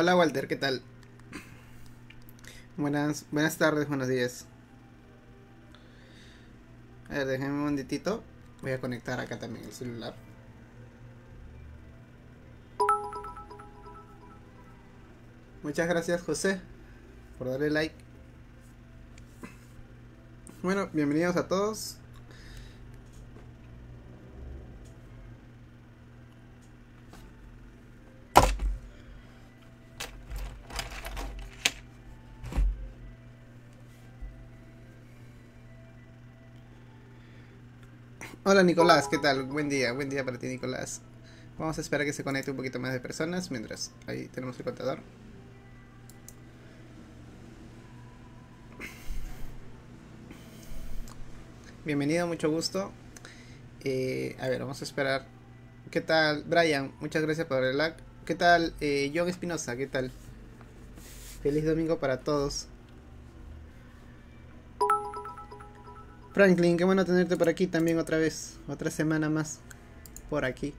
Hola Walter, ¿qué tal? Buenas, buenas tardes, buenos días. A ver, déjenme un momentito. Voy a conectar acá también el celular. Muchas gracias José por darle like. Bueno, bienvenidos a todos. Hola Nicolás, ¿qué tal? Buen día, buen día para ti Nicolás. Vamos a esperar que se conecte un poquito más de personas mientras ahí tenemos el contador. Bienvenido, mucho gusto. Eh, a ver, vamos a esperar. ¿Qué tal, Brian? Muchas gracias por el lag. ¿Qué tal, eh, John Espinosa? ¿Qué tal? Feliz domingo para todos. Franklin, qué bueno tenerte por aquí también otra vez. Otra semana más por aquí.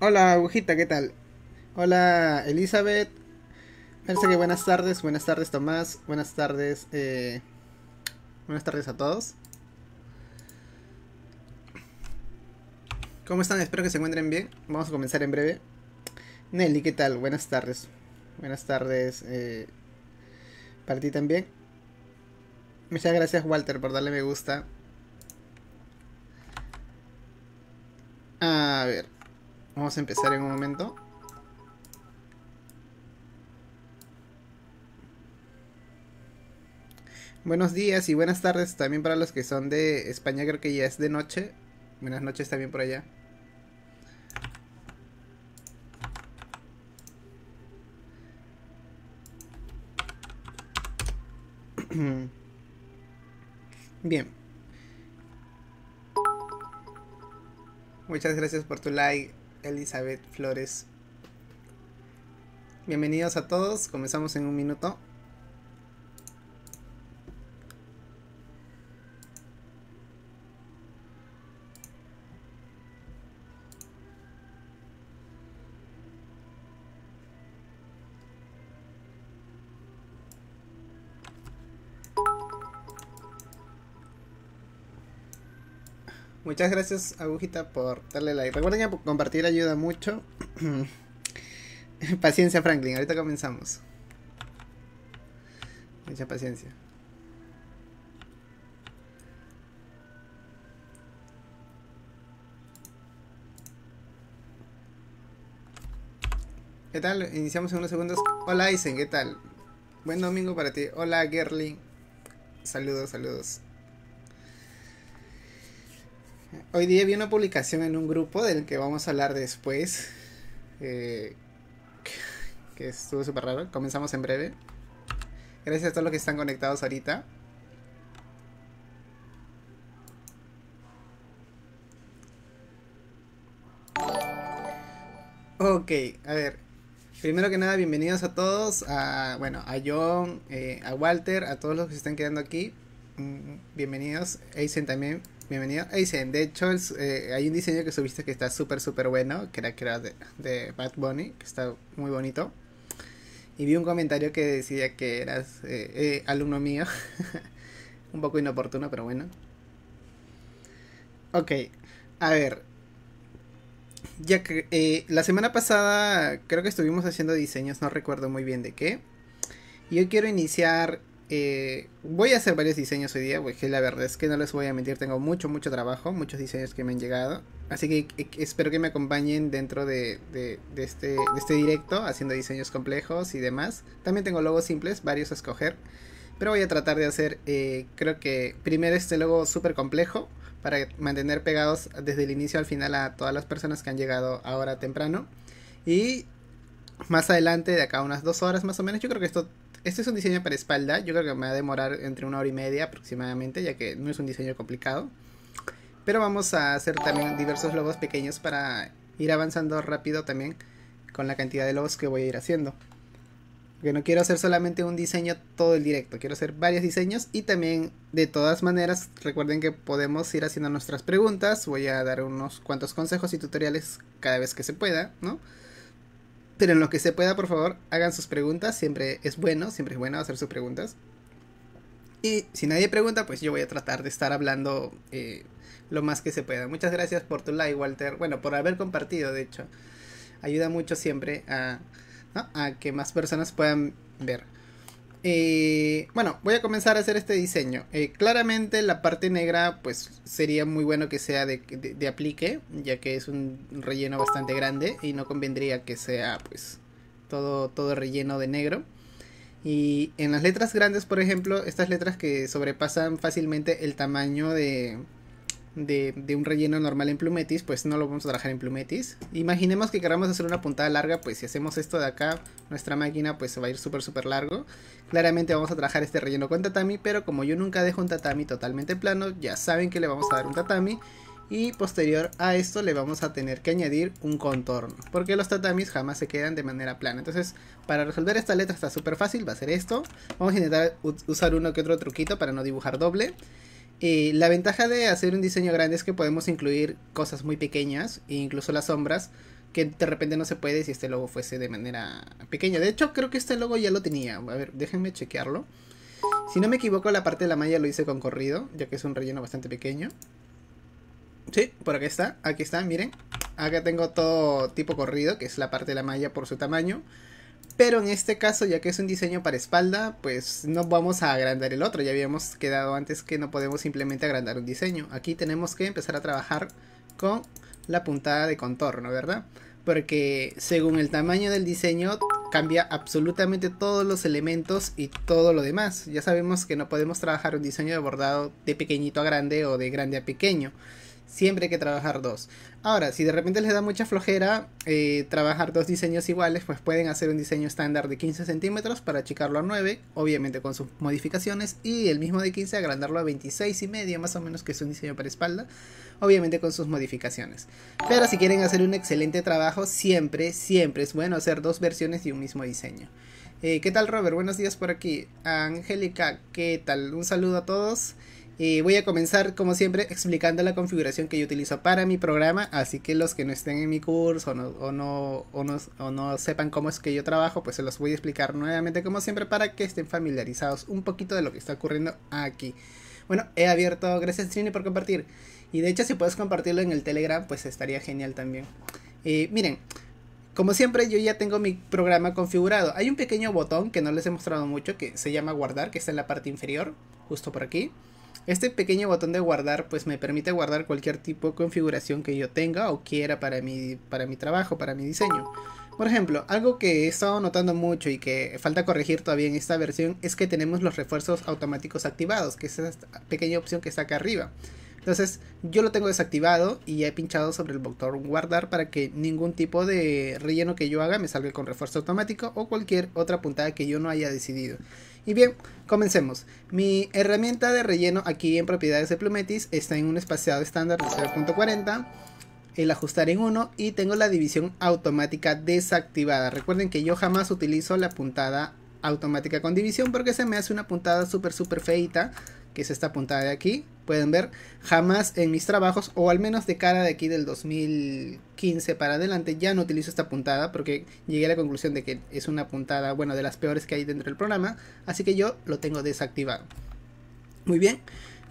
Hola, agujita, ¿qué tal? Hola, Elizabeth. Parece que buenas tardes, buenas tardes, Tomás. Buenas tardes, eh, buenas tardes a todos. ¿Cómo están? Espero que se encuentren bien. Vamos a comenzar en breve. Nelly, ¿qué tal? Buenas tardes. Buenas tardes eh, para ti también. Muchas gracias, Walter, por darle me gusta. A ver. Vamos a empezar en un momento. Buenos días y buenas tardes también para los que son de España, creo que ya es de noche. Buenas noches también por allá. Bien. Muchas gracias por tu like, Elizabeth Flores. Bienvenidos a todos, comenzamos en un minuto. Muchas gracias, Agujita, por darle like. Recuerden que compartir ayuda mucho. paciencia, Franklin. Ahorita comenzamos. Mucha paciencia. ¿Qué tal? Iniciamos en unos segundos. Hola, Isen, ¿qué tal? Buen domingo para ti. Hola, Gerling. Saludos, saludos. Hoy día vi una publicación en un grupo del que vamos a hablar después. Eh, que estuvo súper raro. Comenzamos en breve. Gracias a todos los que están conectados ahorita. Ok, a ver. Primero que nada, bienvenidos a todos. A, bueno, a John, eh, a Walter, a todos los que se están quedando aquí. Mm, mm, bienvenidos. Eisen también, Bienvenido. Dicen, de hecho, eh, hay un diseño que subiste que está súper, súper bueno, que era, que era de, Bad Bunny, que está muy bonito. Y vi un comentario que decía que eras eh, eh, alumno mío. un poco inoportuno, pero bueno. Ok, a ver. Ya que la semana pasada creo que estuvimos haciendo diseños, no recuerdo muy bien de qué. Yo quiero iniciar voy a hacer varios diseños hoy día, porque la verdad es que no les voy a mentir, tengo mucho, mucho trabajo, muchos diseños que me han llegado. Así que eh, espero que me acompañen dentro este, de, este, directo, haciendo diseños complejos y demás. También tengo logos simples, varios a escoger. Pero voy a tratar de hacer, eh, creo que primero este logo súper complejo, para mantener pegados desde el inicio al final a todas las personas que han llegado ahora temprano. Y más adelante, de acá unas dos horas más o menos, yo creo que esto este es un diseño para espalda. Yo creo que me va a demorar entre una hora y media aproximadamente, ya que no es un diseño complicado. Pero vamos a hacer también diversos logos pequeños para ir avanzando rápido también con la cantidad de logos que voy a ir haciendo. Porque no quiero hacer solamente un diseño todo el directo, quiero hacer varios diseños y también de todas maneras recuerden que podemos ir haciendo nuestras preguntas, voy a dar unos cuantos consejos y tutoriales cada vez que se pueda, ¿no? pero en lo que se pueda, por favor, hagan sus preguntas. Siempre es bueno, siempre es bueno hacer sus preguntas. Y si nadie pregunta, pues yo voy a tratar de estar hablando eh, lo más que se pueda. Muchas gracias por tu like, Walter. Bueno, por haber compartido, de hecho. Ayuda mucho siempre a que más personas puedan ver. Eh, bueno, voy a comenzar a hacer este diseño. Eh, claramente la parte negra pues sería muy bueno que sea de, aplique, ya que es un relleno bastante grande y no convendría que sea pues todo, todo relleno de negro. Y en las letras grandes, por ejemplo, estas letras que sobrepasan fácilmente el tamaño de, de, un relleno normal en Plumetis, pues no lo vamos a trabajar en Plumetis. Imaginemos que queramos hacer una puntada larga, pues si hacemos esto de acá, nuestra máquina pues se va a ir súper súper largo. Claramente vamos a trabajar este relleno con tatami, pero como yo nunca dejo un tatami totalmente plano, ya saben que le vamos a dar un tatami. Y posterior a esto le vamos a tener que añadir un contorno, porque los tatamis jamás se quedan de manera plana. Entonces, para resolver esta letra está súper fácil, va a ser esto. Vamos a intentar usar uno que otro truquito para no dibujar doble la ventaja de hacer un diseño grande es que podemos incluir cosas muy pequeñas, e incluso las sombras, que de repente no se puede si este logo fuese de manera pequeña. De hecho, creo que este logo ya lo tenía. A ver, déjenme chequearlo. Si no me equivoco, la parte de la malla lo hice con corrido, ya que es un relleno bastante pequeño. Sí, por aquí está, aquí está, miren. Acá tengo todo tipo corrido, que es la parte de la malla por su tamaño. Pero en este caso, ya que es un diseño para espalda, pues no vamos a agrandar el otro. Ya habíamos quedado antes que no podemos simplemente agrandar un diseño. Aquí tenemos que empezar a trabajar con la puntada de contorno, ¿verdad? Porque según el tamaño del diseño cambia absolutamente todos los elementos y todo lo demás. Ya sabemos que no podemos trabajar un diseño de bordado de pequeñito a grande o de grande a pequeño. Siempre hay que trabajar dos. Ahora, si de repente les da mucha flojera eh, trabajar dos diseños iguales, pues pueden hacer un diseño estándar de 15 centímetros para achicarlo a 9, obviamente con sus modificaciones, y el mismo de 15 agrandarlo a 26 y media más o menos que es un diseño para espalda, obviamente con sus modificaciones. Pero si quieren hacer un excelente trabajo, siempre, siempre es bueno hacer dos versiones de un mismo diseño. Eh, ¿Qué tal Robert? Buenos días por aquí. Angélica, ¿qué tal? Un saludo a todos y eh, voy a comenzar como siempre explicando la configuración que yo utilizo para mi programa, así que los que no estén en mi curso o no, o no, o no, sepan cómo es que yo trabajo, pues se los voy a explicar nuevamente como siempre para que estén familiarizados un poquito de lo que está ocurriendo aquí. Bueno, he abierto, gracias Trini por compartir. Y de hecho si puedes compartirlo en el Telegram, pues estaría genial también. Eh, miren, como siempre, yo ya tengo mi programa configurado. Hay un pequeño botón que no les he mostrado mucho que se llama guardar, que está en la parte inferior, justo por aquí. Este pequeño botón de guardar pues me permite guardar cualquier tipo de configuración que yo tenga o quiera para mi, para mi trabajo, para mi diseño. Por ejemplo, algo que he estado notando mucho y que falta corregir todavía en esta versión es que tenemos los refuerzos automáticos activados, que es esta pequeña opción que está acá arriba. Entonces yo lo tengo desactivado y he pinchado sobre el botón guardar para que ningún tipo de relleno que yo haga me salga con refuerzo automático o cualquier otra puntada que yo no haya decidido. Y bien, comencemos. Mi herramienta de relleno aquí en propiedades de Plumetis está en un espaciado estándar de 0.40 el ajustar en 1 y tengo la división automática desactivada. Recuerden que yo jamás utilizo la puntada automática con división porque se me hace una puntada súper súper feita, que es esta puntada de aquí pueden ver, jamás en mis trabajos, o al menos de cara de aquí del 2015 para adelante, ya no utilizo esta puntada porque llegué a la conclusión de que es una puntada, bueno, de las peores que hay dentro del programa, así que yo lo tengo desactivado. Muy bien,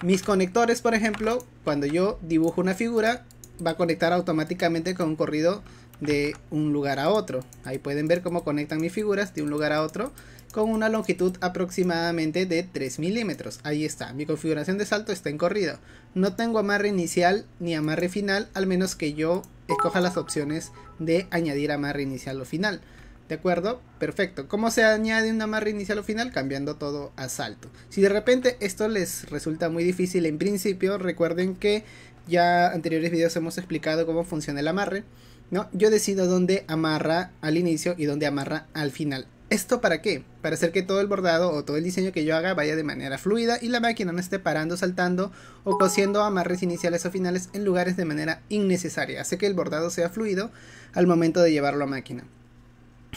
mis conectores, por ejemplo, cuando yo dibujo una figura, va a conectar automáticamente con un corrido de un lugar a otro. Ahí pueden ver cómo conectan mis figuras de un lugar a otro con una longitud aproximadamente de 3 milímetros. Ahí está, mi configuración de salto está en corrido. No tengo amarre inicial ni amarre final, al menos que yo escoja las opciones de añadir amarre inicial o final. ¿De acuerdo? Perfecto. ¿Cómo se añade un amarre inicial o final? Cambiando todo a salto. Si de repente esto les resulta muy difícil en principio, recuerden que ya anteriores videos hemos explicado cómo funciona el amarre. ¿no? Yo decido dónde amarra al inicio y dónde amarra al final. ¿Esto para qué? Para hacer que todo el bordado o todo el diseño que yo haga vaya de manera fluida y la máquina no esté parando, saltando o cosiendo amarres iniciales o finales en lugares de manera innecesaria. Hace que el bordado sea fluido al momento de llevarlo a máquina.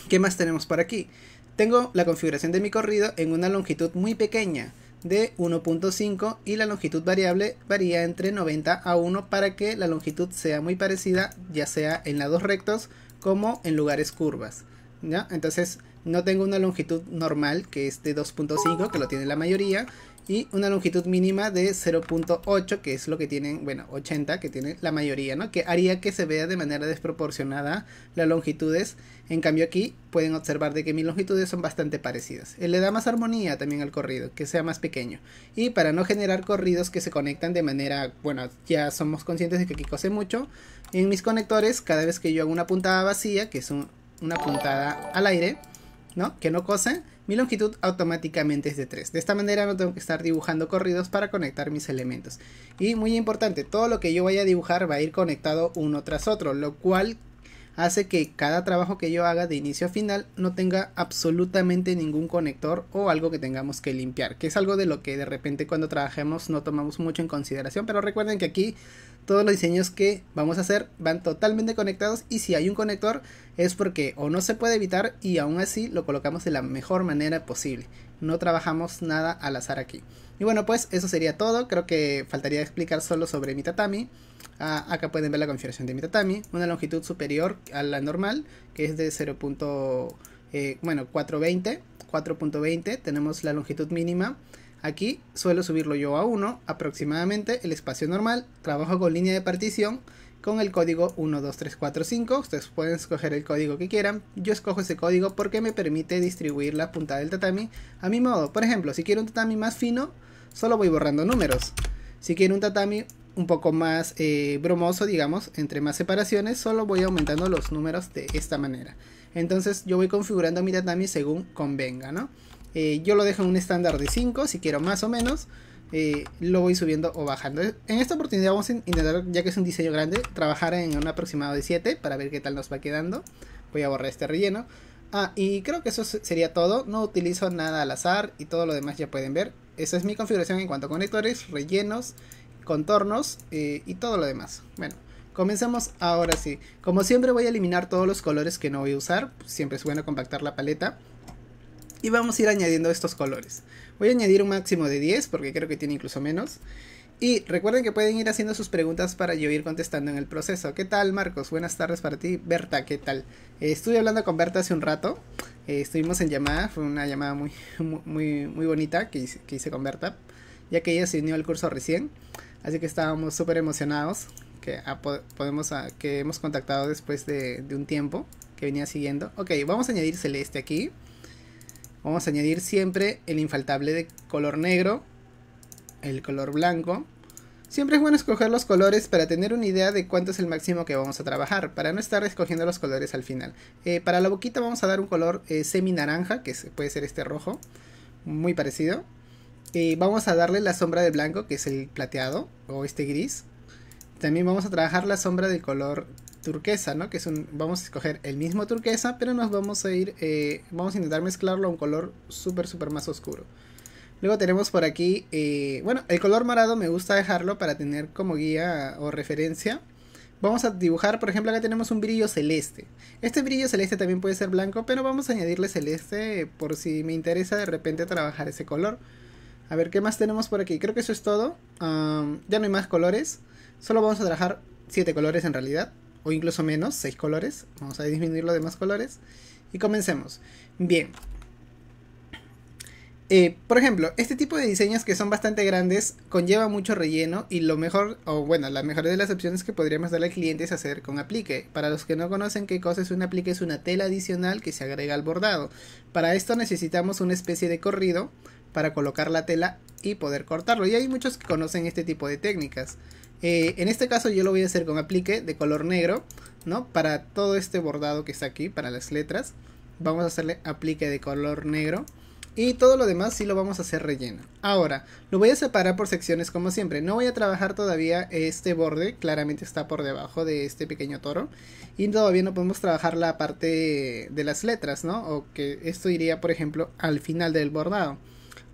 ¿Qué más tenemos por aquí? Tengo la configuración de mi corrido en una longitud muy pequeña de 1.5 y la longitud variable varía entre 90 a 1 para que la longitud sea muy parecida ya sea en lados rectos como en lugares curvas. ¿ya? Entonces no tengo una longitud normal que es de 2.5, que lo tiene la mayoría, y una longitud mínima de 0.8, que es lo que tienen, bueno, 80, que tiene la mayoría, ¿no? Que haría que se vea de manera desproporcionada las longitudes. En cambio aquí pueden observar de que mis longitudes son bastante parecidas. Él eh, le da más armonía también al corrido, que sea más pequeño. Y para no generar corridos que se conectan de manera, bueno, ya somos conscientes de que aquí cose mucho. En mis conectores, cada vez que yo hago una puntada vacía, que es una puntada al aire, ¿no? Que no cose, mi longitud automáticamente es de 3. De esta manera no tengo que estar dibujando corridos para conectar mis elementos. Y muy importante, todo lo que yo vaya a dibujar va a ir conectado uno tras otro, lo cual hace que cada trabajo que yo haga de inicio a final no tenga absolutamente ningún conector o algo que tengamos que limpiar, que es algo de lo que de repente cuando trabajemos no tomamos mucho en consideración, pero recuerden que aquí todos los diseños que vamos a hacer van totalmente conectados y si hay un conector es porque o no se puede evitar y aún así lo colocamos de la mejor manera posible. No trabajamos nada al azar aquí. Y bueno pues eso sería todo, creo que faltaría explicar solo sobre mi tatami. Ah, acá pueden ver la configuración de mi tatami, una longitud superior a la normal que es de 0. Eh, bueno, 420, 4.20, tenemos la longitud mínima Aquí suelo subirlo yo a 1, aproximadamente el espacio normal, trabajo con línea de partición con el código 12345, ustedes pueden escoger el código que quieran, yo escojo ese código porque me permite distribuir la punta del tatami a mi modo, por ejemplo, si quiero un tatami más fino, solo voy borrando números, si quiero un tatami un poco más eh, bromoso, digamos, entre más separaciones, solo voy aumentando los números de esta manera. Entonces yo voy configurando mi tatami según convenga, ¿no? Eh, yo lo dejo en un estándar de 5, si quiero más o menos. Eh, lo voy subiendo o bajando. En esta oportunidad vamos a intentar, ya que es un diseño grande, trabajar en un aproximado de 7 para ver qué tal nos va quedando. Voy a borrar este relleno. Ah, y creo que eso sería todo. No utilizo nada al azar y todo lo demás ya pueden ver. Esa es mi configuración en cuanto a conectores, rellenos, contornos eh, y todo lo demás. Bueno, comencemos ahora sí. Como siempre voy a eliminar todos los colores que no voy a usar. Siempre es bueno compactar la paleta y vamos a ir añadiendo estos colores. Voy a añadir un máximo de 10 porque creo que tiene incluso menos. Y recuerden que pueden ir haciendo sus preguntas para yo ir contestando en el proceso. ¿Qué tal, Marcos? Buenas tardes para ti. Berta, ¿qué tal? Eh, estuve hablando con Berta hace un rato. Eh, estuvimos en llamada. Fue una llamada muy, muy, muy bonita que hice, con Berta, ya que ella se unió al curso recién. Así que estábamos súper emocionados que, ah, podemos ah, que hemos contactado después de, de un tiempo que venía siguiendo. Ok, vamos a añadir celeste aquí. Vamos a añadir siempre el infaltable de color negro, el color blanco. Siempre es bueno escoger los colores para tener una idea de cuánto es el máximo que vamos a trabajar, para no estar escogiendo los colores al final. Eh, para la boquita vamos a dar un color eh, semi naranja, que puede ser este rojo, muy parecido. Y eh, vamos a darle la sombra de blanco, que es el plateado, o este gris. También vamos a trabajar la sombra de color turquesa, ¿no? Que es un, vamos a escoger el mismo turquesa, pero nos vamos a ir, eh, vamos a intentar mezclarlo a un color súper, súper más oscuro. Luego tenemos por aquí, eh, bueno, el color morado me gusta dejarlo para tener como guía o referencia. Vamos a dibujar, por ejemplo, acá tenemos un brillo celeste. Este brillo celeste también puede ser blanco, pero vamos a añadirle celeste por si me interesa de repente trabajar ese color. A ver, ¿qué más tenemos por aquí? Creo que eso es todo. ya no hay más colores. Solo vamos a trabajar 7 colores en realidad o incluso menos, 6 colores. Vamos a disminuir los demás colores. Y comencemos. Bien. Eh, por ejemplo, este tipo de diseños que son bastante grandes conlleva mucho relleno y lo mejor, o bueno, la mejor de las opciones que podríamos darle al cliente es hacer con aplique. Para los que no conocen qué cosa es un aplique, es una tela adicional que se agrega al bordado. Para esto necesitamos una especie de corrido para colocar la tela y poder cortarlo. Y hay muchos que conocen este tipo de técnicas. Eh, en este caso yo lo voy a hacer con aplique de color negro, ¿no? Para todo este bordado que está aquí, para las letras. Vamos a hacerle aplique de color negro. Y todo lo demás sí lo vamos a hacer relleno. Ahora, lo voy a separar por secciones como siempre. No voy a trabajar todavía este borde. Claramente está por debajo de este pequeño toro. Y todavía no podemos trabajar la parte de las letras, ¿no? O que esto iría, por ejemplo, al final del bordado.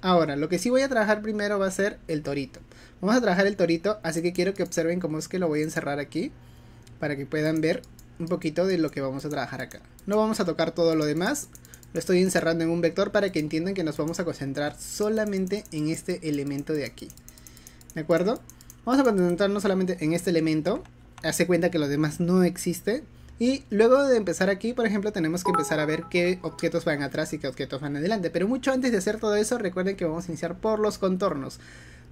Ahora, lo que sí voy a trabajar primero va a ser el torito. Vamos a trabajar el torito, así que quiero que observen cómo es que lo voy a encerrar aquí. Para que puedan ver un poquito de lo que vamos a trabajar acá. No vamos a tocar todo lo demás. Lo estoy encerrando en un vector para que entiendan que nos vamos a concentrar solamente en este elemento de aquí. ¿De acuerdo? Vamos a concentrarnos solamente en este elemento. Hace cuenta que lo demás no existe. Y luego de empezar aquí, por ejemplo, tenemos que empezar a ver qué objetos van atrás y qué objetos van adelante. Pero mucho antes de hacer todo eso, recuerden que vamos a iniciar por los contornos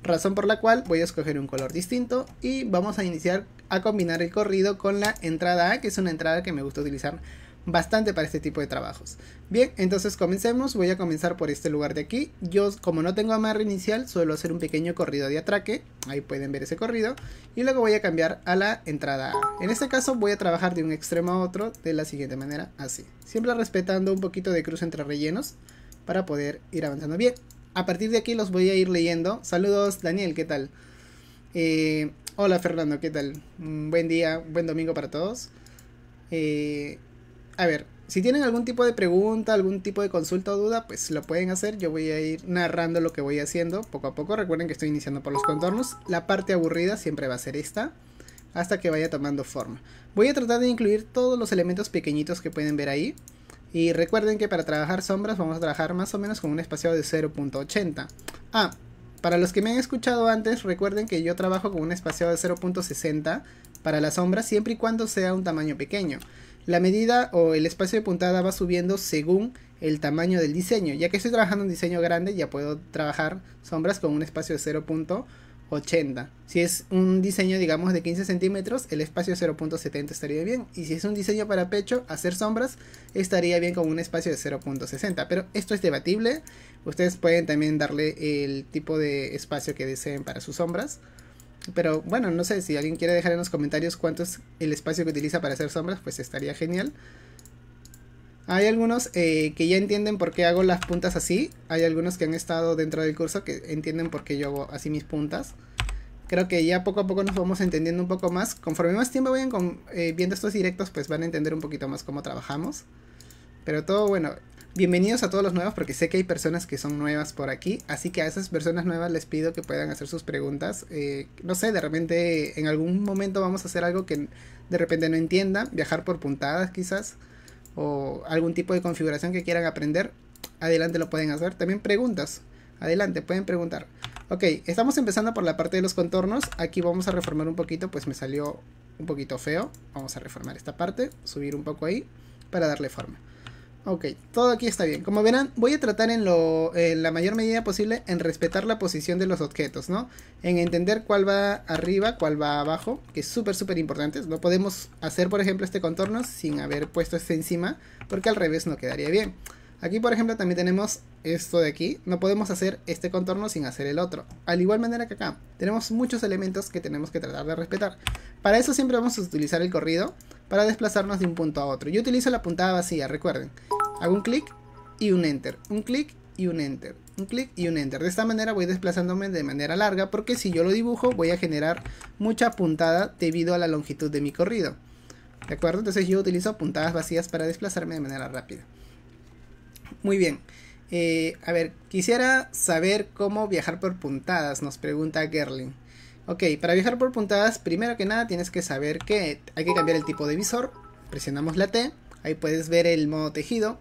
razón por la cual voy a escoger un color distinto y vamos a iniciar a combinar el corrido con la entrada A, que es una entrada que me gusta utilizar bastante para este tipo de trabajos. Bien, entonces comencemos, voy a comenzar por este lugar de aquí. Yo, como no tengo amarre inicial, suelo hacer un pequeño corrido de atraque, ahí pueden ver ese corrido, y luego voy a cambiar a la entrada A. En este caso voy a trabajar de un extremo a otro de la siguiente manera, así. Siempre respetando un poquito de cruz entre rellenos para poder ir avanzando bien a partir de aquí los voy a ir leyendo. Saludos, Daniel, ¿qué tal? Eh, hola, Fernando, ¿qué tal? Mm, buen día, buen domingo para todos. Eh, a ver, si tienen algún tipo de pregunta, algún tipo de consulta o duda, pues lo pueden hacer. Yo voy a ir narrando lo que voy haciendo poco a poco. Recuerden que estoy iniciando por los contornos. La parte aburrida siempre va a ser esta, hasta que vaya tomando forma. Voy a tratar de incluir todos los elementos pequeñitos que pueden ver ahí. Y recuerden que para trabajar sombras vamos a trabajar más o menos con un espaciado de 0.80. Ah, para los que me han escuchado antes, recuerden que yo trabajo con un espaciado de 0.60 para las sombras siempre y cuando sea un tamaño pequeño. La medida o el espacio de puntada va subiendo según el tamaño del diseño. Ya que estoy trabajando un diseño grande, ya puedo trabajar sombras con un espacio de 0.80. 80. Si es un diseño, digamos, de 15 centímetros, el espacio 0.70 estaría bien. Y si es un diseño para pecho, hacer sombras, estaría bien con un espacio de 0.60. Pero esto es debatible. Ustedes pueden también darle el tipo de espacio que deseen para sus sombras. Pero bueno, no sé, si alguien quiere dejar en los comentarios cuánto es el espacio que utiliza para hacer sombras, pues estaría genial. Hay algunos eh, que ya entienden por qué hago las puntas así. Hay algunos que han estado dentro del curso que entienden por qué yo hago así mis puntas. Creo que ya poco a poco nos vamos entendiendo un poco más. Conforme más tiempo vayan con, eh, viendo estos directos, pues van a entender un poquito más cómo trabajamos. Pero todo bueno. Bienvenidos a todos los nuevos porque sé que hay personas que son nuevas por aquí. Así que a esas personas nuevas les pido que puedan hacer sus preguntas. Eh, no sé, de repente en algún momento vamos a hacer algo que de repente no entiendan. Viajar por puntadas quizás o algún tipo de configuración que quieran aprender, adelante lo pueden hacer. También preguntas, adelante, pueden preguntar. Ok, estamos empezando por la parte de los contornos. Aquí vamos a reformar un poquito, pues me salió un poquito feo. Vamos a reformar esta parte, subir un poco ahí para darle forma. Ok, todo aquí está bien. Como verán, voy a tratar en, lo, en la mayor medida posible en respetar la posición de los objetos, ¿no? En entender cuál va arriba, cuál va abajo, que es súper, súper importante. No podemos hacer, por ejemplo, este contorno sin haber puesto este encima, porque al revés no quedaría bien. Aquí, por ejemplo, también tenemos esto de aquí. No podemos hacer este contorno sin hacer el otro. Al igual manera que acá, tenemos muchos elementos que tenemos que tratar de respetar. Para eso siempre vamos a utilizar el corrido para desplazarnos de un punto a otro. Yo utilizo la puntada vacía, recuerden. Hago un clic y un enter, un clic y un enter, un clic y un enter. De esta manera voy desplazándome de manera larga porque si yo lo dibujo voy a generar mucha puntada debido a la longitud de mi corrido. ¿De acuerdo? Entonces yo utilizo puntadas vacías para desplazarme de manera rápida. Muy bien. Eh, a ver, quisiera saber cómo viajar por puntadas, nos pregunta Gerling. Ok, para viajar por puntadas, primero que nada tienes que saber que hay que cambiar el tipo de visor. Presionamos la T, ahí puedes ver el modo tejido.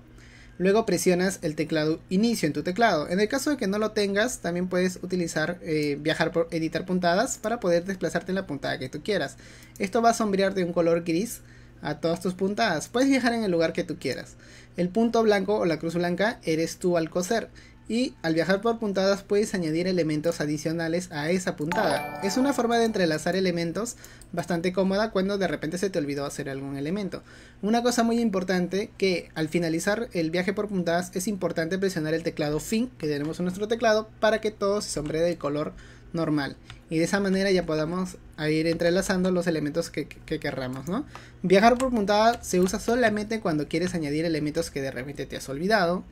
Luego presionas el teclado inicio en tu teclado. En el caso de que no lo tengas, también puedes utilizar eh, viajar por editar puntadas para poder desplazarte en la puntada que tú quieras. Esto va a sombrear de un color gris a todas tus puntadas. Puedes viajar en el lugar que tú quieras. El punto blanco o la cruz blanca eres tú al coser y al viajar por puntadas puedes añadir elementos adicionales a esa puntada. Es una forma de entrelazar elementos bastante cómoda cuando de repente se te olvidó hacer algún elemento. Una cosa muy importante que al finalizar el viaje por puntadas es importante presionar el teclado fin que tenemos en nuestro teclado para que todo se sombre del color normal y de esa manera ya podamos ir entrelazando los elementos que, querramos, ¿no? Viajar por puntada se usa solamente cuando quieres añadir elementos que de repente te has olvidado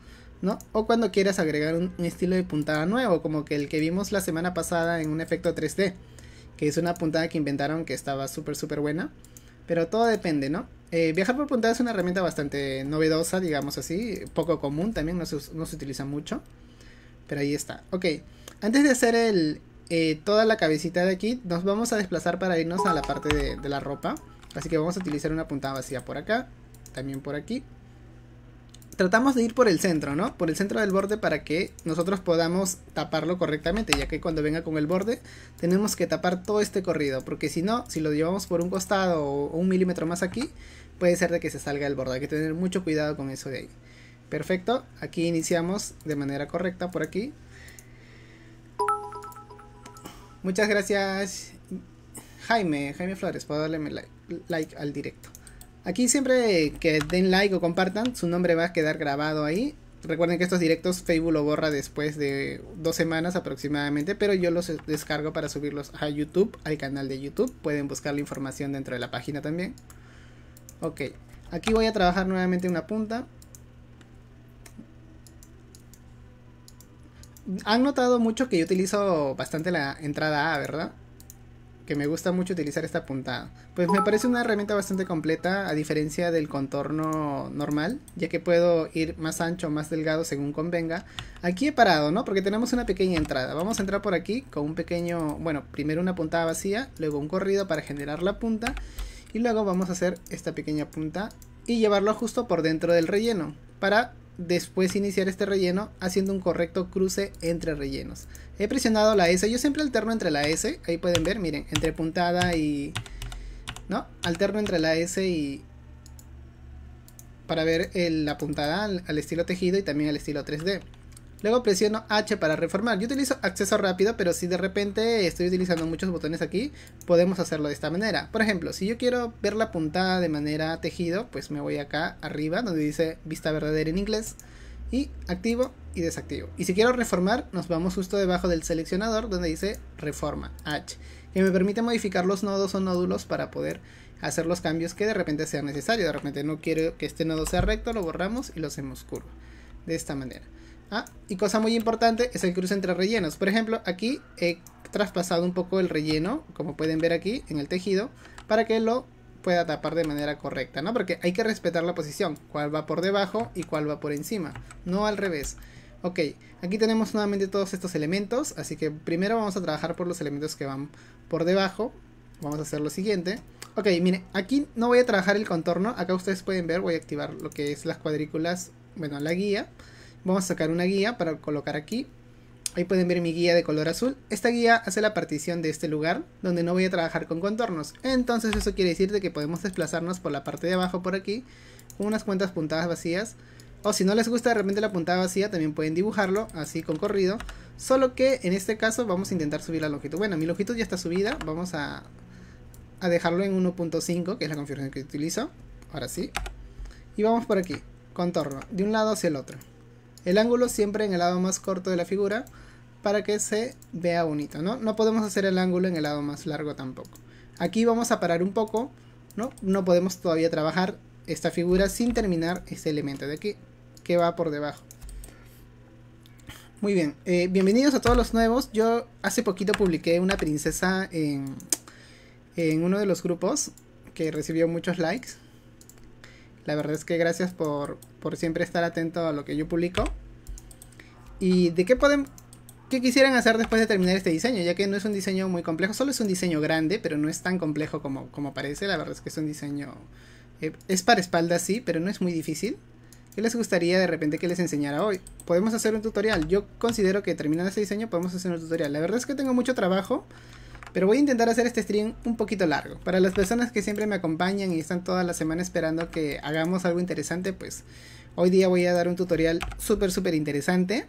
o cuando quieras agregar un, estilo de puntada nuevo, como que el que vimos la semana pasada en un efecto 3D, que es una puntada que inventaron que estaba súper, súper buena. Pero todo depende, ¿no? Eh, viajar por puntada es una herramienta bastante novedosa, digamos así, poco común también, no se, utiliza mucho. Pero ahí está. Ok, antes de hacer el, eh, toda la cabecita de aquí, nos vamos a desplazar para irnos a la parte de, de la ropa. Así que vamos a utilizar una puntada vacía por acá, también por aquí tratamos de ir por el centro, ¿no? Por el centro del borde para que nosotros podamos taparlo correctamente, ya que cuando venga con el borde tenemos que tapar todo este corrido, porque si no, si lo llevamos por un costado o un milímetro más aquí, puede ser de que se salga el borde, hay que tener mucho cuidado con eso de ahí. Perfecto, aquí iniciamos de manera correcta por aquí. Muchas gracias Jaime, Jaime Flores, puedo darle like al directo. Aquí siempre que den like o compartan, su nombre va a quedar grabado ahí. Recuerden que estos directos Facebook lo borra después de dos semanas aproximadamente, pero yo los descargo para subirlos a YouTube, al canal de YouTube. Pueden buscar la información dentro de la página también. Ok, aquí voy a trabajar nuevamente una punta. Han notado mucho que yo utilizo bastante la entrada A, ¿verdad? que me gusta mucho utilizar esta puntada. Pues me parece una herramienta bastante completa a diferencia del contorno normal, ya que puedo ir más ancho o más delgado según convenga. Aquí he parado, ¿no? Porque tenemos una pequeña entrada. Vamos a entrar por aquí con un pequeño, bueno, primero una puntada vacía, luego un corrido para generar la punta y luego vamos a hacer esta pequeña punta y llevarlo justo por dentro del relleno para después iniciar este relleno haciendo un correcto cruce entre rellenos. He presionado la S. Yo siempre alterno entre la S. Ahí pueden ver, miren, entre puntada y... ¿No? Alterno entre la S y... Para ver la puntada al, estilo tejido y también al estilo 3D. Luego presiono H para reformar. Yo utilizo acceso rápido, pero si de repente estoy utilizando muchos botones aquí, podemos hacerlo de esta manera. Por ejemplo, si yo quiero ver la puntada de manera tejido, pues me voy acá arriba, donde dice vista verdadera en inglés y activo y desactivo. Y si quiero reformar, nos vamos justo debajo del seleccionador donde dice reforma H, que me permite modificar los nodos o nódulos para poder hacer los cambios que de repente sean necesarios. De repente no quiero que este nodo sea recto, lo borramos y lo hacemos curvo De esta manera. Ah, y cosa muy importante es el cruce entre rellenos. Por ejemplo, aquí he traspasado un poco el relleno, como pueden ver aquí en el tejido, para que lo pueda tapar de manera correcta, ¿no? Porque hay que respetar la posición, cuál va por debajo y cuál va por encima, no al revés. Ok, aquí tenemos nuevamente todos estos elementos, así que primero vamos a trabajar por los elementos que van por debajo. Vamos a hacer lo siguiente. Ok, mire, aquí no voy a trabajar el contorno, acá ustedes pueden ver, voy a activar lo que es las cuadrículas, bueno, la guía. Vamos a sacar una guía para colocar aquí. Ahí pueden ver mi guía de color azul. Esta guía hace la partición de este lugar donde no voy a trabajar con contornos. Entonces eso quiere decir de que podemos desplazarnos por la parte de abajo por aquí con unas cuantas puntadas vacías. O si no les gusta de repente la puntada vacía también pueden dibujarlo así con corrido. Solo que en este caso vamos a intentar subir la longitud. Bueno, mi longitud ya está subida. Vamos a, a dejarlo en 1.5 que es la configuración que utilizo. Ahora sí. Y vamos por aquí. Contorno. De un lado hacia el otro. El ángulo siempre en el lado más corto de la figura para que se vea bonito, ¿no? No podemos hacer el ángulo en el lado más largo tampoco. Aquí vamos a parar un poco, ¿no? No podemos todavía trabajar esta figura sin terminar este elemento de aquí, que va por debajo. Muy bien, eh, bienvenidos a todos los nuevos. Yo hace poquito publiqué una princesa en, uno de los grupos que recibió muchos likes. La verdad es que gracias por, por siempre estar atento a lo que yo publico. ¿Y de qué, podemos, qué quisieran hacer después de terminar este diseño, ya que no es un diseño muy complejo, solo es un diseño grande, pero no es tan complejo como, como parece, la verdad es que es un diseño... Eh, es para espaldas, sí, pero no es muy difícil. ¿Qué les gustaría de repente que les enseñara hoy? Podemos hacer un tutorial. Yo considero que terminando este diseño podemos hacer un tutorial. La verdad es que tengo mucho trabajo, pero voy a intentar hacer este stream un poquito largo. Para las personas que siempre me acompañan y están toda la semana esperando que hagamos algo interesante, pues hoy día voy a dar un tutorial súper, súper interesante.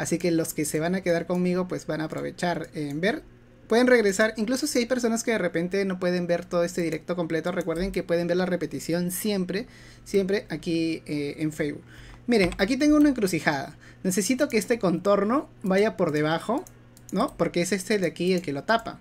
Así que los que se van a quedar conmigo pues van a aprovechar en eh, ver. Pueden regresar, incluso si hay personas que de repente no pueden ver todo este directo completo, recuerden que pueden ver la repetición siempre, siempre aquí eh, en Facebook. Miren, aquí tengo una encrucijada. Necesito que este contorno vaya por debajo, ¿no? Porque es este de aquí el que lo tapa.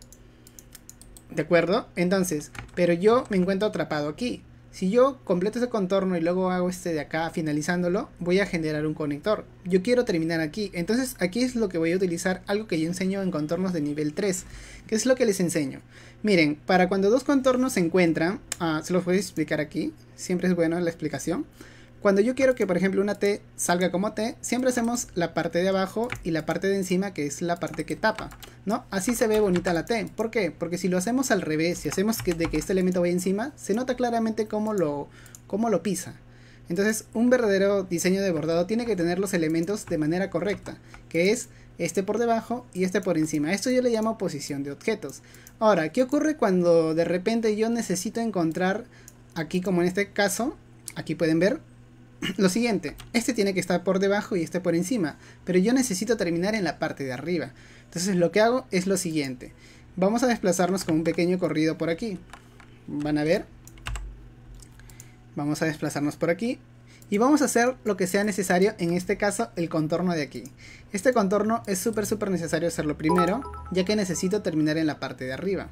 ¿De acuerdo? Entonces, pero yo me encuentro atrapado aquí. Si yo completo ese contorno y luego hago este de acá finalizándolo, voy a generar un conector. Yo quiero terminar aquí, entonces aquí es lo que voy a utilizar, algo que yo enseño en contornos de nivel 3. ¿Qué es lo que les enseño? Miren, para cuando dos contornos se encuentran, ah, se los voy a explicar aquí, siempre es bueno la explicación. Cuando yo quiero que, por ejemplo, una T salga como T, siempre hacemos la parte de abajo y la parte de encima, que es la parte que tapa, ¿no? Así se ve bonita la T. ¿Por qué? Porque si lo hacemos al revés, si hacemos que, de que este elemento vaya encima, se nota claramente cómo lo, cómo lo pisa. Entonces, un verdadero diseño de bordado tiene que tener los elementos de manera correcta, que es este por debajo y este por encima. Esto yo le llamo posición de objetos. Ahora, ¿qué ocurre cuando de repente yo necesito encontrar aquí, como en este caso, aquí pueden ver, lo siguiente, este tiene que estar por debajo y este por encima, pero yo necesito terminar en la parte de arriba. Entonces lo que hago es lo siguiente. Vamos a desplazarnos con un pequeño corrido por aquí. Van a ver. Vamos a desplazarnos por aquí. Y vamos a hacer lo que sea necesario, en este caso el contorno de aquí. Este contorno es súper súper necesario hacerlo primero, ya que necesito terminar en la parte de arriba.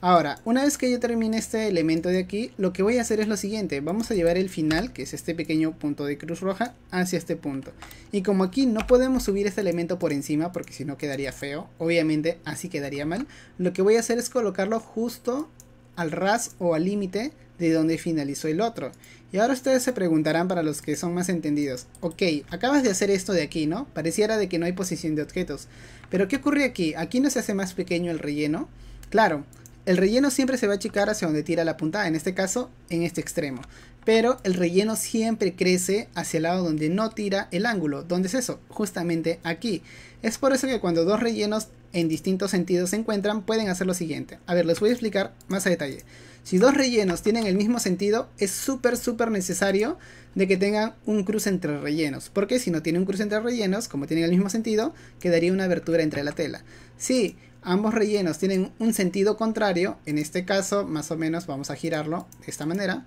Ahora, una vez que yo termine este elemento de aquí, lo que voy a hacer es lo siguiente. Vamos a llevar el final, que es este pequeño punto de cruz roja, hacia este punto. Y como aquí no podemos subir este elemento por encima, porque si no quedaría feo, obviamente así quedaría mal, lo que voy a hacer es colocarlo justo al ras o al límite de donde finalizó el otro. Y ahora ustedes se preguntarán para los que son más entendidos, ok, acabas de hacer esto de aquí, ¿no? Pareciera de que no hay posición de objetos. Pero ¿qué ocurre aquí? Aquí no se hace más pequeño el relleno. Claro, el relleno siempre se va a achicar hacia donde tira la puntada, en este caso en este extremo. Pero el relleno siempre crece hacia el lado donde no tira el ángulo. ¿Dónde es eso? Justamente aquí. Es por eso que cuando dos rellenos en distintos sentidos se encuentran, pueden hacer lo siguiente. A ver, les voy a explicar más a detalle. Si dos rellenos tienen el mismo sentido, es súper, súper necesario de que tengan un cruce entre rellenos. Porque si no tiene un cruce entre rellenos, como tienen el mismo sentido, quedaría una abertura entre la tela. Sí ambos rellenos tienen un sentido contrario, en este caso más o menos vamos a girarlo de esta manera.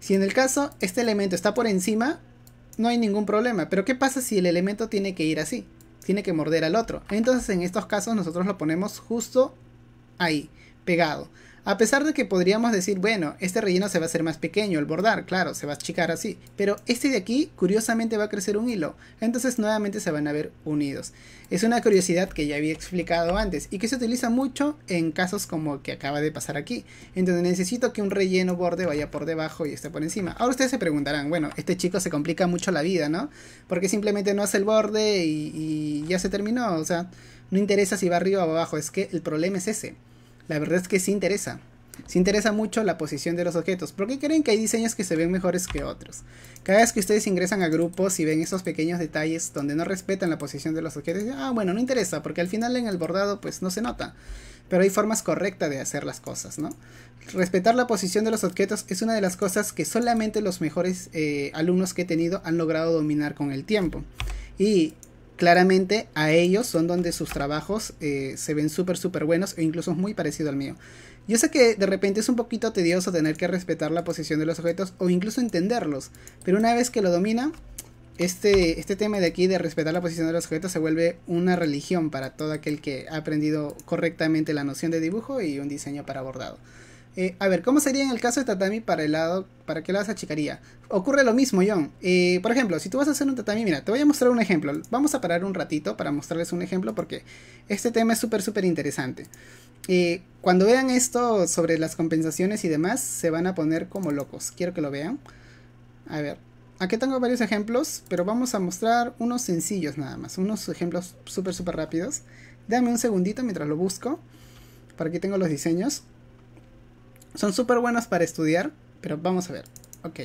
Si en el caso este elemento está por encima, no hay ningún problema. Pero ¿qué pasa si el elemento tiene que ir así? Tiene que morder al otro. Entonces en estos casos nosotros lo ponemos justo ahí, pegado. A pesar de que podríamos decir, bueno, este relleno se va a hacer más pequeño, el bordar, claro, se va a achicar así, pero este de aquí curiosamente va a crecer un hilo, entonces nuevamente se van a ver unidos. Es una curiosidad que ya había explicado antes y que se utiliza mucho en casos como el que acaba de pasar aquí, donde necesito que un relleno borde vaya por debajo y esté por encima. Ahora ustedes se preguntarán, bueno, este chico se complica mucho la vida, ¿no? Porque simplemente no hace el borde y, y ya se terminó, o sea, no interesa si va arriba o abajo, es que el problema es ese la verdad es que sí interesa. Sí interesa mucho la posición de los objetos, porque creen que hay diseños que se ven mejores que otros. Cada vez que ustedes ingresan a grupos y ven esos pequeños detalles donde no respetan la posición de los objetos, ah, bueno, no interesa, porque al final en el bordado pues no se nota. Pero hay formas correctas de hacer las cosas, ¿no? Respetar la posición de los objetos es una de las cosas que solamente los mejores eh, alumnos que he tenido han logrado dominar con el tiempo. Y claramente a ellos son donde sus trabajos eh, se ven súper, súper buenos e incluso muy parecido al mío. Yo sé que de repente es un poquito tedioso tener que respetar la posición de los objetos o incluso entenderlos, pero una vez que lo domina, este, este tema de aquí de respetar la posición de los objetos se vuelve una religión para todo aquel que ha aprendido correctamente la noción de dibujo y un diseño para bordado. Eh, a ver, ¿cómo sería en el caso de tatami para el lado, para qué lado se achicaría? Ocurre lo mismo, John. Eh, por ejemplo, si tú vas a hacer un tatami, mira, te voy a mostrar un ejemplo. Vamos a parar un ratito para mostrarles un ejemplo porque este tema es súper, súper interesante. Eh, cuando vean esto sobre las compensaciones y demás, se van a poner como locos. Quiero que lo vean. A ver, aquí tengo varios ejemplos, pero vamos a mostrar unos sencillos nada más. Unos ejemplos súper, súper rápidos. Dame un segundito mientras lo busco. Por aquí tengo los diseños. Son súper buenos para estudiar, pero vamos a ver. Ok.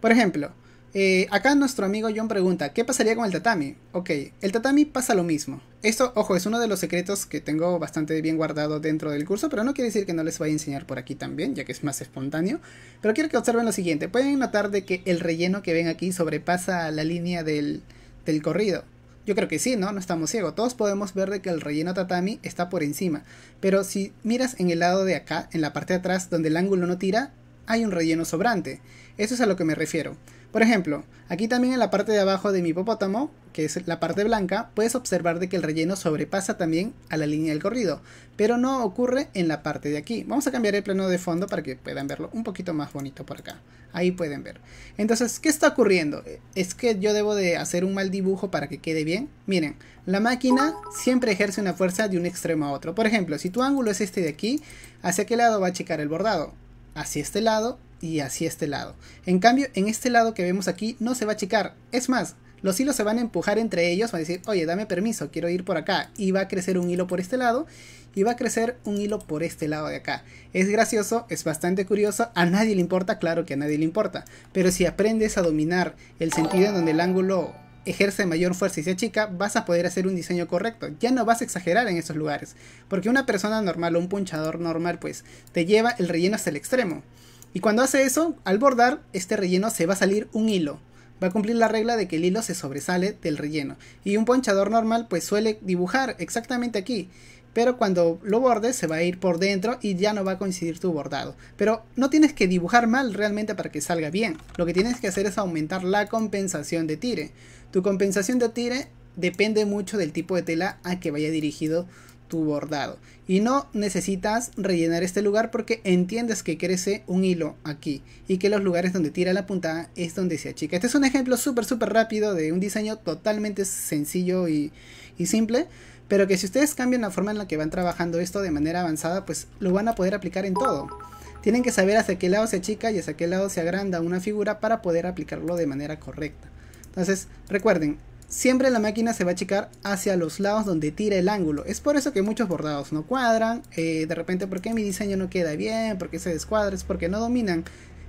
Por ejemplo, eh, acá nuestro amigo John pregunta, ¿qué pasaría con el tatami? Ok, el tatami pasa lo mismo. Esto, ojo, es uno de los secretos que tengo bastante bien guardado dentro del curso, pero no quiere decir que no les vaya a enseñar por aquí también, ya que es más espontáneo. Pero quiero que observen lo siguiente, pueden notar de que el relleno que ven aquí sobrepasa la línea del, del corrido. Yo creo que sí, ¿no? No estamos ciegos. Todos podemos ver de que el relleno tatami está por encima. Pero si miras en el lado de acá, en la parte de atrás, donde el ángulo no tira, hay un relleno sobrante. Eso es a lo que me refiero. Por ejemplo, aquí también en la parte de abajo de mi hipopótamo, que es la parte blanca, puedes observar de que el relleno sobrepasa también a la línea del corrido, pero no ocurre en la parte de aquí. Vamos a cambiar el plano de fondo para que puedan verlo un poquito más bonito por acá. Ahí pueden ver. Entonces, ¿qué está ocurriendo? ¿Es que yo debo de hacer un mal dibujo para que quede bien? Miren, la máquina siempre ejerce una fuerza de un extremo a otro. Por ejemplo, si tu ángulo es este de aquí, ¿hacia qué lado va a checar el bordado? Hacia este lado y hacia este lado. En cambio, en este lado que vemos aquí no se va a achicar. Es más, los hilos se van a empujar entre ellos, va a decir, oye, dame permiso, quiero ir por acá. Y va a crecer un hilo por este lado y va a crecer un hilo por este lado de acá. Es gracioso, es bastante curioso, a nadie le importa, claro que a nadie le importa. Pero si aprendes a dominar el sentido en donde el ángulo ejerce mayor fuerza y se achica vas a poder hacer un diseño correcto. Ya no vas a exagerar en esos lugares. Porque una persona normal o un punchador normal, pues, te lleva el relleno hasta el extremo. Y cuando hace eso, al bordar, este relleno se va a salir un hilo. Va a cumplir la regla de que el hilo se sobresale del relleno. Y un ponchador normal pues suele dibujar exactamente aquí. Pero cuando lo bordes se va a ir por dentro y ya no va a coincidir tu bordado. Pero no tienes que dibujar mal realmente para que salga bien. Lo que tienes que hacer es aumentar la compensación de tire. Tu compensación de tire depende mucho del tipo de tela a que vaya dirigido tu bordado. Y no necesitas rellenar este lugar porque entiendes que crece un hilo aquí y que los lugares donde tira la puntada es donde se achica. Este es un ejemplo súper, súper rápido de un diseño totalmente sencillo y, simple pero que si ustedes cambian la forma en la que van trabajando esto de manera avanzada, pues lo van a poder aplicar en todo. Tienen que saber hacia qué lado se achica y hasta qué lado se agranda una figura para poder aplicarlo de manera correcta. Entonces, recuerden, siempre la máquina se va a checar hacia los lados donde tira el ángulo. Es por eso que muchos bordados no cuadran, eh, de repente porque mi diseño no queda bien, porque se descuadra, es porque no dominan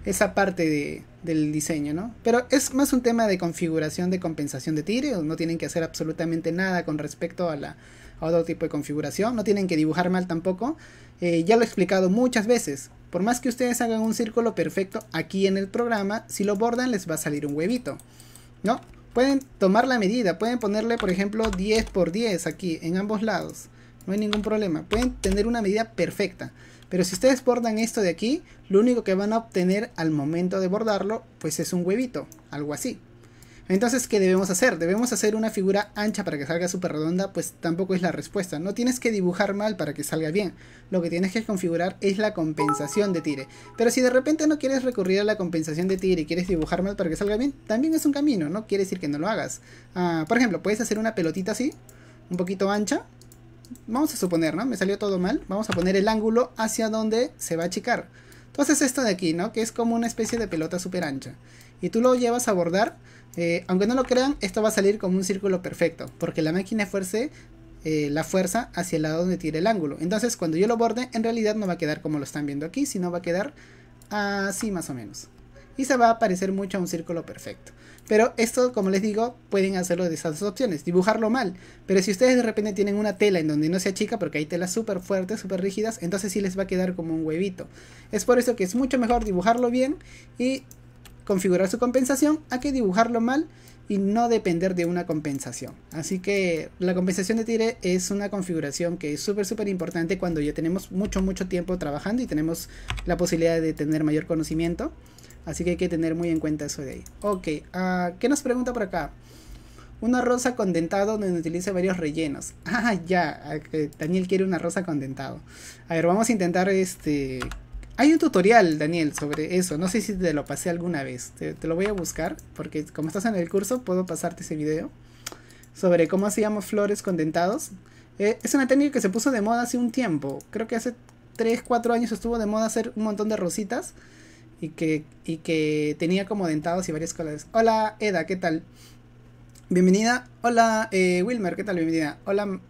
esa parte del diseño, ¿no? Pero es más un tema de configuración de compensación de tiro, no tienen que hacer absolutamente nada con respecto a la otro tipo de configuración, no tienen que dibujar mal tampoco. Eh, ya lo he explicado muchas veces. Por más que ustedes hagan un círculo perfecto aquí en el programa, si lo bordan les va a salir un huevito, ¿no? Pueden tomar la medida, pueden ponerle por ejemplo 10 por 10 aquí en ambos lados. No hay ningún problema, pueden tener una medida perfecta. Pero si ustedes bordan esto de aquí, lo único que van a obtener al momento de bordarlo, pues es un huevito, algo así. Entonces, ¿qué debemos hacer? ¿Debemos hacer una figura ancha para que salga súper redonda? Pues tampoco es la respuesta. No tienes que dibujar mal para que salga bien. Lo que tienes que configurar es la compensación de tire. Pero si de repente no quieres recurrir a la compensación de tire y quieres dibujar mal para que salga bien, también es un camino. No quiere decir que no lo hagas. Ah, por ejemplo, puedes hacer una pelotita así, un poquito ancha. Vamos a suponer, ¿no? Me salió todo mal. Vamos a poner el ángulo hacia donde se va a achicar. Entonces esto de aquí, ¿no? Que es como una especie de pelota súper ancha. Y tú lo llevas a bordar eh, aunque no lo crean, esto va a salir como un círculo perfecto, porque la máquina fuerce eh, la fuerza hacia el lado donde tire el ángulo. Entonces, cuando yo lo borde, en realidad no va a quedar como lo están viendo aquí, sino va a quedar así más o menos. Y se va a parecer mucho a un círculo perfecto. Pero esto, como les digo, pueden hacerlo de esas dos opciones, dibujarlo mal. Pero si ustedes de repente tienen una tela en donde no se achica, porque hay telas súper fuertes, súper rígidas, entonces sí les va a quedar como un huevito. Es por eso que es mucho mejor dibujarlo bien y configurar su compensación, hay que dibujarlo mal y no depender de una compensación. Así que la compensación de tire es una configuración que es súper, súper importante cuando ya tenemos mucho, mucho tiempo trabajando y tenemos la posibilidad de tener mayor conocimiento. Así que hay que tener muy en cuenta eso de ahí. Ok, ah, ¿qué nos pregunta por acá? Una rosa condentado donde utilice varios rellenos. Ah, ya, ah, Daniel quiere una rosa condentado. A ver, vamos a intentar este hay un tutorial, Daniel, sobre eso. No sé si te lo pasé alguna vez. Te, lo voy a buscar, porque como estás en el curso, puedo pasarte ese video. Sobre cómo hacíamos flores con dentados eh, es una técnica que se puso de moda hace un tiempo. Creo que hace 3, 4 años estuvo de moda hacer un montón de rositas. Y que, que tenía como dentados y varias colores. Hola, Eda, ¿qué tal? Bienvenida. Hola, eh, Wilmer, ¿qué tal? Bienvenida. Hola,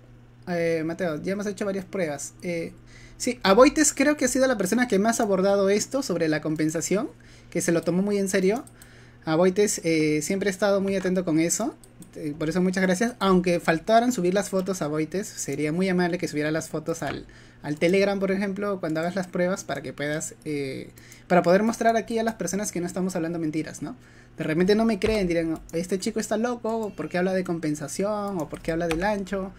eh, Mateo, ya hemos hecho varias pruebas. Eh, Sí, Aboites creo que ha sido la persona que más ha abordado esto sobre la compensación, que se lo tomó muy en serio. Aboites eh, siempre ha estado muy atento con eso, eh, por eso muchas gracias. Aunque faltaran subir las fotos a Aboites, sería muy amable que subiera las fotos al, Telegram, por ejemplo, cuando hagas las pruebas para que puedas, eh, para poder mostrar aquí a las personas que no estamos hablando mentiras, ¿no? De repente no me creen, dirán, este chico está loco, ¿por qué habla de compensación? ¿O por qué habla del ancho?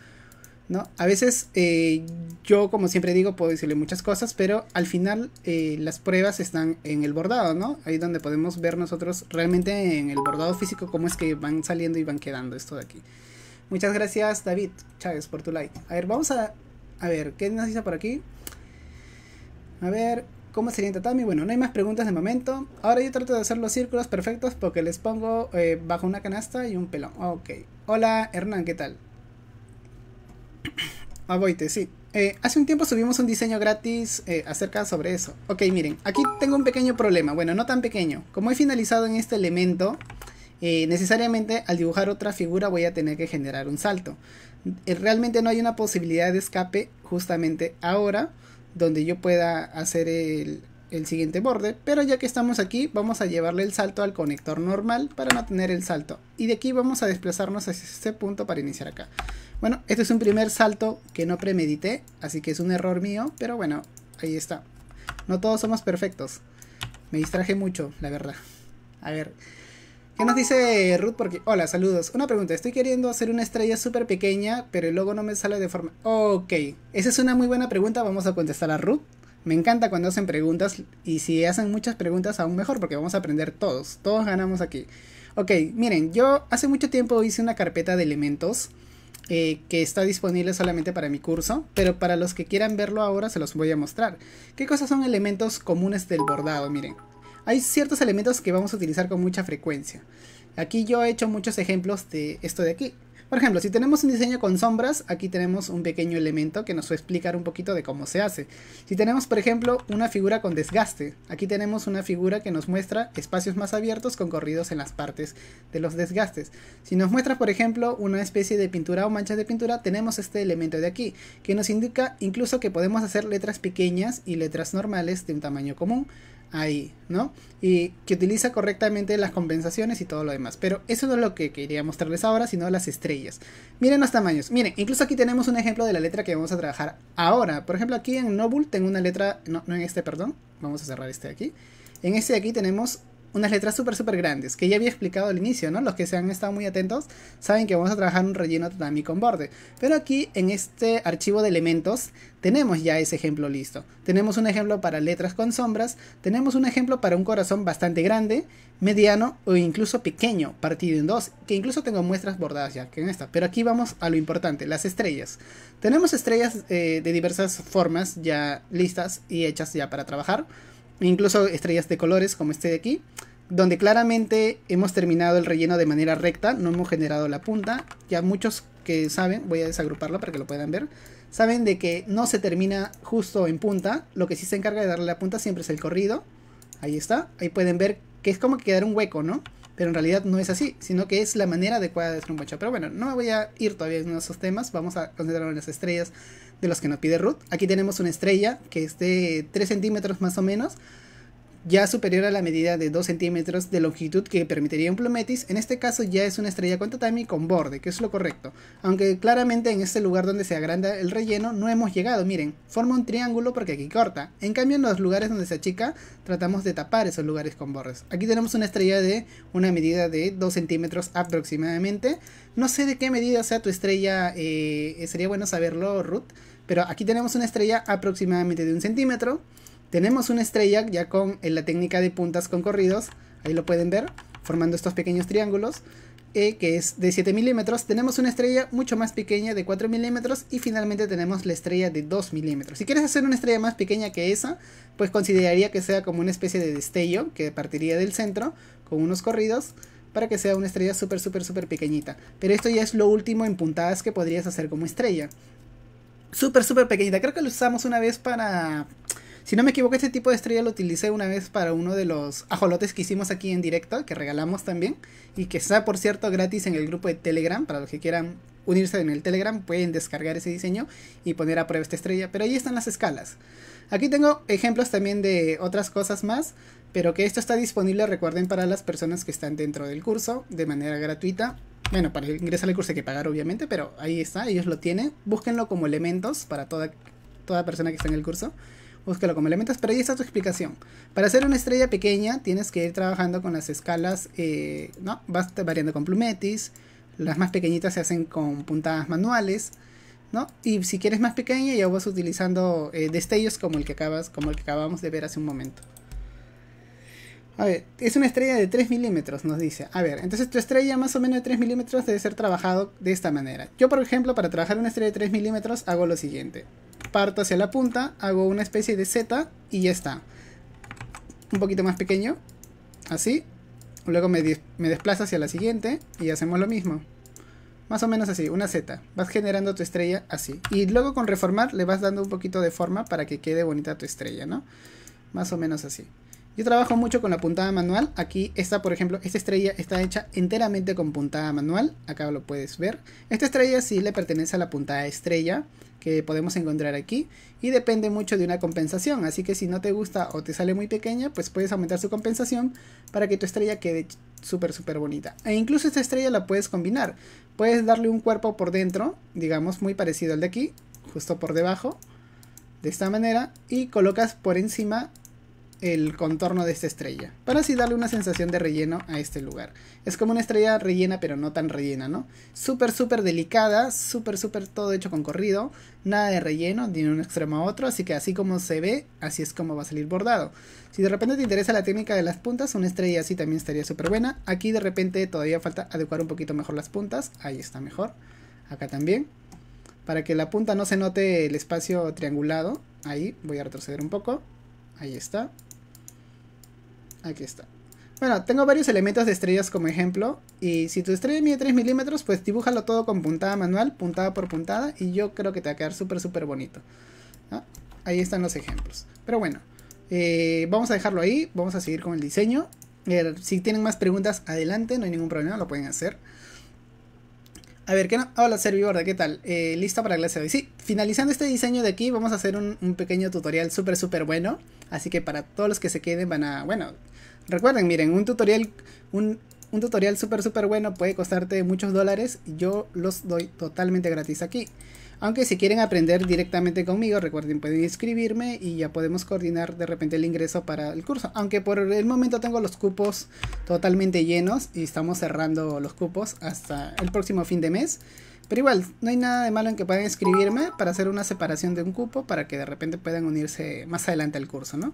¿no? A veces eh, yo, como siempre digo, puedo decirle muchas cosas, pero al final eh, las pruebas están en el bordado, ¿no? Ahí donde podemos ver nosotros realmente en el bordado físico cómo es que van saliendo y van quedando esto de aquí. Muchas gracias, David Chávez, por tu like. A ver, vamos a... A ver, ¿qué nos dice por aquí? A ver, ¿Cómo se el tatami? Bueno, no hay más preguntas de momento. Ahora yo trato de hacer los círculos perfectos porque les pongo eh, bajo una canasta y un pelón. Ok. Hola Hernán, ¿qué tal? A sí. Eh, hace un tiempo subimos un diseño gratis eh, acerca sobre eso. Ok, miren, aquí tengo un pequeño problema. Bueno, no tan pequeño. Como he finalizado en este elemento, eh, necesariamente al dibujar otra figura voy a tener que generar un salto. realmente no hay una posibilidad de escape justamente ahora donde yo pueda hacer el, el siguiente borde, pero ya que estamos aquí vamos a llevarle el salto al conector normal para no tener el salto. Y de aquí vamos a desplazarnos hacia este punto para iniciar acá. Bueno, este es un primer salto que no premedité, así que es un error mío, pero bueno, ahí está. No todos somos perfectos. Me distraje mucho, la verdad. A ver, ¿Qué nos dice Ruth? Porque, hola, saludos. Una pregunta, estoy queriendo hacer una estrella súper pequeña, pero el logo no me sale de forma... Ok, esa es una muy buena pregunta, vamos a contestar a Ruth. Me encanta cuando hacen preguntas y si hacen muchas preguntas aún mejor porque vamos a aprender todos, todos ganamos aquí. Ok, miren, yo hace mucho tiempo hice una carpeta de elementos eh, que está disponible solamente para mi curso, pero para los que quieran verlo ahora se los voy a mostrar. ¿Qué cosas son elementos comunes del bordado? Miren, hay ciertos elementos que vamos a utilizar con mucha frecuencia. Aquí yo he hecho muchos ejemplos de esto de aquí. Por ejemplo, si tenemos un diseño con sombras, aquí tenemos un pequeño elemento que nos va a explicar un poquito de cómo se hace. Si tenemos, por ejemplo, una figura con desgaste, aquí tenemos una figura que nos muestra espacios más abiertos con corridos en las partes de los desgastes. Si nos muestra, por ejemplo, una especie de pintura o mancha de pintura, tenemos este elemento de aquí, que nos indica incluso que podemos hacer letras pequeñas y letras normales de un tamaño común ahí, ¿no? Y que utiliza correctamente las compensaciones y todo lo demás. Pero eso no es lo que quería mostrarles ahora, sino las estrellas. Miren los tamaños. Miren, incluso aquí tenemos un ejemplo de la letra que vamos a trabajar ahora. Por ejemplo, aquí en Noble tengo una letra, no, no en este, perdón. Vamos a cerrar este de aquí. En este de aquí tenemos unas letras súper, súper grandes, que ya había explicado al inicio, ¿no? Los que se han estado muy atentos saben que vamos a trabajar un relleno tatami con borde. Pero aquí, en este archivo de elementos, tenemos ya ese ejemplo listo. Tenemos un ejemplo para letras con sombras, tenemos un ejemplo para un corazón bastante grande, mediano o incluso pequeño, partido en dos, que incluso tengo muestras bordadas ya que en esta. Pero aquí vamos a lo importante, las estrellas. Tenemos estrellas eh, de diversas formas ya listas y hechas ya para trabajar incluso estrellas de colores como este de aquí, donde claramente hemos terminado el relleno de manera recta, no hemos generado la punta, ya muchos que saben, voy a desagruparlo para que lo puedan ver, saben de que no se termina justo en punta, lo que sí se encarga de darle la punta siempre es el corrido, ahí está, ahí pueden ver que es como que quedar un hueco, ¿no? pero en realidad no es así, sino que es la manera adecuada de hacer un buen Pero bueno, no me voy a ir todavía en esos temas, vamos a concentrarnos en las estrellas de los que nos pide Ruth. Aquí tenemos una estrella que es de 3 centímetros más o menos, ya superior a la medida de 2 centímetros de longitud que permitiría un plumetis, en este caso ya es una estrella con tatami con borde, que es lo correcto. Aunque claramente en este lugar donde se agranda el relleno no hemos llegado, miren, forma un triángulo porque aquí corta. En cambio en los lugares donde se achica tratamos de tapar esos lugares con bordes. Aquí tenemos una estrella de una medida de 2 centímetros aproximadamente. No sé de qué medida sea tu estrella, eh, sería bueno saberlo Ruth, pero aquí tenemos una estrella aproximadamente de un centímetro. Tenemos una estrella ya con la técnica de puntas con corridos, ahí lo pueden ver, formando estos pequeños triángulos, eh, que es de 7 milímetros. Tenemos una estrella mucho más pequeña de 4 milímetros y finalmente tenemos la estrella de 2 milímetros. Si quieres hacer una estrella más pequeña que esa, pues consideraría que sea como una especie de destello que partiría del centro con unos corridos para que sea una estrella súper, súper, súper pequeñita. Pero esto ya es lo último en puntadas que podrías hacer como estrella. Súper, súper pequeñita. Creo que lo usamos una vez para si no me equivoco, este tipo de estrella lo utilicé una vez para uno de los ajolotes que hicimos aquí en directo, que regalamos también, y que está, por cierto, gratis en el grupo de Telegram. Para los que quieran unirse en el Telegram, pueden descargar ese diseño y poner a prueba esta estrella. Pero ahí están las escalas. Aquí tengo ejemplos también de otras cosas más, pero que esto está disponible, recuerden, para las personas que están dentro del curso de manera gratuita. Bueno, para ingresar al curso hay que pagar, obviamente, pero ahí está, ellos lo tienen. Búsquenlo como elementos para toda, toda persona que está en el curso búscalo como elementos, pero ahí está tu explicación. Para hacer una estrella pequeña tienes que ir trabajando con las escalas, eh, ¿no? Vas variando con plumetis, las más pequeñitas se hacen con puntadas manuales, ¿no? Y si quieres más pequeña ya vas utilizando eh, destellos como el que acabas, como el que acabamos de ver hace un momento. A ver, es una estrella de 3 milímetros, nos dice. A ver, entonces tu estrella más o menos de 3 milímetros debe ser trabajado de esta manera. Yo, por ejemplo, para trabajar una estrella de 3 milímetros, hago lo siguiente. Parto hacia la punta, hago una especie de Z y ya está. Un poquito más pequeño, así. Luego me, me desplazo hacia la siguiente y hacemos lo mismo. Más o menos así, una Z. Vas generando tu estrella así. Y luego con reformar le vas dando un poquito de forma para que quede bonita tu estrella, ¿no? Más o menos así. Yo trabajo mucho con la puntada manual. Aquí está, por ejemplo, esta estrella está hecha enteramente con puntada manual. Acá lo puedes ver. Esta estrella sí le pertenece a la puntada estrella que podemos encontrar aquí y depende mucho de una compensación, así que si no te gusta o te sale muy pequeña, pues puedes aumentar su compensación para que tu estrella quede súper súper bonita. E incluso esta estrella la puedes combinar, puedes darle un cuerpo por dentro, digamos muy parecido al de aquí, justo por debajo, de esta manera, y colocas por encima el contorno de esta estrella, para así darle una sensación de relleno a este lugar. Es como una estrella rellena, pero no tan rellena, ¿no? Súper, súper delicada, súper, súper todo hecho con corrido, nada de relleno de un extremo a otro, así que así como se ve, así es como va a salir bordado. Si de repente te interesa la técnica de las puntas, una estrella así también estaría súper buena. Aquí de repente todavía falta adecuar un poquito mejor las puntas, ahí está mejor, acá también. Para que la punta no se note el espacio triangulado, ahí voy a retroceder un poco, ahí está, Aquí está. Bueno, tengo varios elementos de estrellas como ejemplo. Y si tu estrella mide 3 milímetros, pues dibújalo todo con puntada manual, puntada por puntada. Y yo creo que te va a quedar súper, súper bonito. Ahí están los ejemplos. Pero bueno, eh, vamos a dejarlo ahí. Vamos a seguir con el diseño. Eh, si tienen más preguntas, adelante, no hay ningún problema, lo pueden hacer. A ver, ¿qué no? Hola, servidor, ¿qué tal? Eh, ¿Lista para clase de hoy? Sí, finalizando este diseño de aquí, vamos a hacer un, pequeño tutorial súper, súper bueno. Así que para todos los que se queden van a... Bueno, recuerden, miren, un tutorial... Un, un tutorial súper, súper bueno puede costarte muchos dólares. Yo los doy totalmente gratis aquí. Aunque si quieren aprender directamente conmigo, recuerden pueden inscribirme y ya podemos coordinar de repente el ingreso para el curso. Aunque por el momento tengo los cupos totalmente llenos y estamos cerrando los cupos hasta el próximo fin de mes. Pero igual, no hay nada de malo en que puedan escribirme para hacer una separación de un cupo para que de repente puedan unirse más adelante al curso, ¿no?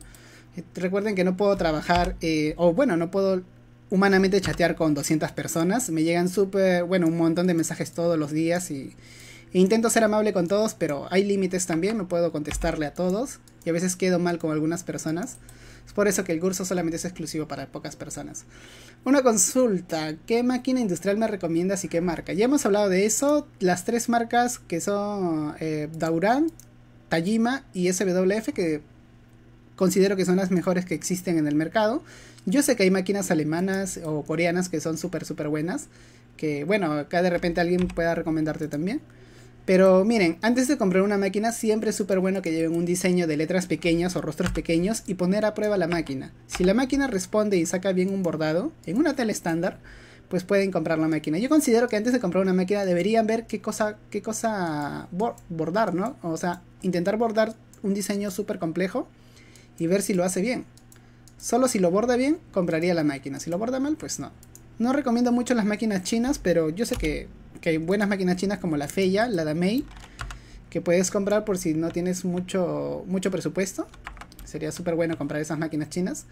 Eh, recuerden que no puedo trabajar, eh, o bueno, no puedo humanamente chatear con 200 personas. Me llegan súper, bueno, un montón de mensajes todos los días y Intento ser amable con todos, pero hay límites también, no puedo contestarle a todos y a veces quedo mal con algunas personas. Es por eso que el curso solamente es exclusivo para pocas personas. Una consulta, ¿qué máquina industrial me recomiendas y qué marca? Ya hemos hablado de eso, las tres marcas que son eh, Dauran, Tajima y SWF, que considero que son las mejores que existen en el mercado. Yo sé que hay máquinas alemanas o coreanas que son súper, súper buenas, que bueno, acá de repente alguien pueda recomendarte también. Pero miren, antes de comprar una máquina siempre es súper bueno que lleven un diseño de letras pequeñas o rostros pequeños y poner a prueba la máquina. Si la máquina responde y saca bien un bordado, en una tela estándar, pues pueden comprar la máquina. Yo considero que antes de comprar una máquina deberían ver qué cosa, qué cosa bordar, ¿no? O sea, intentar bordar un diseño súper complejo y ver si lo hace bien. Solo si lo borda bien, compraría la máquina. Si lo borda mal, pues no. No recomiendo mucho las máquinas chinas, pero yo sé que que hay buenas máquinas chinas como la Feya, la Damei, que puedes comprar por si no tienes mucho, mucho presupuesto. Sería súper bueno comprar esas máquinas chinas.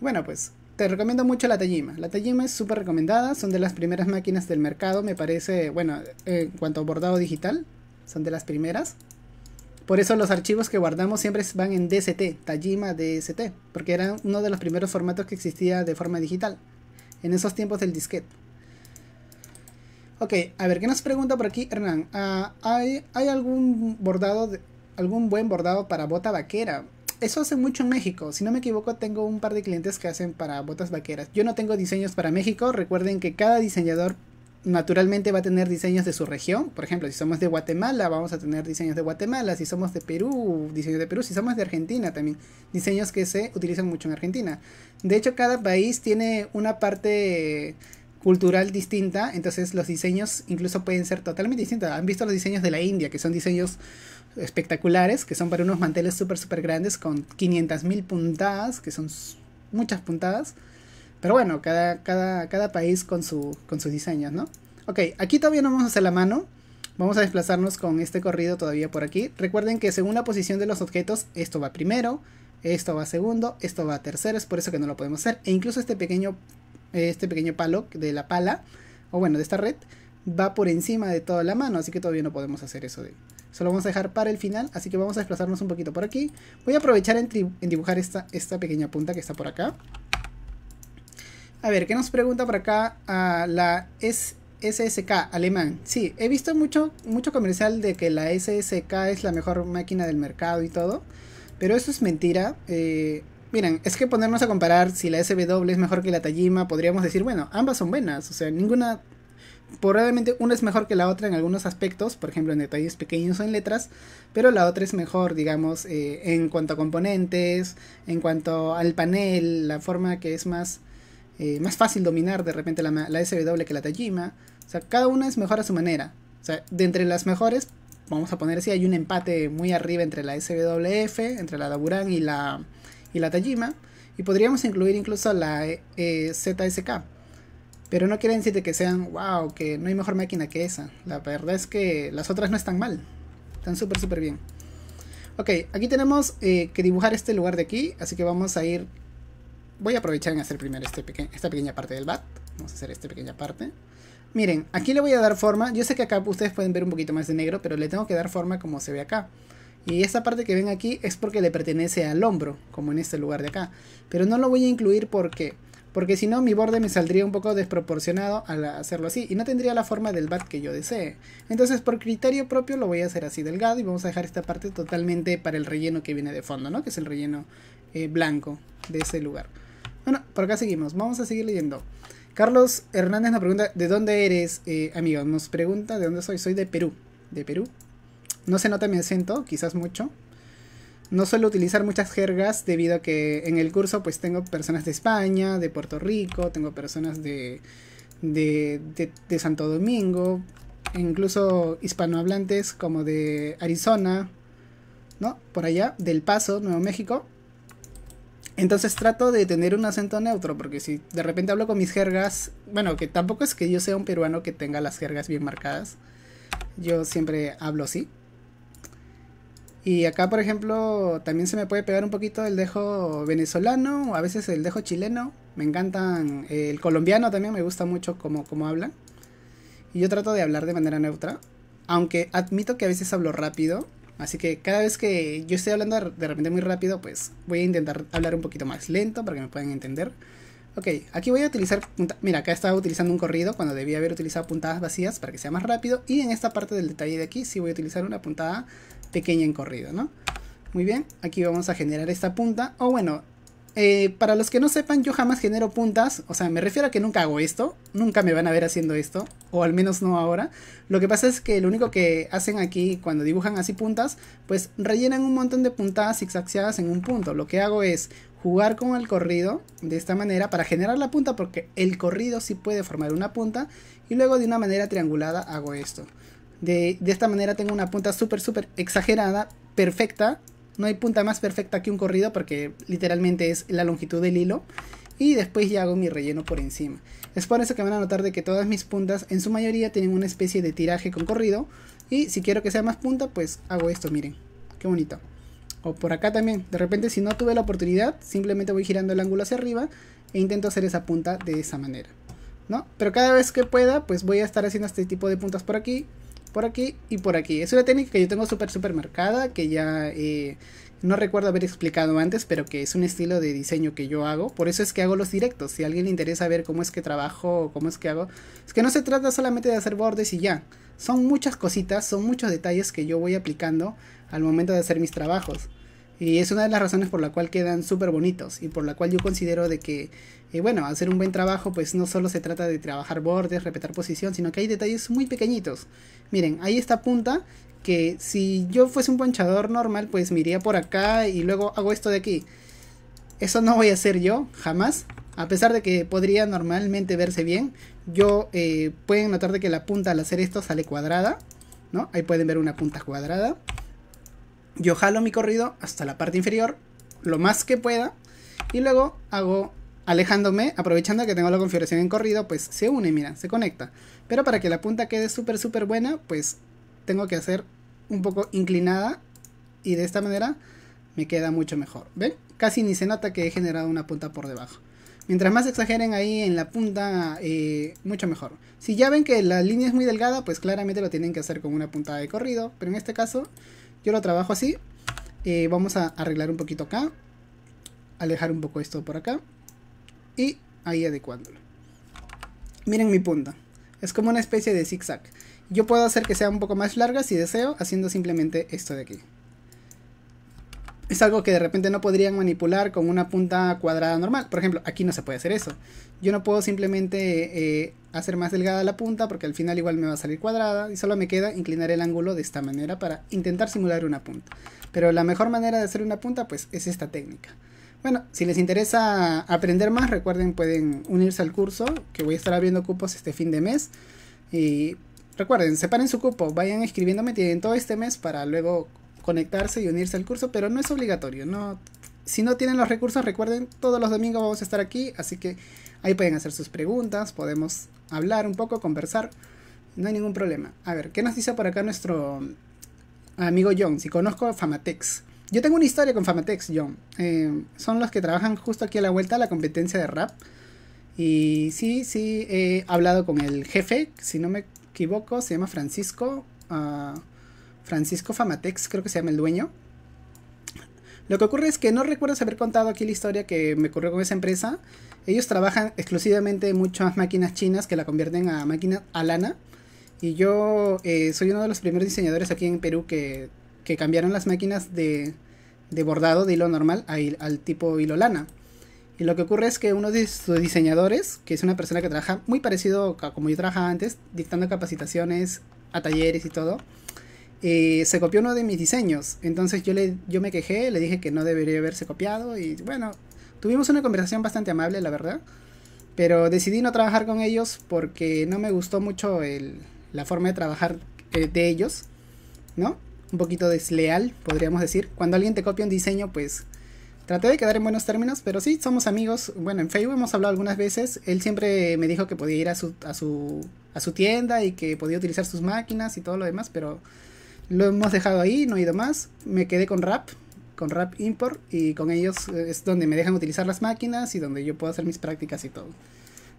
Bueno, pues te recomiendo mucho la Tajima. La Tajima es súper recomendada, son de las primeras máquinas del mercado, me parece, bueno, en cuanto a bordado digital, son de las primeras. Por eso los archivos que guardamos siempre van en DST, Tajima DST, porque era uno de los primeros formatos que existía de forma digital, en esos tiempos del disquete. Ok, a ver, ¿qué nos pregunta por aquí Hernán? Ah, ¿hay, ¿hay, algún bordado, algún buen bordado para bota vaquera? Eso hace mucho en México. Si no me equivoco, tengo un par de clientes que hacen para botas vaqueras. Yo no tengo diseños para México. Recuerden que cada diseñador naturalmente va a tener diseños de su región. Por ejemplo, si somos de Guatemala, vamos a tener diseños de Guatemala. Si somos de Perú, diseños de Perú. Si somos de Argentina también. Diseños que se utilizan mucho en Argentina. De hecho, cada país tiene una parte cultural distinta, entonces los diseños incluso pueden ser totalmente distintos. Han visto los diseños de la India, que son diseños espectaculares, que son para unos manteles súper, súper grandes con 500.000 puntadas, que son muchas puntadas. Pero bueno, cada, cada, cada país con, su, con sus diseños, ¿no? Ok, aquí todavía no vamos a hacer la mano. Vamos a desplazarnos con este corrido todavía por aquí. Recuerden que según la posición de los objetos, esto va primero, esto va segundo, esto va tercero. Es por eso que no lo podemos hacer. E incluso este pequeño este pequeño palo de la pala, o bueno, de esta red, va por encima de toda la mano, así que todavía no podemos hacer eso de... Solo vamos a dejar para el final, así que vamos a desplazarnos un poquito por aquí. Voy a aprovechar en, dibujar esta, esta pequeña punta que está por acá. A ver, ¿qué nos pregunta por acá a la SSK alemán? Sí, he visto mucho, mucho comercial de que la SSK es la mejor máquina del mercado y todo, pero eso es mentira. Eh, Miren, es que ponernos a comparar si la SW es mejor que la Tajima, podríamos decir, bueno, ambas son buenas, o sea, ninguna probablemente una es mejor que la otra en algunos aspectos, por ejemplo en detalles pequeños o en letras, pero la otra es mejor, digamos, eh, en cuanto a componentes, en cuanto al panel, la forma que es más, eh, más fácil dominar de repente la, SW que la Tajima. O sea, cada una es mejor a su manera. O sea, de entre las mejores, vamos a poner si hay un empate muy arriba entre la SWF, entre la Daburán y la y la Tajima. Y podríamos incluir incluso la eh, eh, ZSK. Pero no quiere decirte que sean, wow, que no hay mejor máquina que esa. La verdad es que las otras no están mal. Están súper, súper bien. Ok, aquí tenemos eh, que dibujar este lugar de aquí. Así que vamos a ir... Voy a aprovechar en hacer primero este esta pequeña parte del bat. Vamos a hacer esta pequeña parte. Miren, aquí le voy a dar forma. Yo sé que acá ustedes pueden ver un poquito más de negro, pero le tengo que dar forma como se ve acá. Y esta parte que ven aquí es porque le pertenece al hombro, como en este lugar de acá. Pero no lo voy a incluir porque, porque si no mi borde me saldría un poco desproporcionado al hacerlo así. Y no tendría la forma del bat que yo desee. Entonces por criterio propio lo voy a hacer así delgado y vamos a dejar esta parte totalmente para el relleno que viene de fondo, ¿no? Que es el relleno eh, blanco de ese lugar. Bueno, por acá seguimos. Vamos a seguir leyendo. Carlos Hernández nos pregunta, ¿de dónde eres, eh, amigo? Nos pregunta, ¿de dónde soy? Soy de Perú. De Perú. No se nota mi acento, quizás mucho. No suelo utilizar muchas jergas debido a que en el curso pues tengo personas de España, de Puerto Rico, tengo personas de, de, Santo Domingo, e incluso hispanohablantes como de Arizona, ¿no? Por allá, del Paso, Nuevo México. Entonces trato de tener un acento neutro, porque si de repente hablo con mis jergas, bueno, que tampoco es que yo sea un peruano que tenga las jergas bien marcadas, yo siempre hablo así, y acá, por ejemplo, también se me puede pegar un poquito el dejo venezolano, o a veces el dejo chileno. Me encantan. Eh, el colombiano también me gusta mucho cómo, cómo hablan. Y yo trato de hablar de manera neutra. Aunque admito que a veces hablo rápido. Así que cada vez que yo estoy hablando de repente muy rápido, pues voy a intentar hablar un poquito más lento para que me puedan entender. Ok, aquí voy a utilizar... Mira, acá estaba utilizando un corrido cuando debía haber utilizado puntadas vacías para que sea más rápido. Y en esta parte del detalle de aquí sí voy a utilizar una puntada pequeña en corrido, ¿no? Muy bien, aquí vamos a generar esta punta. O bueno, eh, para los que no sepan, yo jamás genero puntas. O sea, me refiero a que nunca hago esto. Nunca me van a ver haciendo esto. O al menos no ahora. Lo que pasa es que lo único que hacen aquí cuando dibujan así puntas, pues rellenan un montón de puntadas zigzagueadas en un punto. Lo que hago es jugar con el corrido de esta manera para generar la punta porque el corrido sí puede formar una punta. Y luego de una manera triangulada hago esto. De, esta manera tengo una punta súper, súper exagerada, perfecta. No hay punta más perfecta que un corrido porque literalmente es la longitud del hilo. Y después ya hago mi relleno por encima. Es por eso que van a notar de que todas mis puntas en su mayoría tienen una especie de tiraje con corrido. Y si quiero que sea más punta, pues hago esto, miren. Qué bonito. O por acá también. De repente si no tuve la oportunidad, simplemente voy girando el ángulo hacia arriba e intento hacer esa punta de esa manera. ¿No? Pero cada vez que pueda, pues voy a estar haciendo este tipo de puntas por aquí, por aquí y por aquí. Es una técnica que yo tengo súper, súper marcada, que ya eh, no recuerdo haber explicado antes, pero que es un estilo de diseño que yo hago. Por eso es que hago los directos. Si a alguien le interesa ver cómo es que trabajo o cómo es que hago, es que no se trata solamente de hacer bordes y ya. Son muchas cositas, son muchos detalles que yo voy aplicando al momento de hacer mis trabajos. Y es una de las razones por la cual quedan súper bonitos y por la cual yo considero de que, eh, bueno, hacer un buen trabajo pues no solo se trata de trabajar bordes, repetir posición, sino que hay detalles muy pequeñitos. Miren, ahí esta punta que si yo fuese un ponchador normal pues me por acá y luego hago esto de aquí. Eso no voy a hacer yo, jamás. A pesar de que podría normalmente verse bien, yo eh, pueden notar de que la punta al hacer esto sale cuadrada, ¿no? Ahí pueden ver una punta cuadrada yo jalo mi corrido hasta la parte inferior, lo más que pueda, y luego hago alejándome, aprovechando que tengo la configuración en corrido, pues se une, mira, se conecta. Pero para que la punta quede súper, súper buena, pues tengo que hacer un poco inclinada y de esta manera me queda mucho mejor. ¿Ven? Casi ni se nota que he generado una punta por debajo. Mientras más exageren ahí en la punta, eh, mucho mejor. Si ya ven que la línea es muy delgada, pues claramente lo tienen que hacer con una puntada de corrido. Pero en este caso, yo lo trabajo así. Eh, vamos a arreglar un poquito acá. Alejar un poco esto por acá. Y ahí adecuándolo. Miren mi punta. Es como una especie de zigzag. Yo puedo hacer que sea un poco más larga si deseo, haciendo simplemente esto de aquí. Es algo que de repente no podrían manipular con una punta cuadrada normal. Por ejemplo, aquí no se puede hacer eso. Yo no puedo simplemente eh, hacer más delgada la punta porque al final igual me va a salir cuadrada y solo me queda inclinar el ángulo de esta manera para intentar simular una punta. Pero la mejor manera de hacer una punta pues es esta técnica. Bueno, si les interesa aprender más, recuerden pueden unirse al curso que voy a estar abriendo cupos este fin de mes. Y recuerden, separen su cupo, vayan escribiéndome, tienen todo este mes para luego conectarse y unirse al curso, pero no es obligatorio. No, si no tienen los recursos, recuerden, todos los domingos vamos a estar aquí, así que Ahí pueden hacer sus preguntas, podemos hablar un poco, conversar. No hay ningún problema. A ver, ¿qué nos dice por acá nuestro amigo John? Si conozco Famatex. Yo tengo una historia con Famatex, John. Eh, son los que trabajan justo aquí a la vuelta a la competencia de rap. Y sí, sí, he hablado con el jefe, si no me equivoco, se llama Francisco. Ah, Francisco Famatex, creo que se llama el dueño. Lo que ocurre es que no recuerdo haber contado aquí la historia que me ocurrió con esa empresa. Ellos trabajan exclusivamente muchas máquinas chinas que la convierten a máquina a lana. Y yo eh, soy uno de los primeros diseñadores aquí en Perú que, cambiaron las máquinas de, bordado de hilo normal al tipo hilo lana. Y lo que ocurre es que uno de sus diseñadores, que es una persona que trabaja muy parecido a como yo trabajaba antes, dictando capacitaciones a talleres y todo, eh, se copió uno de mis diseños. Entonces yo, le, yo me quejé, le dije que no debería haberse copiado y bueno, Tuvimos una conversación bastante amable, la verdad. Pero decidí no trabajar con ellos porque no me gustó mucho el, la forma de trabajar eh, de ellos, ¿no? Un poquito desleal, podríamos decir. Cuando alguien te copia un diseño, pues traté de quedar en buenos términos, pero sí, somos amigos. Bueno, en Facebook hemos hablado algunas veces. Él siempre me dijo que podía ir a su, a su, a su tienda y que podía utilizar sus máquinas y todo lo demás, pero lo hemos dejado ahí, no he ido más. Me quedé con Rap, con Rap Import y con ellos eh, es donde me dejan utilizar las máquinas y donde yo puedo hacer mis prácticas y todo.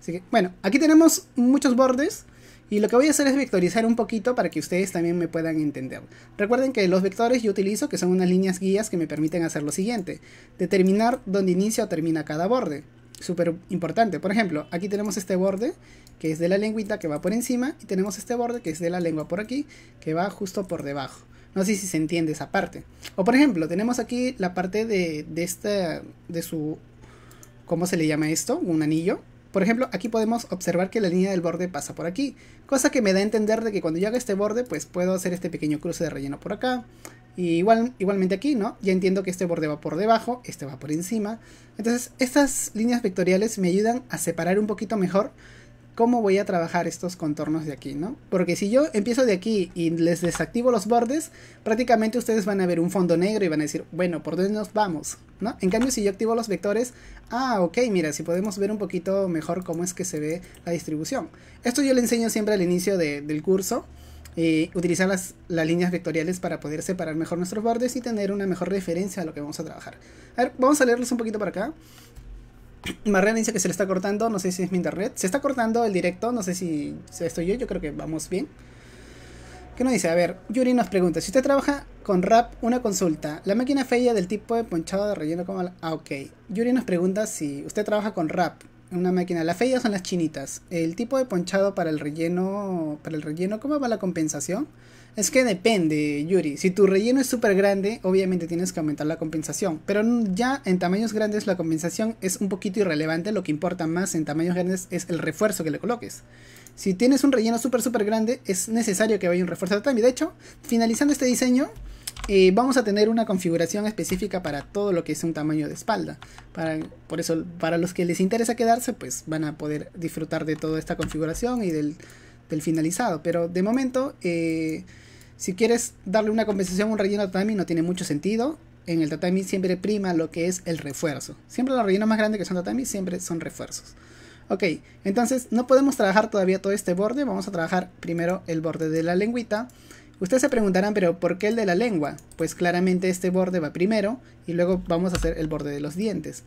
Así que bueno, aquí tenemos muchos bordes y lo que voy a hacer es vectorizar un poquito para que ustedes también me puedan entender. Recuerden que los vectores yo utilizo que son unas líneas guías que me permiten hacer lo siguiente, determinar dónde inicia o termina cada borde. Súper importante, por ejemplo, aquí tenemos este borde que es de la lengüita que va por encima y tenemos este borde que es de la lengua por aquí que va justo por debajo. No sé si se entiende esa parte. O por ejemplo, tenemos aquí la parte de, de esta, de su, ¿cómo se le llama esto? Un anillo. Por ejemplo, aquí podemos observar que la línea del borde pasa por aquí, cosa que me da a entender de que cuando yo haga este borde, pues puedo hacer este pequeño cruce de relleno por acá. Y igual, igualmente aquí, ¿no? Ya entiendo que este borde va por debajo, este va por encima. Entonces, estas líneas vectoriales me ayudan a separar un poquito mejor cómo voy a trabajar estos contornos de aquí, ¿no? Porque si yo empiezo de aquí y les desactivo los bordes, prácticamente ustedes van a ver un fondo negro y van a decir, bueno, ¿por dónde nos vamos? ¿No? En cambio, si yo activo los vectores, ah, ok, mira, si podemos ver un poquito mejor cómo es que se ve la distribución. Esto yo le enseño siempre al inicio del curso. Eh, utilizar las, líneas vectoriales para poder separar mejor nuestros bordes y tener una mejor referencia a lo que vamos a trabajar. A ver, vamos a leerles un poquito para acá. Marrena dice que se le está cortando, no sé si es mi internet. Se está cortando el directo, no sé si estoy yo, yo creo que vamos bien. ¿Qué nos dice? A ver, Yuri nos pregunta, si usted trabaja con rap, una consulta. La máquina feia del tipo de ponchado de relleno como... Ah, ok. Yuri nos pregunta si usted trabaja con rap, una máquina. La feia son las chinitas. El tipo de ponchado para el relleno... Para el relleno, ¿cómo va la compensación? Es que depende, Yuri. Si tu relleno es súper grande, obviamente tienes que aumentar la compensación. Pero ya en tamaños grandes la compensación es un poquito irrelevante. Lo que importa más en tamaños grandes es el refuerzo que le coloques. Si tienes un relleno súper, súper grande, es necesario que vaya un refuerzo también. De hecho, finalizando este diseño, eh, vamos a tener una configuración específica para todo lo que es un tamaño de espalda. por eso, para los que les interesa quedarse, pues van a poder disfrutar de toda esta configuración y del, finalizado. Pero de momento... Eh, si quieres darle una compensación a un relleno tatami no tiene mucho sentido. En el tatami siempre prima lo que es el refuerzo. Siempre los rellenos más grandes que son tatami siempre son refuerzos. Ok, entonces no podemos trabajar todavía todo este borde. Vamos a trabajar primero el borde de la lengüita. Ustedes se preguntarán, pero ¿por qué el de la lengua? Pues claramente este borde va primero y luego vamos a hacer el borde de los dientes.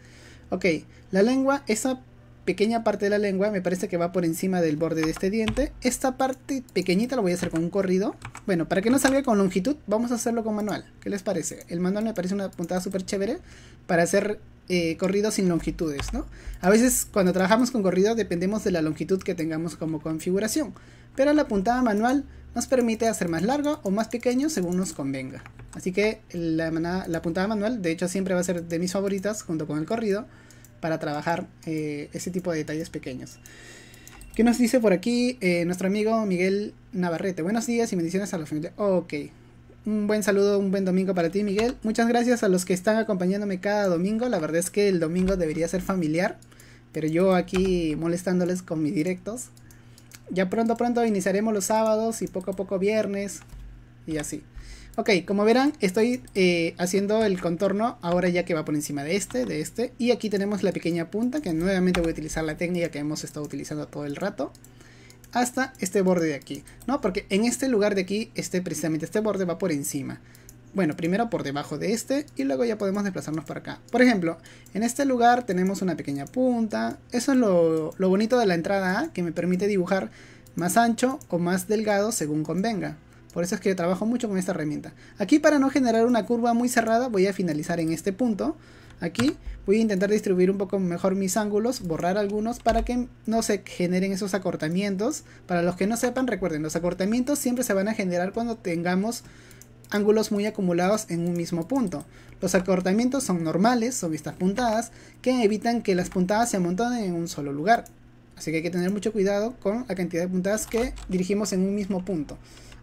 Ok, la lengua, esa pequeña parte de la lengua, me parece que va por encima del borde de este diente. Esta parte pequeñita la voy a hacer con un corrido. Bueno, para que no salga con longitud, vamos a hacerlo con manual. ¿Qué les parece? El manual me parece una puntada súper chévere para hacer eh, corridos sin longitudes, ¿no? A veces cuando trabajamos con corrido dependemos de la longitud que tengamos como configuración, pero la puntada manual nos permite hacer más largo o más pequeño según nos convenga. Así que la, la puntada manual, de hecho, siempre va a ser de mis favoritas junto con el corrido para trabajar eh, ese tipo de detalles pequeños. ¿Qué nos dice por aquí eh, nuestro amigo Miguel Navarrete? Buenos días y bendiciones a la familia. Ok. Un buen saludo, un buen domingo para ti, Miguel. Muchas gracias a los que están acompañándome cada domingo. La verdad es que el domingo debería ser familiar, pero yo aquí molestándoles con mis directos. Ya pronto, pronto iniciaremos los sábados y poco a poco viernes y así. Ok, como verán, estoy eh, haciendo el contorno ahora ya que va por encima de este, de este. Y aquí tenemos la pequeña punta, que nuevamente voy a utilizar la técnica que hemos estado utilizando todo el rato. Hasta este borde de aquí, ¿no? Porque en este lugar de aquí, este, precisamente este borde va por encima. Bueno, primero por debajo de este y luego ya podemos desplazarnos por acá. Por ejemplo, en este lugar tenemos una pequeña punta. Eso es lo, lo bonito de la entrada A, que me permite dibujar más ancho o más delgado según convenga. Por eso es que trabajo mucho con esta herramienta. Aquí para no generar una curva muy cerrada voy a finalizar en este punto. Aquí voy a intentar distribuir un poco mejor mis ángulos, borrar algunos para que no se generen esos acortamientos. Para los que no sepan, recuerden, los acortamientos siempre se van a generar cuando tengamos ángulos muy acumulados en un mismo punto. Los acortamientos son normales, son vistas puntadas, que evitan que las puntadas se amontonen en un solo lugar. Así que hay que tener mucho cuidado con la cantidad de puntadas que dirigimos en un mismo punto.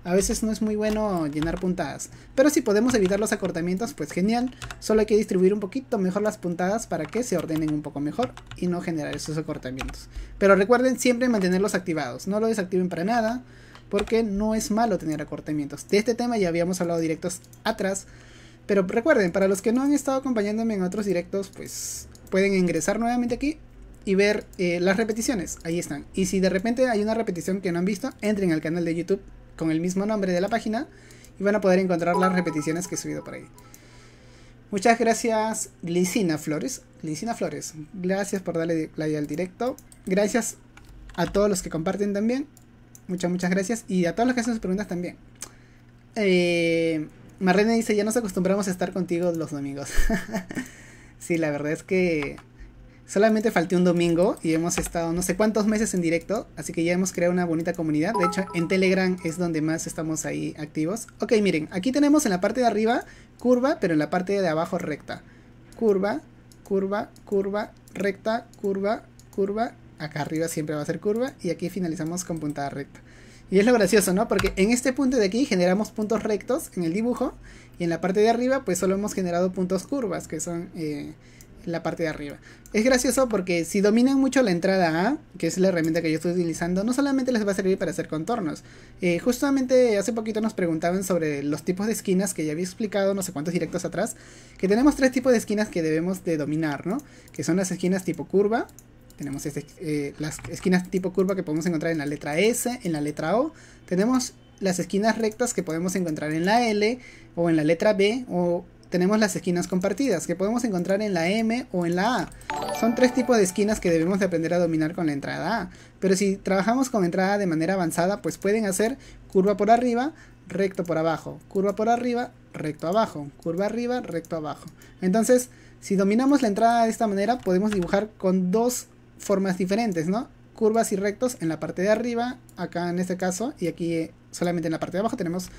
A veces no es muy bueno llenar puntadas, pero si podemos evitar los acortamientos, pues genial. Solo hay que distribuir un poquito mejor las puntadas para que se ordenen un poco mejor y no generar esos acortamientos. Pero recuerden siempre mantenerlos activados, no lo desactiven para nada, porque no es malo tener acortamientos. De este tema ya habíamos hablado directos atrás, pero recuerden, para los que no han estado acompañándome en otros directos, pues pueden ingresar nuevamente aquí y ver eh, las repeticiones. Ahí están. Y si de repente hay una repetición que no han visto, entren al canal de YouTube con el mismo nombre de la página y van a poder encontrar las repeticiones que he subido por ahí. Muchas gracias, Licina Flores. Licina Flores, gracias por darle play al directo. Gracias a todos los que comparten también. Muchas, muchas gracias. Y a todos los que hacen sus preguntas también. Eh, Marlene dice, ya nos acostumbramos a estar contigo los domingos. sí, la verdad es que Solamente falté un domingo y hemos estado no sé cuántos meses en directo, así que ya hemos creado una bonita comunidad. De hecho, en Telegram es donde más estamos ahí activos. Ok, miren, aquí tenemos en la parte de arriba curva, pero en la parte de abajo recta. Curva, curva, curva, recta, curva, curva. Acá arriba siempre va a ser curva y aquí finalizamos con puntada recta. Y es lo gracioso, ¿no? Porque en este punto de aquí generamos puntos rectos en el dibujo y en la parte de arriba pues solo hemos generado puntos curvas que son... Eh, la parte de arriba. Es gracioso porque si dominan mucho la entrada A, que es la herramienta que yo estoy utilizando, no solamente les va a servir para hacer contornos. Eh, justamente hace poquito nos preguntaban sobre los tipos de esquinas que ya había explicado no sé cuántos directos atrás, que tenemos tres tipos de esquinas que debemos de dominar, ¿no? Que son las esquinas tipo curva, tenemos este, eh, las esquinas tipo curva que podemos encontrar en la letra S, en la letra O, tenemos las esquinas rectas que podemos encontrar en la L o en la letra B o tenemos las esquinas compartidas, que podemos encontrar en la M o en la A. Son tres tipos de esquinas que debemos de aprender a dominar con la entrada A, pero si trabajamos con entrada de manera avanzada, pues pueden hacer curva por arriba, recto por abajo, curva por arriba, recto abajo, curva arriba, recto abajo. Entonces, si dominamos la entrada de esta manera, podemos dibujar con dos formas diferentes, ¿no? Curvas y rectos en la parte de arriba, acá en este caso, y aquí eh, solamente en la parte de abajo tenemos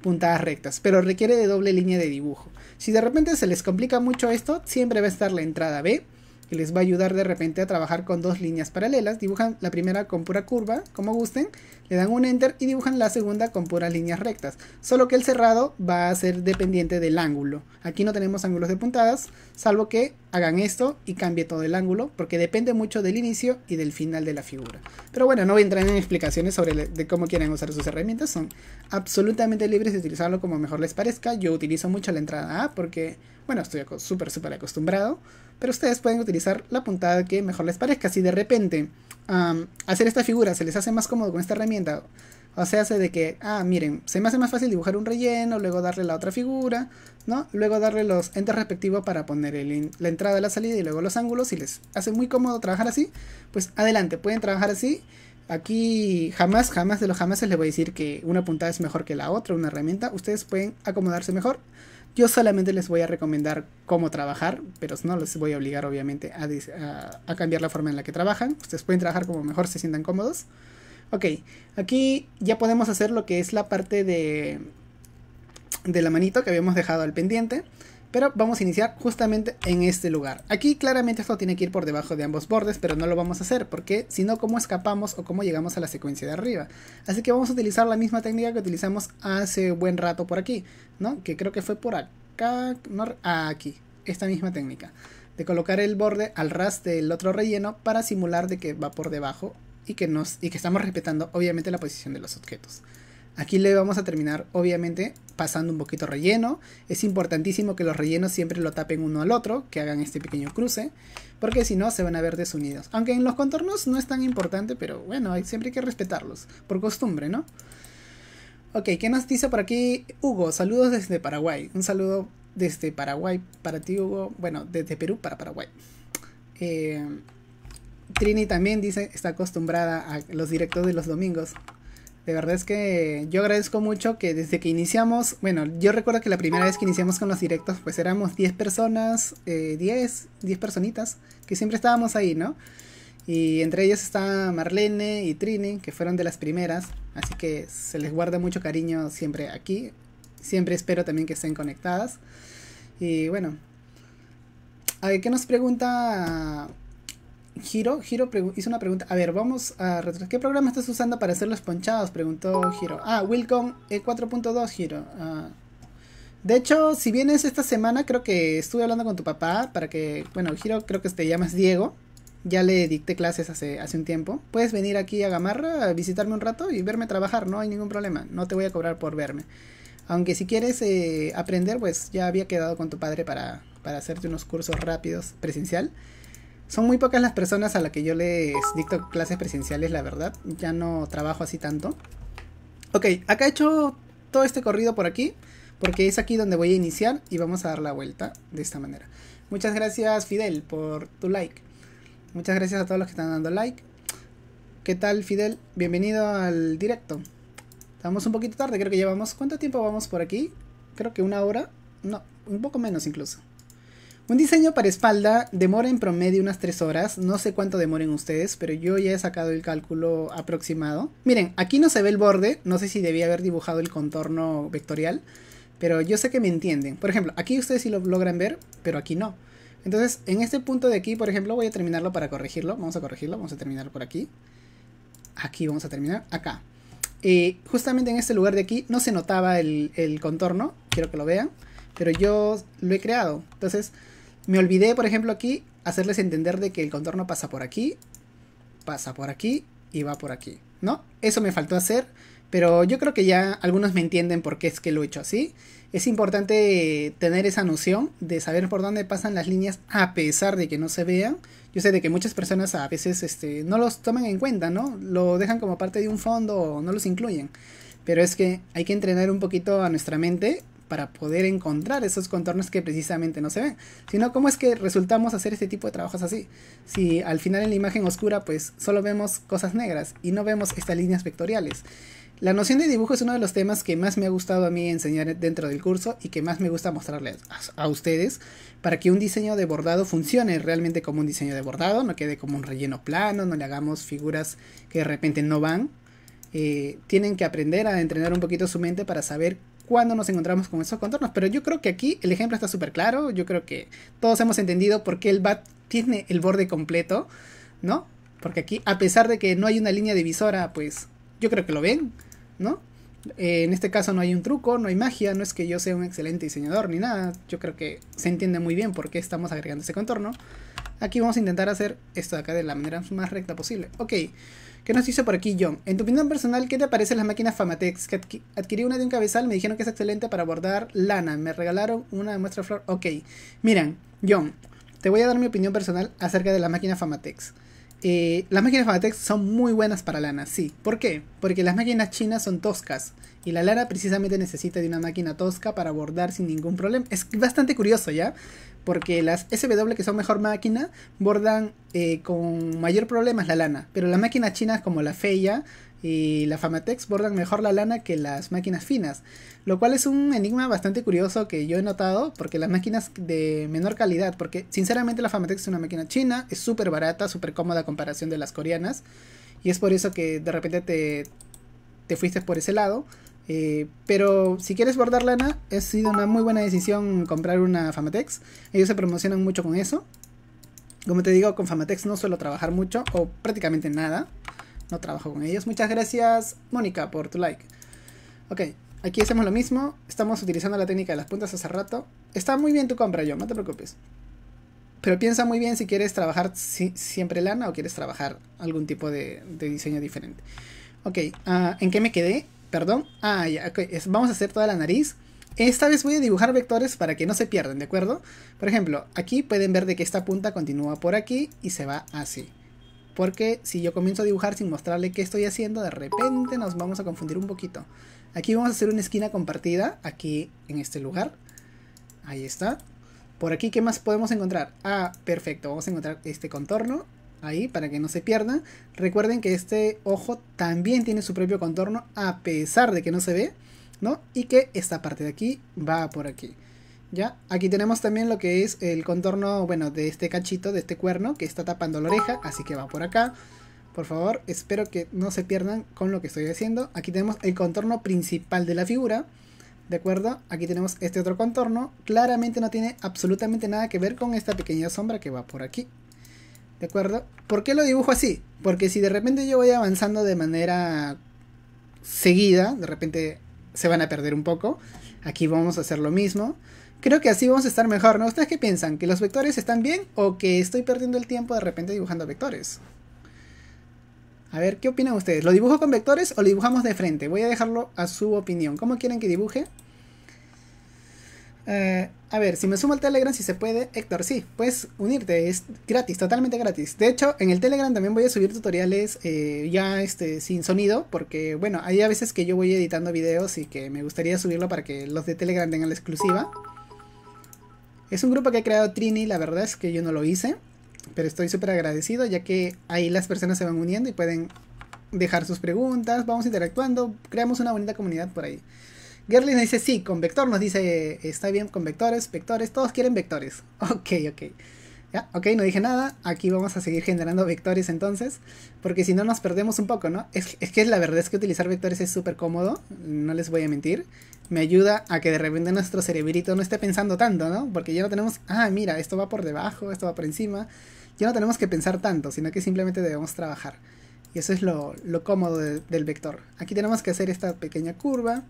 puntadas rectas, pero requiere de doble línea de dibujo. Si de repente se les complica mucho esto, siempre va a estar la entrada B que les va a ayudar de repente a trabajar con dos líneas paralelas. Dibujan la primera con pura curva, como gusten, le dan un enter y dibujan la segunda con puras líneas rectas. Solo que el cerrado va a ser dependiente del ángulo. Aquí no tenemos ángulos de puntadas, salvo que hagan esto y cambie todo el ángulo, porque depende mucho del inicio y del final de la figura. Pero bueno, no voy a entrar en explicaciones sobre de cómo quieren usar sus herramientas, son absolutamente libres de utilizarlo como mejor les parezca. Yo utilizo mucho la entrada A porque, bueno, estoy súper, súper acostumbrado pero ustedes pueden utilizar la puntada que mejor les parezca. Si de repente hacer esta figura se les hace más cómodo con esta herramienta, o se hace de que, ah, miren, se me hace más fácil dibujar un relleno, luego darle la otra figura, ¿no? Luego darle los entes respectivos para poner la entrada, la salida y luego los ángulos. Si les hace muy cómodo trabajar así, pues adelante, pueden trabajar así. Aquí jamás, jamás de los jamás les voy a decir que una puntada es mejor que la otra, una herramienta. Ustedes pueden acomodarse mejor. Yo solamente les voy a recomendar cómo trabajar, pero no les voy a obligar obviamente a, cambiar la forma en la que trabajan. Ustedes pueden trabajar como mejor se sientan cómodos. Ok, aquí ya podemos hacer lo que es la parte de, de la manito que habíamos dejado al pendiente. Pero vamos a iniciar justamente en este lugar. Aquí claramente esto tiene que ir por debajo de ambos bordes, pero no lo vamos a hacer, porque si no, ¿cómo escapamos o cómo llegamos a la secuencia de arriba? Así que vamos a utilizar la misma técnica que utilizamos hace buen rato por aquí, ¿no? Que creo que fue por acá, no, ah, aquí, esta misma técnica. De colocar el borde al ras del otro relleno para simular de que va por debajo y que, nos, y que estamos respetando obviamente la posición de los objetos. Aquí le vamos a terminar, obviamente, pasando un poquito relleno. Es importantísimo que los rellenos siempre lo tapen uno al otro, que hagan este pequeño cruce, porque si no se van a ver desunidos. Aunque en los contornos no es tan importante, pero bueno, hay, siempre hay que respetarlos, por costumbre, ¿no? Ok, ¿qué nos dice por aquí Hugo? Saludos desde Paraguay. Un saludo desde Paraguay para ti, Hugo. Bueno, desde Perú para Paraguay. Eh, Trini también dice, está acostumbrada a los directos de los domingos. De verdad es que yo agradezco mucho que desde que iniciamos, bueno, yo recuerdo que la primera vez que iniciamos con los directos, pues éramos 10 personas, eh, 10, 10 personitas, que siempre estábamos ahí, ¿no? Y entre ellos está Marlene y Trini, que fueron de las primeras, así que se les guarda mucho cariño siempre aquí. Siempre espero también que estén conectadas. Y bueno, a ¿qué nos pregunta Giro, Giro hizo una pregunta. A ver, vamos a retrasar. ¿Qué programa estás usando para hacer los ponchados? Preguntó Giro. Ah, Wilcom E4.2, Giro. Ah. De hecho, si vienes esta semana, creo que estuve hablando con tu papá para que, bueno, Giro creo que te llamas Diego. Ya le dicté clases hace, hace un tiempo. Puedes venir aquí a Gamarra a visitarme un rato y verme trabajar, no hay ningún problema. No te voy a cobrar por verme. Aunque si quieres eh, aprender, pues ya había quedado con tu padre para, para hacerte unos cursos rápidos presencial. Son muy pocas las personas a las que yo les dicto clases presenciales, la verdad. Ya no trabajo así tanto. Ok, acá he hecho todo este corrido por aquí, porque es aquí donde voy a iniciar y vamos a dar la vuelta de esta manera. Muchas gracias Fidel por tu like. Muchas gracias a todos los que están dando like. ¿Qué tal Fidel? Bienvenido al directo. Estamos un poquito tarde, creo que llevamos... ¿Cuánto tiempo vamos por aquí? Creo que una hora. No, un poco menos incluso. Un diseño para espalda demora en promedio unas 3 horas, no sé cuánto demoren ustedes, pero yo ya he sacado el cálculo aproximado. Miren, aquí no se ve el borde, no sé si debía haber dibujado el contorno vectorial, pero yo sé que me entienden. Por ejemplo, aquí ustedes sí lo logran ver, pero aquí no. Entonces, en este punto de aquí, por ejemplo, voy a terminarlo para corregirlo. Vamos a corregirlo, vamos a terminar por aquí. Aquí vamos a terminar, acá. y eh, justamente en este lugar de aquí no se notaba el, el contorno, quiero que lo vean, pero yo lo he creado. Entonces, me olvidé, por ejemplo, aquí hacerles entender de que el contorno pasa por aquí, pasa por aquí y va por aquí, ¿no? Eso me faltó hacer, pero yo creo que ya algunos me entienden por qué es que lo he hecho así. Es importante tener esa noción de saber por dónde pasan las líneas a pesar de que no se vean. Yo sé de que muchas personas a veces este, no los toman en cuenta, ¿no? Lo dejan como parte de un fondo o no los incluyen. Pero es que hay que entrenar un poquito a nuestra mente para poder encontrar esos contornos que precisamente no se ven, sino cómo es que resultamos hacer este tipo de trabajos así. Si al final en la imagen oscura pues solo vemos cosas negras y no vemos estas líneas vectoriales. La noción de dibujo es uno de los temas que más me ha gustado a mí enseñar dentro del curso y que más me gusta mostrarles a, ustedes para que un diseño de bordado funcione realmente como un diseño de bordado, no quede como un relleno plano, no le hagamos figuras que de repente no van. Eh, tienen que aprender a entrenar un poquito su mente para saber cuando nos encontramos con esos contornos. Pero yo creo que aquí el ejemplo está súper claro. Yo creo que todos hemos entendido por qué el bat tiene el borde completo, ¿no? Porque aquí, a pesar de que no hay una línea divisora, pues yo creo que lo ven, ¿no? Eh, en este caso no hay un truco, no hay magia, no es que yo sea un excelente diseñador ni nada. Yo creo que se entiende muy bien por qué estamos agregando ese contorno. Aquí vamos a intentar hacer esto de acá de la manera más recta posible. Ok. ¿Qué nos hizo por aquí John? En tu opinión personal, ¿qué te parecen las máquinas Famatex? Que adquirí una de un cabezal, me dijeron que es excelente para bordar lana. Me regalaron una de muestra flor. Ok. Miran, John, te voy a dar mi opinión personal acerca de las máquinas Famatex. Eh, las máquinas Famatex son muy buenas para lana, sí. ¿Por qué? Porque las máquinas chinas son toscas y la lana precisamente necesita de una máquina tosca para bordar sin ningún problema. Es bastante curioso, ¿ya? porque las SW que son mejor máquina bordan eh, con mayor problemas la lana, pero las máquinas chinas como la Feia y la Famatex bordan mejor la lana que las máquinas finas, lo cual es un enigma bastante curioso que yo he notado porque las máquinas de menor calidad, porque sinceramente la Famatex es una máquina china, es súper barata, súper cómoda a comparación de las coreanas y es por eso que de repente te, te fuiste por ese lado. Eh, pero si quieres bordar lana, ha sido una muy buena decisión comprar una Famatex. Ellos se promocionan mucho con eso. Como te digo, con Famatex no suelo trabajar mucho o prácticamente nada. No trabajo con ellos. Muchas gracias, Mónica, por tu like. Ok, aquí hacemos lo mismo. Estamos utilizando la técnica de las puntas hace rato. Está muy bien tu compra, yo, no te preocupes. Pero piensa muy bien si quieres trabajar siempre lana o quieres trabajar algún tipo de, diseño diferente. Ok, ah, ¿en qué me quedé? perdón. Ah, ya, vamos a hacer toda la nariz. Esta vez voy a dibujar vectores para que no se pierdan, ¿de acuerdo? Por ejemplo, aquí pueden ver de que esta punta continúa por aquí y se va así. Porque si yo comienzo a dibujar sin mostrarle qué estoy haciendo, de repente nos vamos a confundir un poquito. Aquí vamos a hacer una esquina compartida, aquí en este lugar. Ahí está. Por aquí, ¿qué más podemos encontrar? Ah, perfecto, vamos a encontrar este contorno ahí para que no se pierdan, Recuerden que este ojo también tiene su propio contorno a pesar de que no se ve, ¿no? Y que esta parte de aquí va por aquí. ¿Ya? Aquí tenemos también lo que es el contorno, bueno, de este cachito, de este cuerno que está tapando la oreja, así que va por acá. Por favor, espero que no se pierdan con lo que estoy haciendo. Aquí tenemos el contorno principal de la figura. ¿De acuerdo? Aquí tenemos este otro contorno. Claramente no tiene absolutamente nada que ver con esta pequeña sombra que va por aquí. ¿De acuerdo? ¿Por qué lo dibujo así? Porque si de repente yo voy avanzando de manera seguida, de repente se van a perder un poco. Aquí vamos a hacer lo mismo. Creo que así vamos a estar mejor, ¿no? ¿Ustedes qué piensan? ¿Que los vectores están bien o que estoy perdiendo el tiempo de repente dibujando vectores? A ver, ¿qué opinan ustedes? ¿Lo dibujo con vectores o lo dibujamos de frente? Voy a dejarlo a su opinión. ¿Cómo quieren que dibuje? Eh, a ver, si me sumo al Telegram, si se puede, Héctor, sí, puedes unirte, es gratis, totalmente gratis. De hecho, en el Telegram también voy a subir tutoriales eh, ya este, sin sonido, porque bueno, hay a veces que yo voy editando videos y que me gustaría subirlo para que los de Telegram tengan la exclusiva. Es un grupo que ha creado Trini, la verdad es que yo no lo hice, pero estoy súper agradecido ya que ahí las personas se van uniendo y pueden dejar sus preguntas, vamos interactuando, creamos una bonita comunidad por ahí. Gerlin dice sí, con vector nos dice está bien con vectores, vectores, todos quieren vectores. Ok, ok. Ya, ok, no dije nada. Aquí vamos a seguir generando vectores entonces, porque si no nos perdemos un poco, ¿no? Es, es que la verdad es que utilizar vectores es súper cómodo, no les voy a mentir. Me ayuda a que de repente nuestro cerebrito no esté pensando tanto, ¿no? Porque ya no tenemos, ah, mira, esto va por debajo, esto va por encima. Ya no tenemos que pensar tanto, sino que simplemente debemos trabajar. Y eso es lo, cómodo del vector. Aquí tenemos que hacer esta pequeña curva.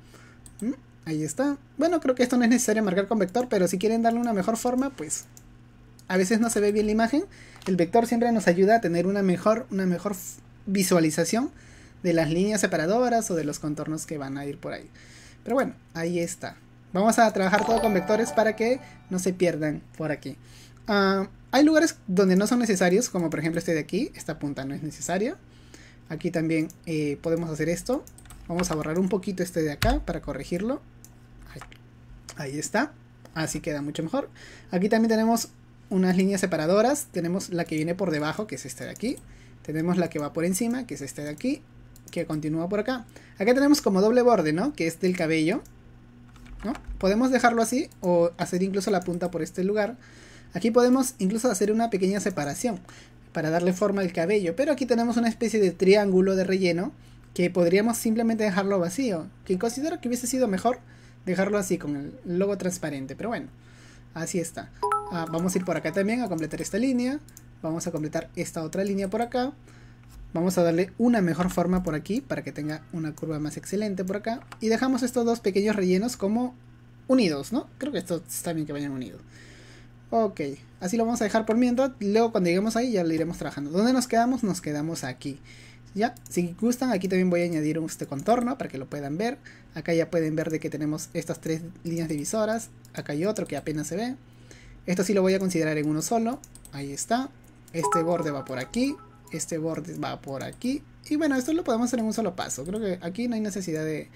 Mm, ahí está. Bueno, creo que esto no es necesario marcar con vector, pero si quieren darle una mejor forma, pues a veces no se ve bien la imagen. El vector siempre nos ayuda a tener una mejor, una mejor visualización de las líneas separadoras o de los contornos que van a ir por ahí. Pero bueno, ahí está. Vamos a trabajar todo con vectores para que no se pierdan por aquí. Ah, hay lugares donde no son necesarios, como por ejemplo este de aquí. Esta punta no es necesaria. Aquí también eh, podemos hacer esto. Vamos a borrar un poquito este de acá para corregirlo. Ahí está. Así queda mucho mejor. Aquí también tenemos unas líneas separadoras. Tenemos la que viene por debajo, que es esta de aquí. Tenemos la que va por encima, que es esta de aquí. Que continúa por acá. Acá tenemos como doble borde, ¿no? Que es del cabello. ¿no? Podemos dejarlo así o hacer incluso la punta por este lugar. Aquí podemos incluso hacer una pequeña separación para darle forma al cabello. Pero aquí tenemos una especie de triángulo de relleno que podríamos simplemente dejarlo vacío, que considero que hubiese sido mejor dejarlo así con el logo transparente, pero bueno, así está. Ah, vamos a ir por acá también a completar esta línea, vamos a completar esta otra línea por acá, vamos a darle una mejor forma por aquí para que tenga una curva más excelente por acá y dejamos estos dos pequeños rellenos como unidos, ¿no? Creo que esto está bien que vayan unidos. Ok, así lo vamos a dejar por mientras, luego cuando lleguemos ahí ya lo iremos trabajando. ¿Dónde nos quedamos? Nos quedamos aquí. ¿ya? Si gustan, aquí también voy a añadir este contorno para que lo puedan ver. Acá ya pueden ver de que tenemos estas tres líneas divisoras. Acá hay otro que apenas se ve. Esto sí lo voy a considerar en uno solo. Ahí está. Este borde va por aquí. Este borde va por aquí. Y bueno, esto lo podemos hacer en un solo paso. Creo que aquí no hay necesidad de,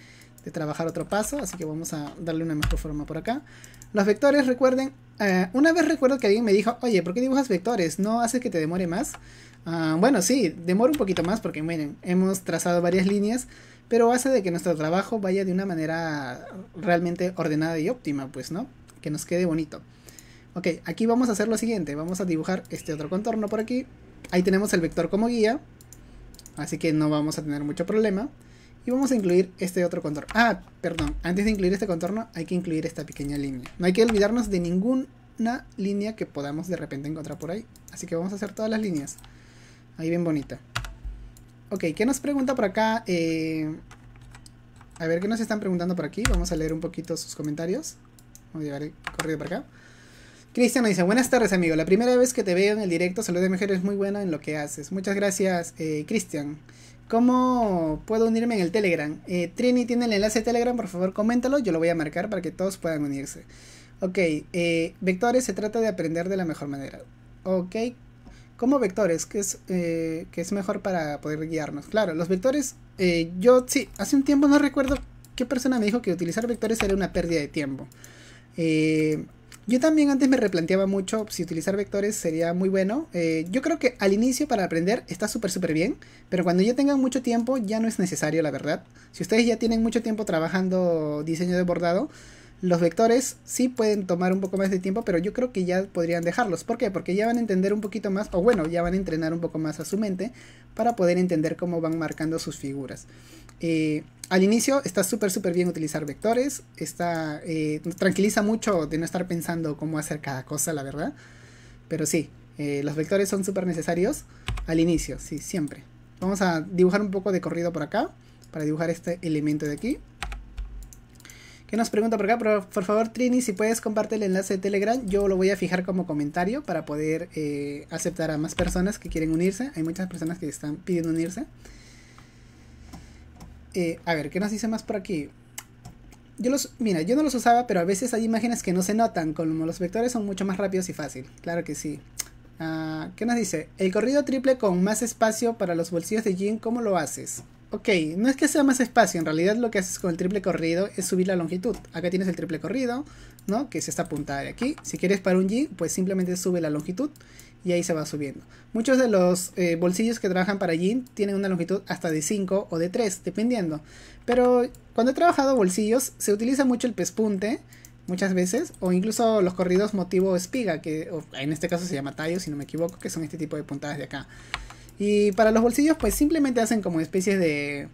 de trabajar otro paso, así que vamos a darle una mejor forma por acá. Los vectores, recuerden, eh, una vez recuerdo que alguien me dijo, oye, ¿por qué dibujas vectores? ¿No hace que te demore más? Ah, bueno, sí, demora un poquito más porque, miren, hemos trazado varias líneas, pero hace de que nuestro trabajo vaya de una manera realmente ordenada y óptima, pues, ¿no? Que nos quede bonito. Ok, aquí vamos a hacer lo siguiente, vamos a dibujar este otro contorno por aquí. Ahí tenemos el vector como guía, así que no vamos a tener mucho problema. Y vamos a incluir este otro contorno. Ah, perdón, antes de incluir este contorno hay que incluir esta pequeña línea. No hay que olvidarnos de ninguna línea que podamos de repente encontrar por ahí. Así que vamos a hacer todas las líneas. Ahí bien bonita. Ok, ¿qué nos pregunta por acá? Eh, a ver, ¿qué nos están preguntando por aquí? Vamos a leer un poquito sus comentarios. Vamos a llevar el corrido por acá. Cristian dice, buenas tardes amigo, la primera vez que te veo en el directo, Salud de Mujer es muy buena en lo que haces. Muchas gracias, eh, Cristian. ¿Cómo puedo unirme en el Telegram? Eh, Trini tiene el enlace de Telegram, por favor, coméntalo, yo lo voy a marcar para que todos puedan unirse. Ok, vectores se trata de aprender de la mejor manera. Ok, como vectores, que es, eh, es mejor para poder guiarnos. Claro, los vectores, eh, yo sí, hace un tiempo no recuerdo qué persona me dijo que utilizar vectores era una pérdida de tiempo. Eh, yo también antes me replanteaba mucho si utilizar vectores sería muy bueno. yo creo que al inicio para aprender está súper súper bien, pero cuando ya tengan mucho tiempo ya no es necesario, la verdad. Si ustedes ya tienen mucho tiempo trabajando diseño de bordado, los vectores sí pueden tomar un poco más de tiempo, pero yo creo que ya podrían dejarlos. ¿Por qué? Porque ya van a entender un poquito más, o bueno, ya van a entrenar un poco más a su mente para poder entender cómo van marcando sus figuras. Eh, al inicio está súper, súper bien utilizar vectores. Está, eh, tranquiliza mucho de no estar pensando cómo hacer cada cosa, la verdad. Pero sí, eh, los vectores son súper necesarios al inicio, sí, siempre. Vamos a dibujar un poco de corrido por acá para dibujar este elemento de aquí. ¿Qué nos pregunta por acá, por, por, favor Trini, si puedes compartir el enlace de Telegram, yo lo voy a fijar como comentario para poder eh, aceptar a más personas que quieren unirse. Hay muchas personas que están pidiendo unirse. Eh, a ver, ¿qué nos dice más por aquí? Yo los, mira, yo no los usaba, pero a veces hay imágenes que no se notan, como los vectores son mucho más rápidos y fácil. Claro que sí. Ah, ¿Qué nos dice? El corrido triple con más espacio para los bolsillos de jean, ¿cómo lo haces? ok, no es que sea más espacio, en realidad lo que haces con el triple corrido es subir la longitud. Acá tienes el triple corrido, ¿no? Que es esta puntada de aquí. Si quieres para un jean, pues simplemente sube la longitud y ahí se va subiendo. Muchos de los eh, bolsillos que trabajan para Jean tienen una longitud hasta de 5 o de 3, dependiendo. Pero cuando he trabajado bolsillos, se utiliza mucho el pespunte muchas veces, o incluso los corridos motivo espiga, que en este caso se llama tallo, si no me equivoco, que son este tipo de puntadas de acá. Y para los bolsillos, pues simplemente hacen como especies de.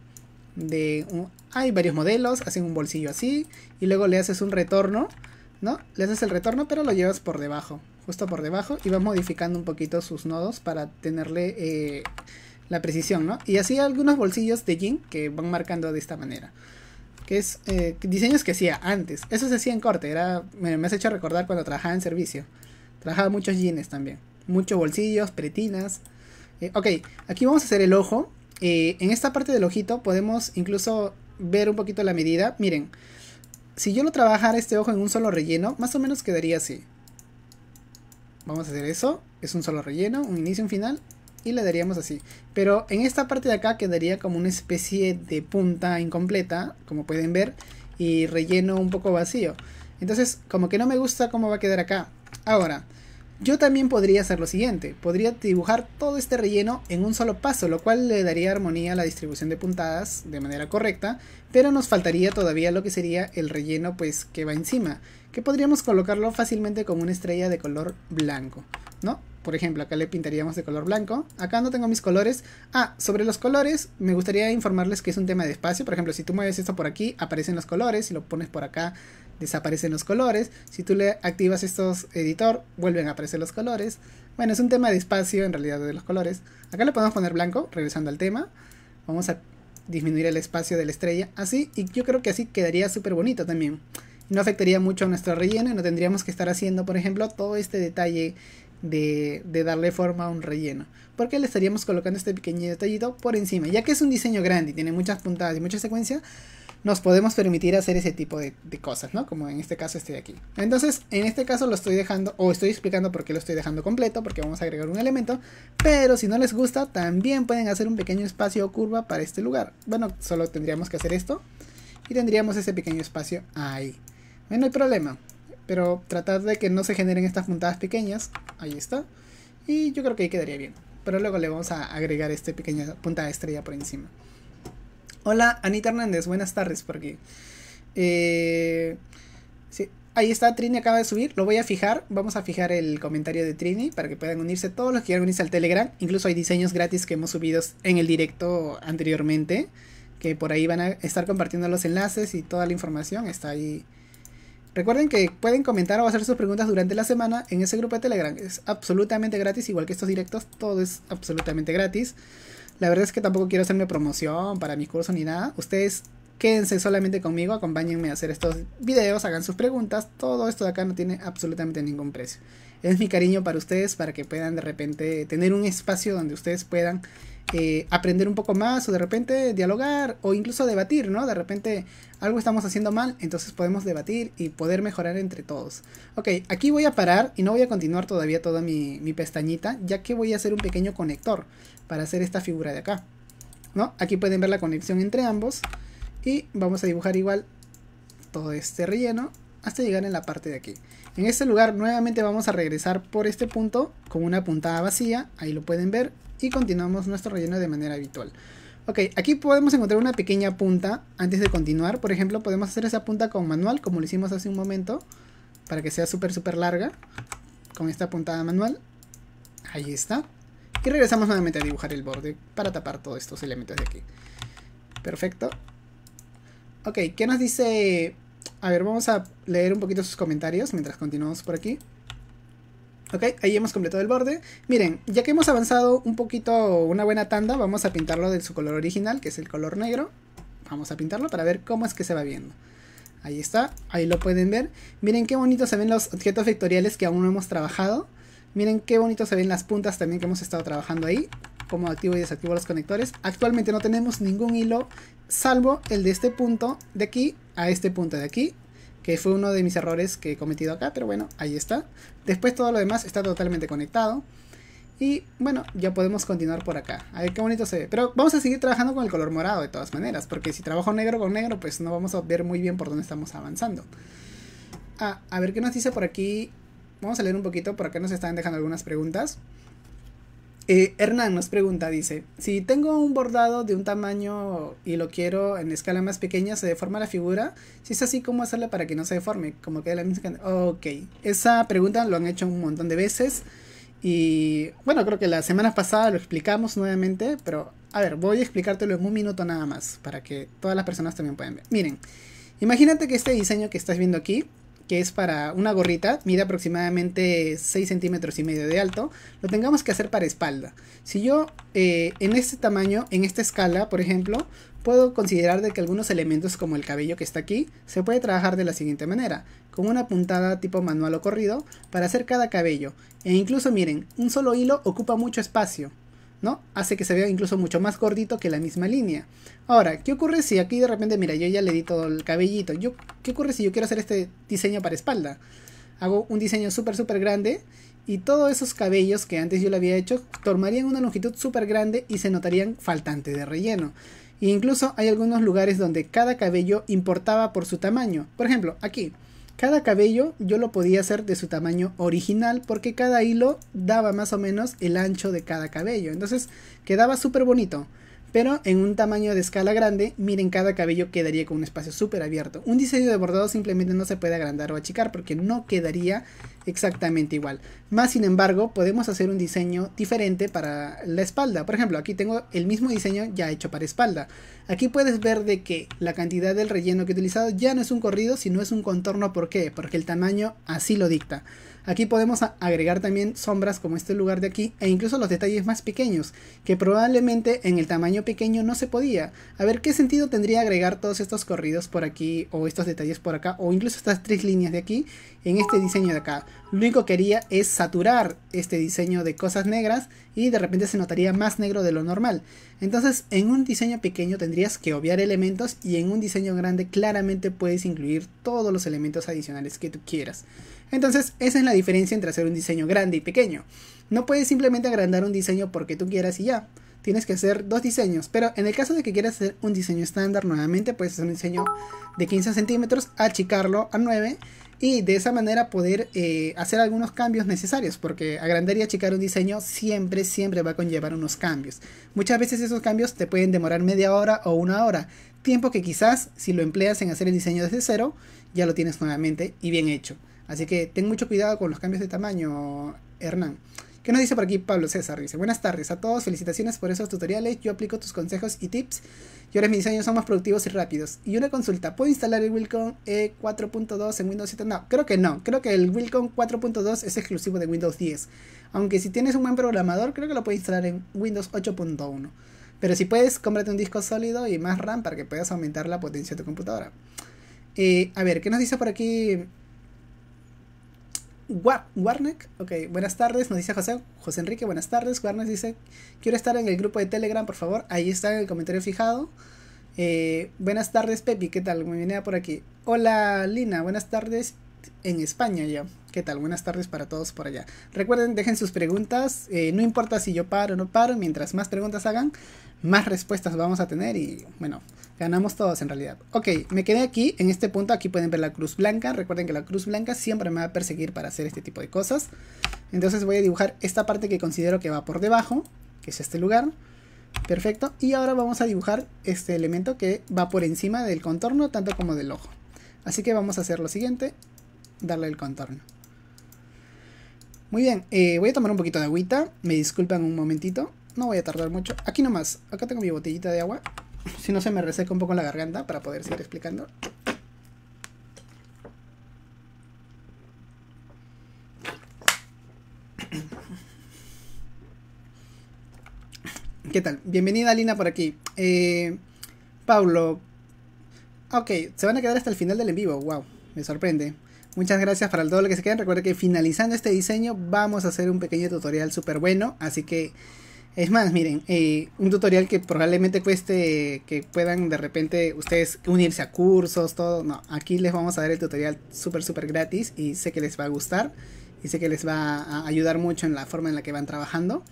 de hay varios modelos, hacen un bolsillo así, y luego le haces un retorno, ¿no? Le haces el retorno, pero lo llevas por debajo, justo por debajo, y vas modificando un poquito sus nodos para tenerle eh, la precisión, ¿no? Y así algunos bolsillos de jean que van marcando de esta manera que es eh, diseños que hacía antes. Eso se hacía en corte, era, me, me, has hecho recordar cuando trabajaba en servicio. Trabajaba muchos jeans también, muchos bolsillos, pretinas. Eh, ok, aquí vamos a hacer el ojo. Eh, en esta parte del ojito podemos incluso ver un poquito la medida. Miren, si yo no trabajara este ojo en un solo relleno, más o menos quedaría así. Vamos a hacer eso. Es un solo relleno, un inicio, un final. Y le daríamos así. Pero en esta parte de acá quedaría como una especie de punta incompleta, como pueden ver. Y relleno un poco vacío. Entonces, como que no me gusta cómo va a quedar acá. Ahora, yo también podría hacer lo siguiente, podría dibujar todo este relleno en un solo paso, lo cual le daría armonía a la distribución de puntadas de manera correcta, pero nos faltaría todavía lo que sería el relleno pues que va encima, que podríamos colocarlo fácilmente con una estrella de color blanco, ¿no? Por ejemplo, acá le pintaríamos de color blanco, acá no tengo mis colores. Ah, sobre los colores me gustaría informarles que es un tema de espacio, por ejemplo, si tú mueves esto por aquí, aparecen los colores, si lo pones por acá desaparecen los colores. Si tú le activas estos editor, vuelven a aparecer los colores. Bueno, es un tema de espacio en realidad de los colores. Acá le podemos poner blanco, regresando al tema. Vamos a disminuir el espacio de la estrella así y yo creo que así quedaría súper bonito también. No afectaría mucho a nuestro relleno y no tendríamos que estar haciendo, por ejemplo, todo este detalle de, de, darle forma a un relleno. Porque le estaríamos colocando este pequeño detallito por encima. Ya que es un diseño grande y tiene muchas puntadas y mucha secuencia, nos podemos permitir hacer ese tipo de, cosas, ¿no? Como en este caso este de aquí. Entonces, en este caso lo estoy dejando, o estoy explicando por qué lo estoy dejando completo, porque vamos a agregar un elemento, pero si no les gusta, también pueden hacer un pequeño espacio o curva para este lugar. Bueno, solo tendríamos que hacer esto, y tendríamos ese pequeño espacio ahí. No hay problema, pero tratar de que no se generen estas puntadas pequeñas, ahí está, y yo creo que ahí quedaría bien. Pero luego le vamos a agregar esta pequeña punta de estrella por encima. Hola, Anita Hernández, buenas tardes Porque eh, ahí está, Trini acaba de subir, lo voy a fijar, vamos a fijar el comentario de Trini para que puedan unirse todos los que quieran unirse al Telegram. Incluso hay diseños gratis que hemos subido en el directo anteriormente, que por ahí van a estar compartiendo los enlaces y toda la información está ahí. Recuerden que pueden comentar o hacer sus preguntas durante la semana en ese grupo de Telegram. Es absolutamente gratis, igual que estos directos, todo es absolutamente gratis. La verdad es que tampoco quiero hacerme promoción para mi curso ni nada. Ustedes quédense solamente conmigo, acompáñenme a hacer estos videos, hagan sus preguntas. Todo esto de acá no tiene absolutamente ningún precio. Es mi cariño para ustedes para que puedan de repente tener un espacio donde ustedes puedan eh, aprender un poco más o de repente dialogar o incluso debatir, ¿no? De repente algo estamos haciendo mal, entonces podemos debatir y poder mejorar entre todos. Ok, aquí voy a parar y no voy a continuar todavía toda mi, mi pestañita, ya que voy a hacer un pequeño conector para hacer esta figura de acá. ¿no? Aquí pueden ver la conexión entre ambos. Y vamos a dibujar igual todo este relleno hasta llegar en la parte de aquí. En este lugar nuevamente vamos a regresar por este punto con una puntada vacía. Ahí lo pueden ver. Y continuamos nuestro relleno de manera habitual. Ok, aquí podemos encontrar una pequeña punta antes de continuar. Por ejemplo, podemos hacer esa punta con manual, como lo hicimos hace un momento, para que sea súper, súper larga. Con esta puntada manual. Ahí está. Y regresamos nuevamente a dibujar el borde para tapar todos estos elementos de aquí. Perfecto. Ok, ¿qué nos dice? A ver, vamos a leer un poquito sus comentarios mientras continuamos por aquí. Ok, ahí hemos completado el borde. Miren, ya que hemos avanzado un poquito, una buena tanda, vamos a pintarlo de su color original, que es el color negro. Vamos a pintarlo para ver cómo es que se va viendo. Ahí está, ahí lo pueden ver. Miren qué bonito se ven los objetos vectoriales que aún no hemos trabajado. Miren qué bonito se ven las puntas también que hemos estado trabajando ahí. como activo y desactivo los conectores. Actualmente no tenemos ningún hilo salvo el de este punto de aquí a este punto de aquí. Que fue uno de mis errores que he cometido acá, pero bueno, ahí está. Después todo lo demás está totalmente conectado. Y bueno, ya podemos continuar por acá. A ver qué bonito se ve. Pero vamos a seguir trabajando con el color morado de todas maneras. Porque si trabajo negro con negro, pues no vamos a ver muy bien por dónde estamos avanzando. Ah, a ver qué nos dice por aquí Vamos a leer un poquito porque acá nos están dejando algunas preguntas. Eh, Hernán nos pregunta, dice, si tengo un bordado de un tamaño y lo quiero en escala más pequeña, ¿se deforma la figura? Si es así, ¿cómo hacerle para que no se deforme? Como quede la misma Ok, esa pregunta lo han hecho un montón de veces y bueno, creo que la semana pasada lo explicamos nuevamente, pero a ver, voy a explicártelo en un minuto nada más para que todas las personas también puedan ver. Miren, imagínate que este diseño que estás viendo aquí que es para una gorrita, mide aproximadamente 6 centímetros y medio de alto, lo tengamos que hacer para espalda. Si yo eh, en este tamaño, en esta escala, por ejemplo, puedo considerar de que algunos elementos como el cabello que está aquí se puede trabajar de la siguiente manera, con una puntada tipo manual o corrido para hacer cada cabello. E incluso miren, un solo hilo ocupa mucho espacio, ¿no? Hace que se vea incluso mucho más gordito que la misma línea. Ahora, ¿qué ocurre si aquí de repente, mira, yo ya le di todo el cabellito? Yo, ¿Qué ocurre si yo quiero hacer este diseño para espalda? Hago un diseño súper, súper grande y todos esos cabellos que antes yo le había hecho tomarían una longitud súper grande y se notarían faltante de relleno. E incluso hay algunos lugares donde cada cabello importaba por su tamaño. Por ejemplo, aquí. Cada cabello yo lo podía hacer de su tamaño original porque cada hilo daba más o menos el ancho de cada cabello. Entonces quedaba súper bonito pero en un tamaño de escala grande, miren, cada cabello quedaría con un espacio súper abierto. Un diseño de bordado simplemente no se puede agrandar o achicar porque no quedaría exactamente igual. Más sin embargo, podemos hacer un diseño diferente para la espalda. Por ejemplo, aquí tengo el mismo diseño ya hecho para espalda. Aquí puedes ver de que la cantidad del relleno que he utilizado ya no es un corrido, sino es un contorno. ¿Por qué? Porque el tamaño así lo dicta. Aquí podemos agregar también sombras como este lugar de aquí e incluso los detalles más pequeños que probablemente en el tamaño pequeño no se podía. A ver, ¿qué sentido tendría agregar todos estos corridos por aquí o estos detalles por acá o incluso estas tres líneas de aquí en este diseño de acá? Lo único que haría es saturar este diseño de cosas negras y de repente se notaría más negro de lo normal. Entonces, en un diseño pequeño tendrías que obviar elementos y en un diseño grande claramente puedes incluir todos los elementos adicionales que tú quieras. Entonces, esa es la diferencia entre hacer un diseño grande y pequeño. No puedes simplemente agrandar un diseño porque tú quieras y ya tienes que hacer dos diseños. Pero en el caso de que quieras hacer un diseño estándar nuevamente, puedes hacer un diseño de 15 centímetros, achicarlo a 9 y de esa manera poder eh, hacer algunos cambios necesarios, porque agrandar y achicar un diseño siempre, siempre va a conllevar unos cambios. Muchas veces esos cambios te pueden demorar media hora o una hora, tiempo que quizás si lo empleas en hacer el diseño desde cero, ya lo tienes nuevamente y bien hecho. Así que ten mucho cuidado con los cambios de tamaño, Hernán. ¿Qué nos dice por aquí Pablo César? Dice, buenas tardes a todos, felicitaciones por esos tutoriales, yo aplico tus consejos y tips y ahora mis diseños son más productivos y rápidos. Y una consulta, ¿puedo instalar el Wilcon E4.2 en Windows 7? No, creo que no, creo que el Wilcon 4.2 es exclusivo de Windows 10, aunque si tienes un buen programador creo que lo puedes instalar en Windows 8.1. Pero si puedes, cómprate un disco sólido y más RAM para que puedas aumentar la potencia de tu computadora. Eh, a ver, ¿qué nos dice por aquí Warneck, ok, buenas tardes, nos dice José, José Enrique, buenas tardes. Warneck dice, quiero estar en el grupo de Telegram, por favor. Ahí está en el comentario fijado. Eh, buenas tardes, Pepi, ¿qué tal? Me viene por aquí. Hola, Lina, buenas tardes en España ya. ¿Qué tal? Buenas tardes para todos por allá. Recuerden, dejen sus preguntas. Eh, no importa si yo paro o no paro. Mientras más preguntas hagan, más respuestas vamos a tener. Y bueno, ganamos todos en realidad. Ok, me quedé aquí. En este punto aquí pueden ver la cruz blanca. Recuerden que la cruz blanca siempre me va a perseguir para hacer este tipo de cosas. Entonces voy a dibujar esta parte que considero que va por debajo. Que es este lugar. Perfecto. Y ahora vamos a dibujar este elemento que va por encima del contorno, tanto como del ojo. Así que vamos a hacer lo siguiente. Darle el contorno. Muy bien, eh, voy a tomar un poquito de agüita. Me disculpan un momentito. No voy a tardar mucho. Aquí nomás, acá tengo mi botellita de agua. Si no se me reseca un poco la garganta para poder seguir explicando. ¿Qué tal? Bienvenida Lina por aquí. Eh, Pablo. Ok, se van a quedar hasta el final del en vivo. Wow, me sorprende. Muchas gracias para todo lo que se queden. Recuerden que finalizando este diseño vamos a hacer un pequeño tutorial súper bueno. Así que, es más, miren, eh, un tutorial que probablemente cueste que puedan de repente ustedes unirse a cursos, todo. No, aquí les vamos a dar el tutorial súper, súper gratis y sé que les va a gustar. Y sé que les va a ayudar mucho en la forma en la que van trabajando.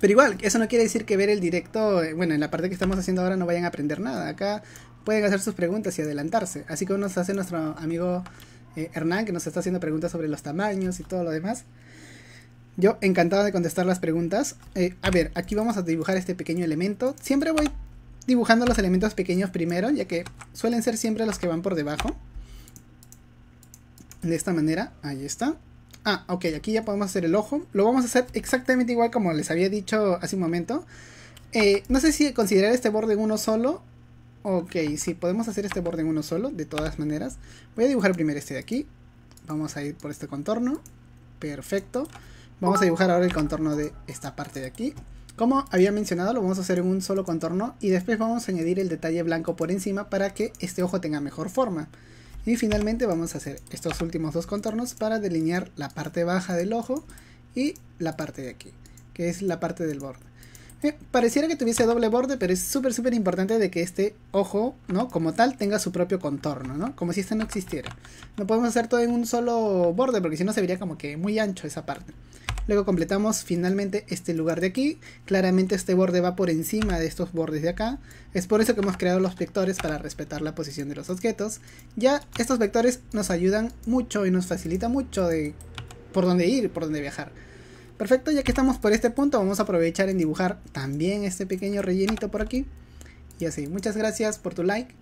Pero igual, eso no quiere decir que ver el directo, eh, bueno, en la parte que estamos haciendo ahora no vayan a aprender nada. Acá pueden hacer sus preguntas y adelantarse. Así que nos hace nuestro amigo eh, Hernán, que nos está haciendo preguntas sobre los tamaños y todo lo demás. Yo encantado de contestar las preguntas. Eh, a ver, aquí vamos a dibujar este pequeño elemento. Siempre voy dibujando los elementos pequeños primero, ya que suelen ser siempre los que van por debajo. De esta manera, ahí está. Ah, ok, aquí ya podemos hacer el ojo. Lo vamos a hacer exactamente igual como les había dicho hace un momento. Eh, no sé si considerar este borde uno solo Ok, sí, podemos hacer este borde en uno solo, de todas maneras. Voy a dibujar primero este de aquí. Vamos a ir por este contorno. Perfecto. Vamos a dibujar ahora el contorno de esta parte de aquí. Como había mencionado, lo vamos a hacer en un solo contorno y después vamos a añadir el detalle blanco por encima para que este ojo tenga mejor forma. Y finalmente vamos a hacer estos últimos dos contornos para delinear la parte baja del ojo y la parte de aquí, que es la parte del borde. Eh, pareciera que tuviese doble borde, pero es súper, súper importante de que este ojo, ¿no? Como tal, tenga su propio contorno, ¿no? Como si este no existiera. No podemos hacer todo en un solo borde, porque si no se vería como que muy ancho esa parte. Luego completamos finalmente este lugar de aquí. Claramente este borde va por encima de estos bordes de acá. Es por eso que hemos creado los vectores para respetar la posición de los objetos. Ya estos vectores nos ayudan mucho y nos facilita mucho de por dónde ir, por dónde viajar. Perfecto, ya que estamos por este punto, vamos a aprovechar en dibujar también este pequeño rellenito por aquí. Y así, muchas gracias por tu like.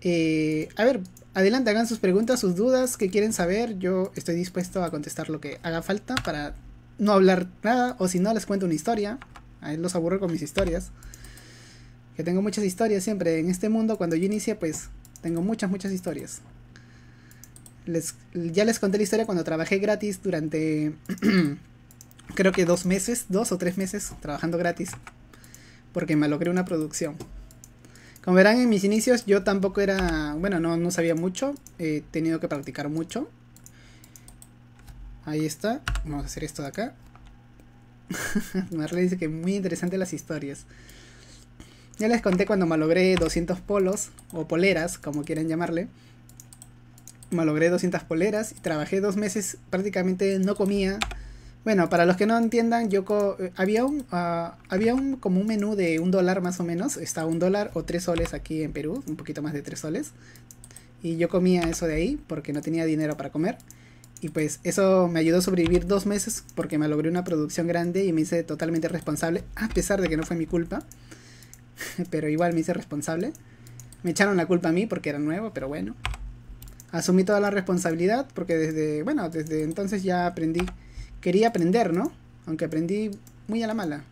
Eh, a ver, adelante, hagan sus preguntas, sus dudas que quieren saber. Yo estoy dispuesto a contestar lo que haga falta para no hablar nada. O si no, les cuento una historia. A él los aburro con mis historias. Que tengo muchas historias siempre. En este mundo, cuando yo inicie, pues tengo muchas, muchas historias. ya les conté la historia cuando trabajé gratis durante creo que dos meses, dos o tres meses trabajando gratis. Porque me logré una producción. Como verán en mis inicios yo tampoco era, bueno, no, sabía mucho, he tenido que practicar mucho. Ahí está, vamos a hacer esto de acá. Marley dice que muy interesante las historias. Ya les conté cuando me logré 200 polos, o poleras, como quieran llamarle. Me logré 200 poleras y trabajé dos meses, prácticamente no comía, bueno, para los que no entiendan, yo eh, había un, ah, había un como un menú de un dólar más o menos, está un dólar o tres soles aquí en Perú, un poquito más de tres soles, y yo comía eso de ahí porque no tenía dinero para comer, y pues eso me ayudó a sobrevivir dos meses porque me logré una producción grande y me hice totalmente responsable, a pesar de que no fue mi culpa, pero igual me hice responsable. Me echaron la culpa a mí porque era nuevo, pero bueno. Asumí toda la responsabilidad porque desde, bueno, desde entonces ya aprendí quería aprender, ¿no? Aunque aprendí muy a la mala.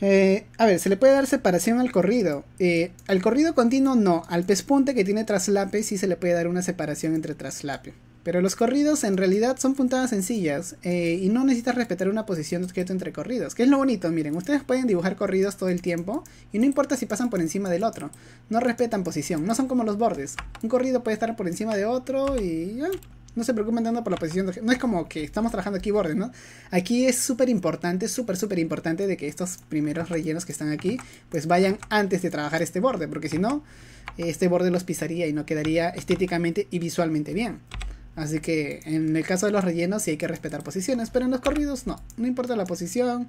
Eh, a ver, se le puede dar separación al corrido. Eh, al corrido continuo no. Al pespunte que tiene traslape sí se le puede dar una separación entre traslape. Pero los corridos en realidad son puntadas sencillas eh, y no necesitas respetar una posición de objeto entre corridos, que es lo bonito, miren, ustedes pueden dibujar corridos todo el tiempo y no importa si pasan por encima del otro, no respetan posición, no son como los bordes, un corrido puede estar por encima de otro y no se preocupen tanto por la posición No es como que estamos trabajando aquí bordes, ¿no? Aquí es súper importante, súper, súper importante de que estos primeros rellenos que están aquí, pues vayan antes de trabajar este borde, porque si no, este borde los pisaría y no quedaría estéticamente y visualmente bien. Así que en el caso de los rellenos sí hay que respetar posiciones, pero en los corridos no, no importa la posición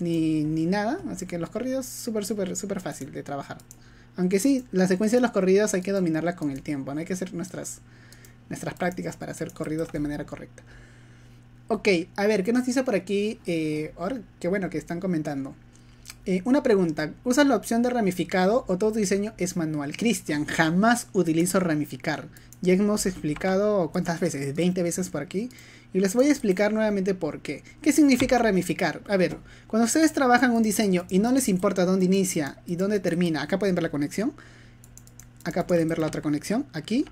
ni, ni nada, así que en los corridos súper, súper, súper fácil de trabajar. Aunque sí, la secuencia de los corridos hay que dominarla con el tiempo, no hay que hacer nuestras nuestras prácticas para hacer corridos de manera correcta. Ok, a ver, ¿qué nos dice por aquí? Eh, qué bueno que están comentando. Eh, una pregunta, ¿usas la opción de ramificado o todo diseño es manual? Cristian, jamás utilizo ramificar. Ya hemos explicado cuántas veces, 20 veces por aquí. Y les voy a explicar nuevamente por qué. ¿Qué significa ramificar? A ver, cuando ustedes trabajan un diseño y no les importa dónde inicia y dónde termina, acá pueden ver la conexión. Acá pueden ver la otra conexión, aquí.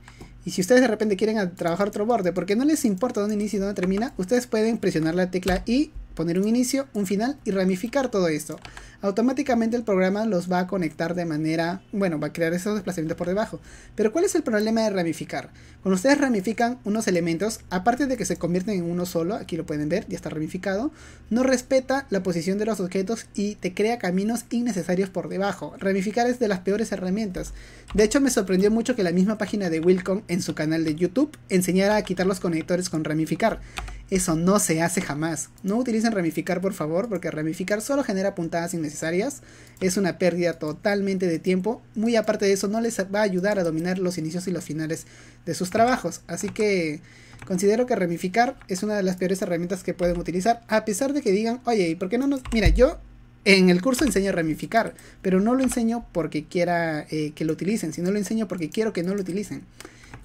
Y si ustedes de repente quieren trabajar otro borde, porque no les importa dónde inicia y dónde termina, ustedes pueden presionar la tecla I poner un inicio, un final y ramificar todo esto. Automáticamente el programa los va a conectar de manera, bueno, va a crear esos desplazamientos por debajo. Pero ¿cuál es el problema de ramificar? Cuando ustedes ramifican unos elementos, aparte de que se convierten en uno solo, aquí lo pueden ver, ya está ramificado, no respeta la posición de los objetos y te crea caminos innecesarios por debajo. Ramificar es de las peores herramientas. De hecho, me sorprendió mucho que la misma página de Wilcom en su canal de YouTube enseñara a quitar los conectores con ramificar. Eso no se hace jamás. No utilicen ramificar, por favor, porque ramificar solo genera puntadas innecesarias. Es una pérdida totalmente de tiempo. Muy aparte de eso, no les va a ayudar a dominar los inicios y los finales de sus trabajos. Así que considero que ramificar es una de las peores herramientas que pueden utilizar. A pesar de que digan, oye, ¿y por qué no nos...? Mira, yo en el curso enseño a ramificar, pero no lo enseño porque quiera eh, que lo utilicen, sino lo enseño porque quiero que no lo utilicen.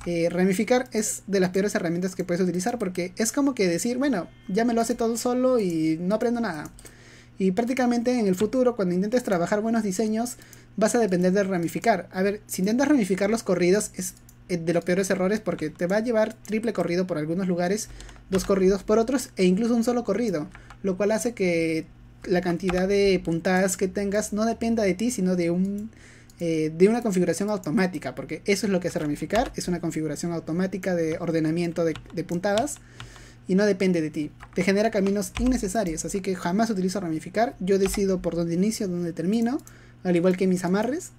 Eh, ramificar es de las peores herramientas que puedes utilizar porque es como que decir, bueno, ya me lo hace todo solo y no aprendo nada. Y prácticamente en el futuro, cuando intentes trabajar buenos diseños, vas a depender de ramificar. A ver, si intentas ramificar los corridos, es eh, de los peores errores porque te va a llevar triple corrido por algunos lugares, dos corridos por otros e incluso un solo corrido, lo cual hace que la cantidad de puntadas que tengas no dependa de ti, sino de un eh, de una configuración automática, porque eso es lo que hace ramificar, es una configuración automática de ordenamiento de, puntadas y no depende de ti. Te genera caminos innecesarios, así que jamás utilizo ramificar, yo decido por dónde inicio, dónde termino, al igual que mis amarres,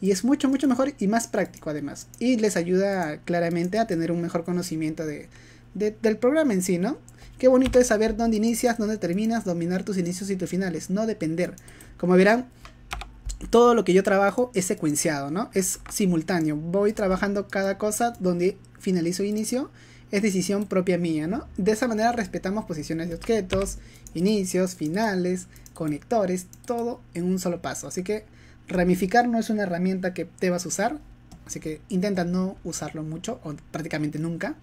y es mucho, mucho mejor y más práctico además, y les ayuda claramente a tener un mejor conocimiento de, del programa en sí, ¿no? Qué bonito es saber dónde inicias, dónde terminas, dominar tus inicios y tus finales, no depender. Como verán, todo lo que yo trabajo es secuenciado, ¿no? Es simultáneo. Voy trabajando cada cosa donde finalizo e inicio. Es decisión propia mía, ¿no? De esa manera respetamos posiciones de objetos, inicios, finales, conectores, todo en un solo paso. Así que ramificar no es una herramienta que te vas a usar. Así que intenta no usarlo mucho o prácticamente nunca.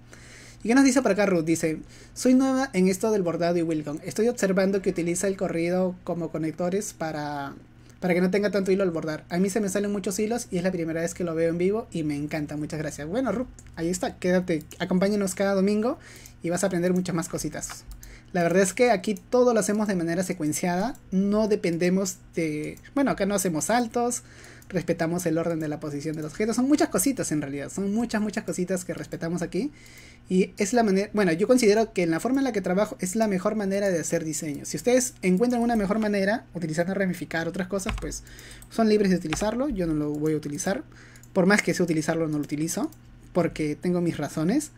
¿Y qué nos dice por acá Ruth? Dice, soy nueva en esto del bordado y Wilcom. Estoy observando que utiliza el corrido como conectores para para que no tenga tanto hilo al bordar. A mí se me salen muchos hilos y es la primera vez que lo veo en vivo y me encanta. Muchas gracias. Bueno, Rup, ahí está. Quédate, acompáñenos cada domingo y vas a aprender muchas más cositas. La verdad es que aquí todo lo hacemos de manera secuenciada. No dependemos de... Bueno, acá no hacemos saltos respetamos el orden de la posición de los objetos. Son muchas cositas en realidad, son muchas, muchas cositas que respetamos aquí. Y es la manera, bueno, yo considero que en la forma en la que trabajo es la mejor manera de hacer diseño. Si ustedes encuentran una mejor manera, utilizando ramificar otras cosas, pues son libres de utilizarlo, yo no lo voy a utilizar. Por más que sé utilizarlo, no lo utilizo, porque tengo mis razones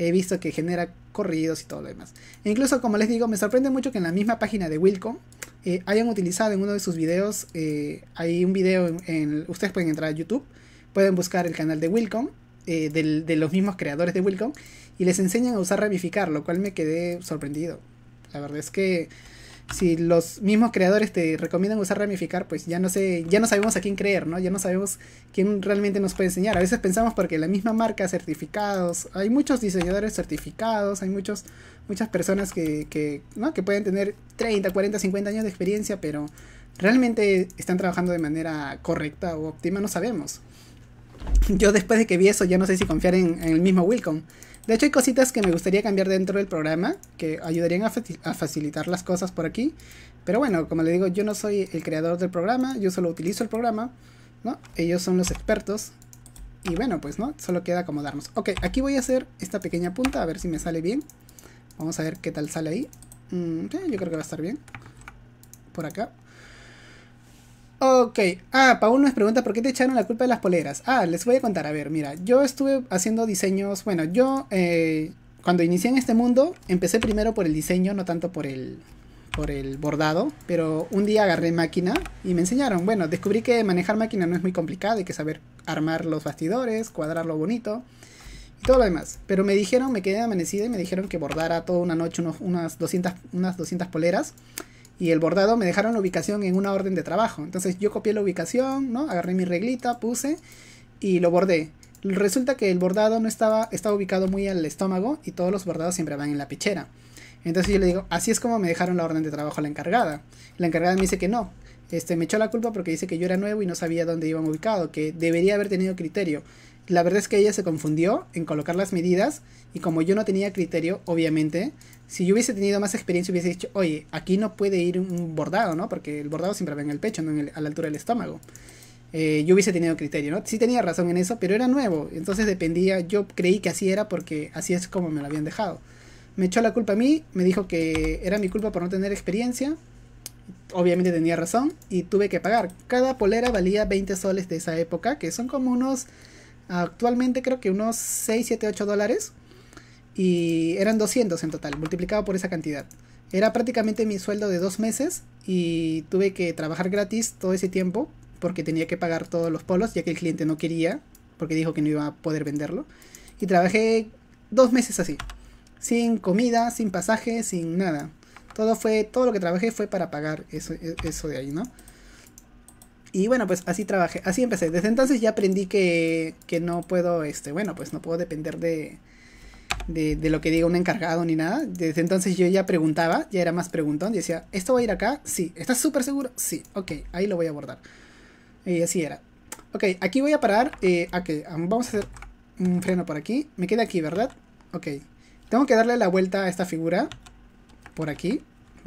he visto que genera corridos y todo lo demás. E incluso, como les digo, me sorprende mucho que en la misma página de Wilco, eh, hayan utilizado en uno de sus videos. Eh, hay un video en, Ustedes pueden entrar a YouTube, pueden buscar el canal de Wilcom, eh, de los mismos creadores de Wilcom, y les enseñan a usar Ramificar, lo cual me quedé sorprendido. La verdad es que si los mismos creadores te recomiendan usar ramificar, pues ya no sé, ya no sabemos a quién creer, ¿no? Ya no sabemos quién realmente nos puede enseñar. A veces pensamos porque la misma marca, certificados, hay muchos diseñadores certificados, hay muchos, muchas personas que, que, pueden tener 30, 40, 50 años de experiencia, pero realmente están trabajando de manera correcta o óptima, no sabemos. Yo después de que vi eso ya no sé si confiar en el mismo Wilcom. De hecho, hay cositas que me gustaría cambiar dentro del programa que ayudarían a, facilitar las cosas por aquí. Pero bueno, como le digo, yo no soy el creador del programa, yo solo utilizo el programa, ¿no? Ellos son los expertos. Y bueno, pues, ¿no? Solo queda acomodarnos. Ok, aquí voy a hacer esta pequeña punta, a ver si me sale bien. Vamos a ver qué tal sale ahí. Mm, eh, yo creo que va a estar bien. Por acá. Ok, ah, Paul nos pregunta por qué te echaron la culpa de las poleras. Ah, les voy a contar, a ver, mira, yo estuve haciendo diseños, bueno, yo eh, cuando inicié en este mundo, empecé primero por el diseño, no tanto por el, por el bordado, pero un día agarré máquina y me enseñaron, bueno, descubrí que manejar máquina no es muy complicado, hay que saber armar los bastidores, cuadrarlo bonito y todo lo demás. Pero me dijeron, me quedé amanecida y me dijeron que bordara toda una noche unas, 200, unas 200 poleras y el bordado me dejaron la ubicación en una orden de trabajo. Entonces yo copié la ubicación, ¿no? Agarré mi reglita, puse y lo bordé. Resulta que el bordado no estaba, estaba ubicado muy al estómago y todos los bordados siempre van en la pechera. Entonces yo le digo, así es como me dejaron la orden de trabajo a la encargada. La encargada me dice que no. Este, me echó la culpa porque dice que yo era nuevo y no sabía dónde iban ubicado, que debería haber tenido criterio la verdad es que ella se confundió en colocar las medidas y como yo no tenía criterio, obviamente, si yo hubiese tenido más experiencia hubiese dicho, oye, aquí no puede ir un bordado, ¿no? Porque el bordado siempre va en el pecho, no en a la altura del estómago. Eh, yo hubiese tenido criterio, ¿no? Sí tenía razón en eso, pero era nuevo, entonces dependía, yo creí que así era porque así es como me lo habían dejado. Me echó la culpa a mí, me dijo que era mi culpa por no tener experiencia, obviamente tenía razón y tuve que pagar. Cada polera valía 20 soles de esa época, que son como unos actualmente creo que unos 6, 7, 8 dólares. Y eran 200 en total, multiplicado por esa cantidad. Era prácticamente mi sueldo de dos meses y tuve que trabajar gratis todo ese tiempo porque tenía que pagar todos los polos ya que el cliente no quería porque dijo que no iba a poder venderlo. Y trabajé dos meses así, sin comida, sin pasaje, sin nada. Todo fue, todo lo que trabajé fue para pagar eso, e, eso de ahí, ¿no? Y bueno, pues así trabajé, así empecé. Desde entonces ya aprendí que, no puedo, este, bueno, pues no puedo depender de, lo que diga un encargado ni nada. Desde entonces yo ya preguntaba, ya era más preguntón, decía, ¿esto va a ir acá? Sí. ¿Estás súper seguro? Sí. Ok, ahí lo voy a abordar. Y así era. Ok, aquí voy a parar. Eh, vamos a hacer un freno por aquí. Me queda aquí, ¿verdad? Ok. Tengo que darle la vuelta a esta figura. Por aquí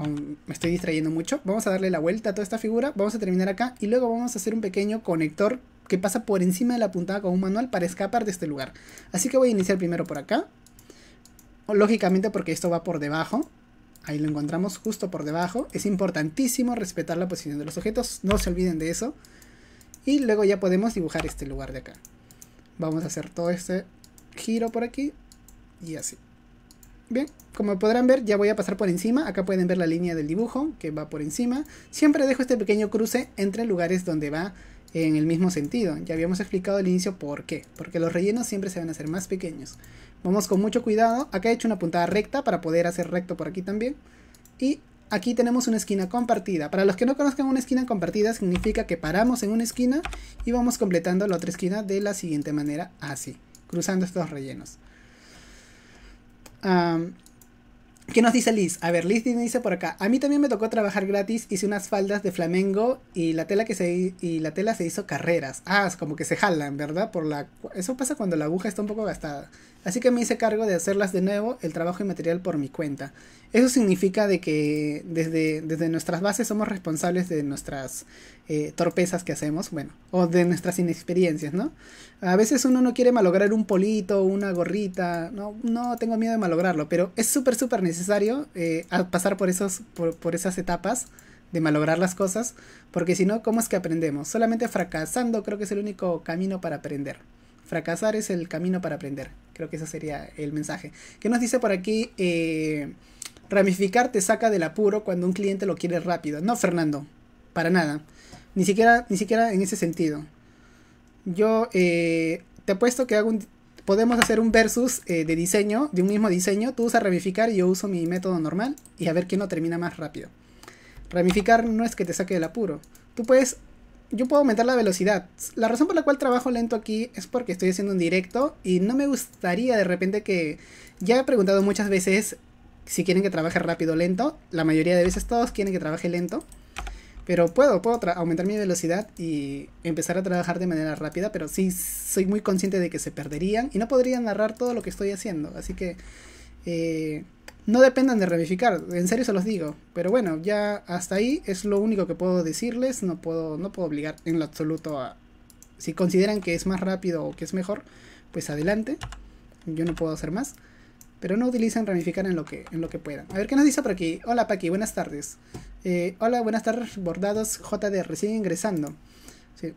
me estoy distrayendo mucho. Vamos a darle la vuelta a toda esta figura, vamos a terminar acá y luego vamos a hacer un pequeño conector que pasa por encima de la puntada con un manual para escapar de este lugar. Así que voy a iniciar primero por acá. Lógicamente porque esto va por debajo. Ahí lo encontramos justo por debajo. Es importantísimo respetar la posición de los objetos. No se olviden de eso. Y luego ya podemos dibujar este lugar de acá. Vamos a hacer todo este giro por aquí. Y así. Bien, como podrán ver, ya voy a pasar por encima. Acá pueden ver la línea del dibujo que va por encima. Siempre dejo este pequeño cruce entre lugares donde va en el mismo sentido. Ya habíamos explicado al inicio por qué. Porque los rellenos siempre se van a hacer más pequeños. Vamos con mucho cuidado. Acá he hecho una puntada recta para poder hacer recto por aquí también. Y aquí tenemos una esquina compartida. Para los que no conozcan una esquina compartida, significa que paramos en una esquina y vamos completando la otra esquina de la siguiente manera, así, cruzando estos rellenos. ¿Qué nos dice Liz? A ver, Liz dice por acá. A mí también me tocó trabajar gratis. Hice unas faldas de flamengo y la tela que se y la tela se hizo carreras. Ah, es como que se jalan, ¿verdad? Por la eso pasa cuando la aguja está un poco gastada. Así que me hice cargo de hacerlas de nuevo, el trabajo y material por mi cuenta. Eso significa de que desde, desde nuestras bases somos responsables de nuestras eh, torpezas que hacemos, bueno, o de nuestras inexperiencias, ¿no? A veces uno no quiere malograr un polito, una gorrita, no, no tengo miedo de malograrlo, pero es súper, súper necesario eh, pasar por, esos, por, esas etapas de malograr las cosas, porque si no, ¿cómo es que aprendemos? Solamente fracasando creo que es el único camino para aprender. Fracasar es el camino para aprender. Creo que ese sería el mensaje. ¿Qué nos dice por aquí? Eh, ramificar te saca del apuro cuando un cliente lo quiere rápido. No, Fernando, para nada. Ni siquiera, ni siquiera en ese sentido. Yo eh, te apuesto que hago un, podemos hacer un versus eh, de diseño, de un mismo diseño. Tú usas ramificar y yo uso mi método normal y a ver quién lo termina más rápido. Ramificar no es que te saque del apuro. Tú puedes... Yo puedo aumentar la velocidad. La razón por la cual trabajo lento aquí es porque estoy haciendo un directo y no me gustaría de repente que... Ya he preguntado muchas veces si quieren que trabaje rápido o lento. La mayoría de veces todos quieren que trabaje lento. Pero puedo, puedo aumentar mi velocidad y empezar a trabajar de manera rápida, pero sí soy muy consciente de que se perderían y no podrían narrar todo lo que estoy haciendo. Así que eh, no dependan de ramificar, en serio se los digo. Pero bueno, ya hasta ahí es lo único que puedo decirles, no puedo, no puedo obligar en lo absoluto a... Si consideran que es más rápido o que es mejor, pues adelante. Yo no puedo hacer más pero no utilicen ramificar en lo que, en lo que puedan. A ver qué nos dice por aquí. Hola Paqui, buenas tardes. Eh, hola, buenas tardes, bordados JD, recién ingresando. Sí.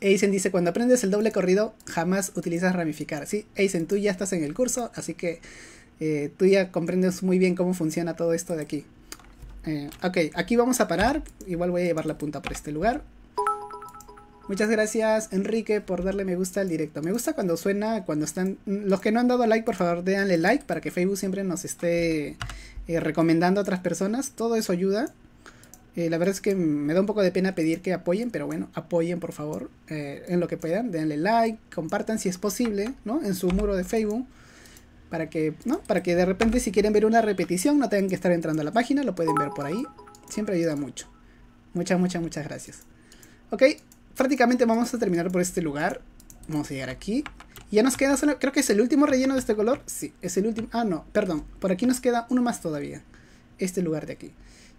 dice, cuando aprendes el doble corrido, jamás utilizas ramificar. Sí, Eisen, tú ya estás en el curso, así que eh, tú ya comprendes muy bien cómo funciona todo esto de aquí. Eh, ok, aquí vamos a parar. Igual voy a llevar la punta por este lugar. Muchas gracias, Enrique, por darle me gusta al directo. Me gusta cuando suena, cuando están... Los que no han dado like, por favor, denle like para que Facebook siempre nos esté eh, recomendando a otras personas, todo eso ayuda. Eh, la verdad es que me da un poco de pena pedir que apoyen, pero bueno, apoyen por favor eh, en lo que puedan, denle like, compartan si es posible, ¿no? En su muro de Facebook, para que, ¿no? Para que de repente si quieren ver una repetición no tengan que estar entrando a la página, lo pueden ver por ahí, siempre ayuda mucho. Muchas, muchas, muchas gracias. Ok, prácticamente vamos a terminar por este lugar. Vamos a llegar aquí. Ya nos queda creo que es el último relleno de este color. Sí, es el último. Ah, no, perdón. Por aquí nos queda uno más todavía. Este lugar de aquí.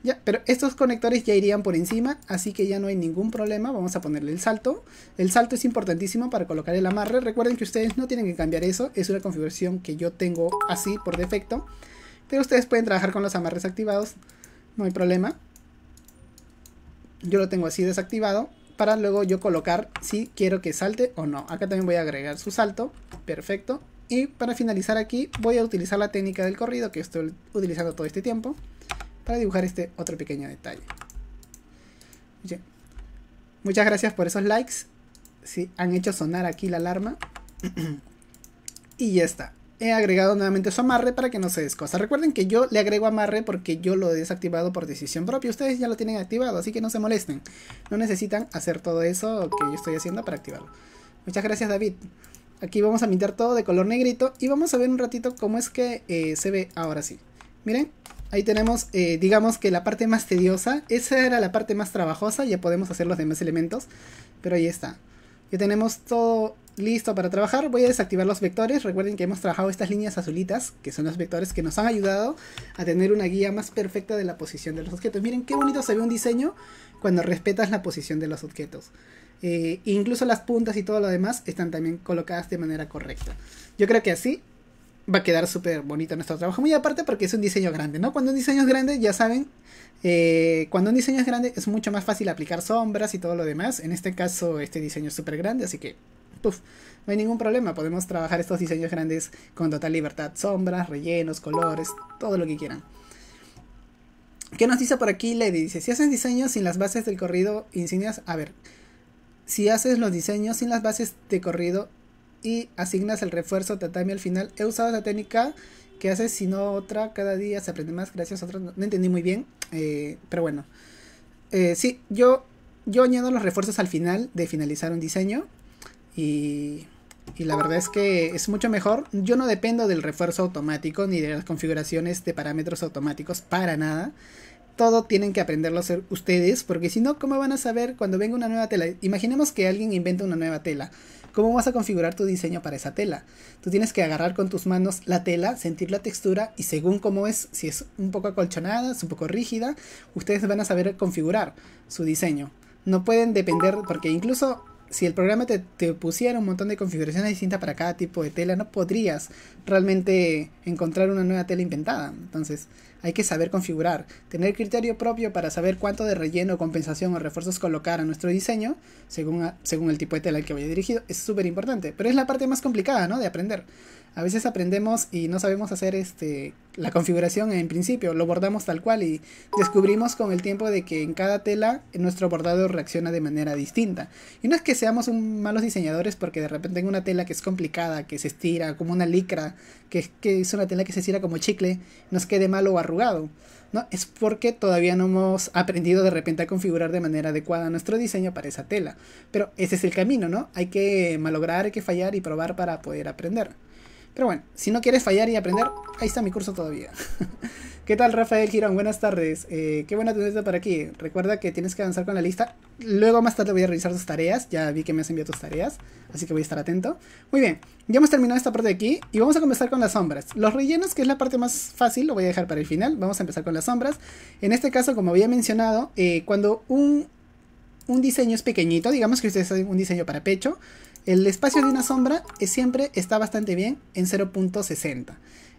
Ya, pero estos conectores ya irían por encima, así que ya no hay ningún problema. Vamos a ponerle el salto. El salto es importantísimo para colocar el amarre. Recuerden que ustedes no tienen que cambiar eso. Es una configuración que yo tengo así por defecto. Pero ustedes pueden trabajar con los amarres activados. No hay problema. Yo lo tengo así desactivado para luego yo colocar si quiero que salte o no. Acá también voy a agregar su salto. Perfecto. Y para finalizar aquí voy a utilizar la técnica del corrido que estoy utilizando todo este tiempo para dibujar este otro pequeño detalle. Muchas gracias por esos likes. Si han hecho sonar aquí la alarma. y ya está he agregado nuevamente su amarre para que no se descosa. Recuerden que yo le agrego amarre porque yo lo he desactivado por decisión propia. Ustedes ya lo tienen activado, así que no se molesten. No necesitan hacer todo eso que yo estoy haciendo para activarlo. Muchas gracias David. Aquí vamos a pintar todo de color negrito y vamos a ver un ratito cómo es que eh, se ve ahora sí. Miren, ahí tenemos, eh, digamos que la parte más tediosa. Esa era la parte más trabajosa, ya podemos hacer los demás elementos. Pero ahí está. Ya tenemos todo listo para trabajar. Voy a desactivar los vectores. Recuerden que hemos trabajado estas líneas azulitas, que son los vectores que nos han ayudado a tener una guía más perfecta de la posición de los objetos. Miren qué bonito se ve un diseño cuando respetas la posición de los objetos. Eh, incluso las puntas y todo lo demás están también colocadas de manera correcta. Yo creo que así va a quedar súper bonito nuestro trabajo. Muy aparte porque es un diseño grande, ¿no? Cuando un diseño es grande, ya saben, eh, cuando un diseño es grande es mucho más fácil aplicar sombras y todo lo demás. En este caso, este diseño es súper grande, así que, puff, no hay ningún problema. Podemos trabajar estos diseños grandes con total libertad. Sombras, rellenos, colores, todo lo que quieran. ¿Qué nos dice por aquí Lady? Dice, si haces diseños sin las bases del corrido, insignias, a ver, si haces los diseños sin las bases de corrido, y asignas el refuerzo tatami al final. He usado esa técnica que hace si no otra, cada día se aprende más, gracias a otros, No, entendí muy bien, eh, pero bueno. Eh, sí, yo, yo añado los refuerzos al final de finalizar un diseño y, y la verdad es que es mucho mejor. Yo no dependo del refuerzo automático ni de las configuraciones de parámetros automáticos para nada todo tienen que aprenderlo a hacer ustedes, porque si no, ¿cómo van a saber cuando venga una nueva tela? Imaginemos que alguien inventa una nueva tela. ¿Cómo vas a configurar tu diseño para esa tela? Tú tienes que agarrar con tus manos la tela, sentir la textura y según cómo es, si es un poco acolchonada, es un poco rígida, ustedes van a saber configurar su diseño. No pueden depender, porque incluso si el programa te, te, pusiera un montón de configuraciones distintas para cada tipo de tela, no podrías realmente encontrar una nueva tela inventada. Entonces, hay que saber configurar, tener criterio propio para saber cuánto de relleno, compensación o refuerzos colocar a nuestro diseño, según, según el tipo de tela al que vaya dirigido, es súper importante. Pero es la parte más complicada, ¿no? De aprender. A veces aprendemos y no sabemos hacer este, la configuración en principio, lo bordamos tal cual y descubrimos con el tiempo de que en cada tela nuestro bordado reacciona de manera distinta. Y no es que seamos un malos diseñadores porque de repente en una tela que es complicada, que se estira como una licra, que, que es una tela que se estira como chicle, nos quede malo o arrugado. No, es porque todavía no hemos aprendido de repente a configurar de manera adecuada nuestro diseño para esa tela. Pero ese es el camino, ¿no? Hay que malograr, hay que fallar y probar para poder aprender. Pero bueno, si no quieres fallar y aprender, ahí está mi curso todavía. ¿Qué tal, Rafael Girón? Buenas tardes. Eh, qué buena tenerte para aquí. Recuerda que tienes que avanzar con la lista. Luego más tarde voy a revisar tus tareas. Ya vi que me has enviado tus tareas, así que voy a estar atento. Muy bien, ya hemos terminado esta parte de aquí y vamos a comenzar con las sombras. Los rellenos, que es la parte más fácil, lo voy a dejar para el final. Vamos a empezar con las sombras. En este caso, como había mencionado, eh, cuando un, un diseño es pequeñito, digamos que ustedes hacen un diseño para pecho, el espacio de una sombra siempre está bastante bien en 0.60.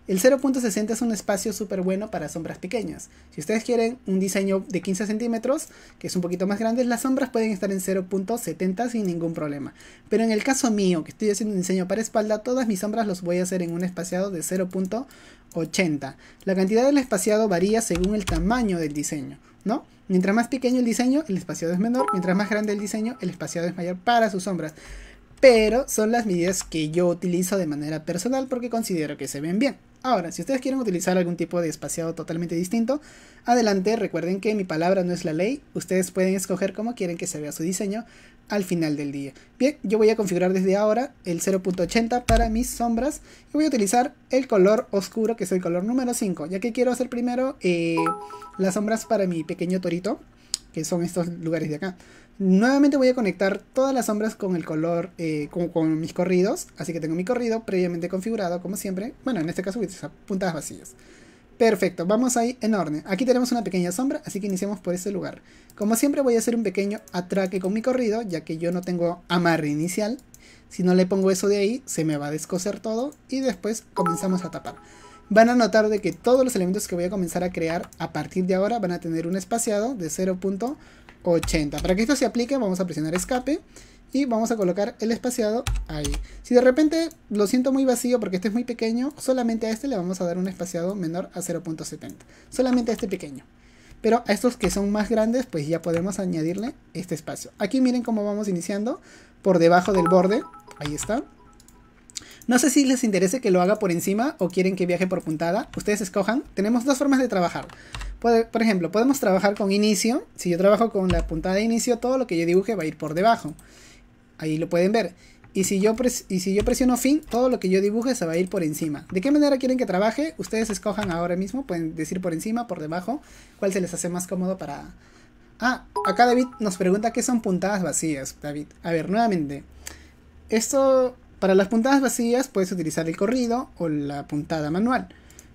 El 0.60 es un espacio súper bueno para sombras pequeñas. Si ustedes quieren un diseño de 15 centímetros, que es un poquito más grande, las sombras pueden estar en 0.70 sin ningún problema. Pero en el caso mío, que estoy haciendo un diseño para espalda, todas mis sombras los voy a hacer en un espaciado de 0.80. La cantidad del espaciado varía según el tamaño del diseño, ¿no? Mientras más pequeño el diseño, el espaciado es menor. Mientras más grande el diseño, el espaciado es mayor para sus sombras pero son las medidas que yo utilizo de manera personal porque considero que se ven bien. Ahora, si ustedes quieren utilizar algún tipo de espaciado totalmente distinto, adelante, recuerden que mi palabra no es la ley, ustedes pueden escoger cómo quieren que se vea su diseño al final del día. Bien, yo voy a configurar desde ahora el 0.80 para mis sombras y voy a utilizar el color oscuro que es el color número 5, ya que quiero hacer primero eh, las sombras para mi pequeño torito, que son estos lugares de acá. Nuevamente voy a conectar todas las sombras con el color, eh, con, mis corridos. Así que tengo mi corrido previamente configurado, como siempre. Bueno, en este caso voy a utilizar puntadas vacías. Perfecto, vamos ahí en orden. Aquí tenemos una pequeña sombra, así que iniciamos por este lugar. Como siempre voy a hacer un pequeño atraque con mi corrido, ya que yo no tengo amarre inicial. Si no le pongo eso de ahí, se me va a descoser todo y después comenzamos a tapar. Van a notar de que todos los elementos que voy a comenzar a crear a partir de ahora van a tener un espaciado de 0. 80. Para que esto se aplique vamos a presionar escape y vamos a colocar el espaciado ahí. Si de repente lo siento muy vacío porque este es muy pequeño, solamente a este le vamos a dar un espaciado menor a 0.70. Solamente a este pequeño. Pero a estos que son más grandes, pues ya podemos añadirle este espacio. Aquí miren cómo vamos iniciando por debajo del borde. Ahí está. No sé si les interese que lo haga por encima o quieren que viaje por puntada. Ustedes escojan. Tenemos dos formas de trabajar. Por, ejemplo, podemos trabajar con inicio. Si yo trabajo con la puntada de inicio, todo lo que yo dibuje va a ir por debajo. Ahí lo pueden ver. Y si, yo y si yo presiono fin, todo lo que yo dibuje se va a ir por encima. ¿De qué manera quieren que trabaje? Ustedes escojan ahora mismo, pueden decir por encima, por debajo, cuál se les hace más cómodo para... Ah, acá David nos pregunta qué son puntadas vacías, David. A ver, nuevamente. Esto para las puntadas vacías puedes utilizar el corrido o la puntada manual.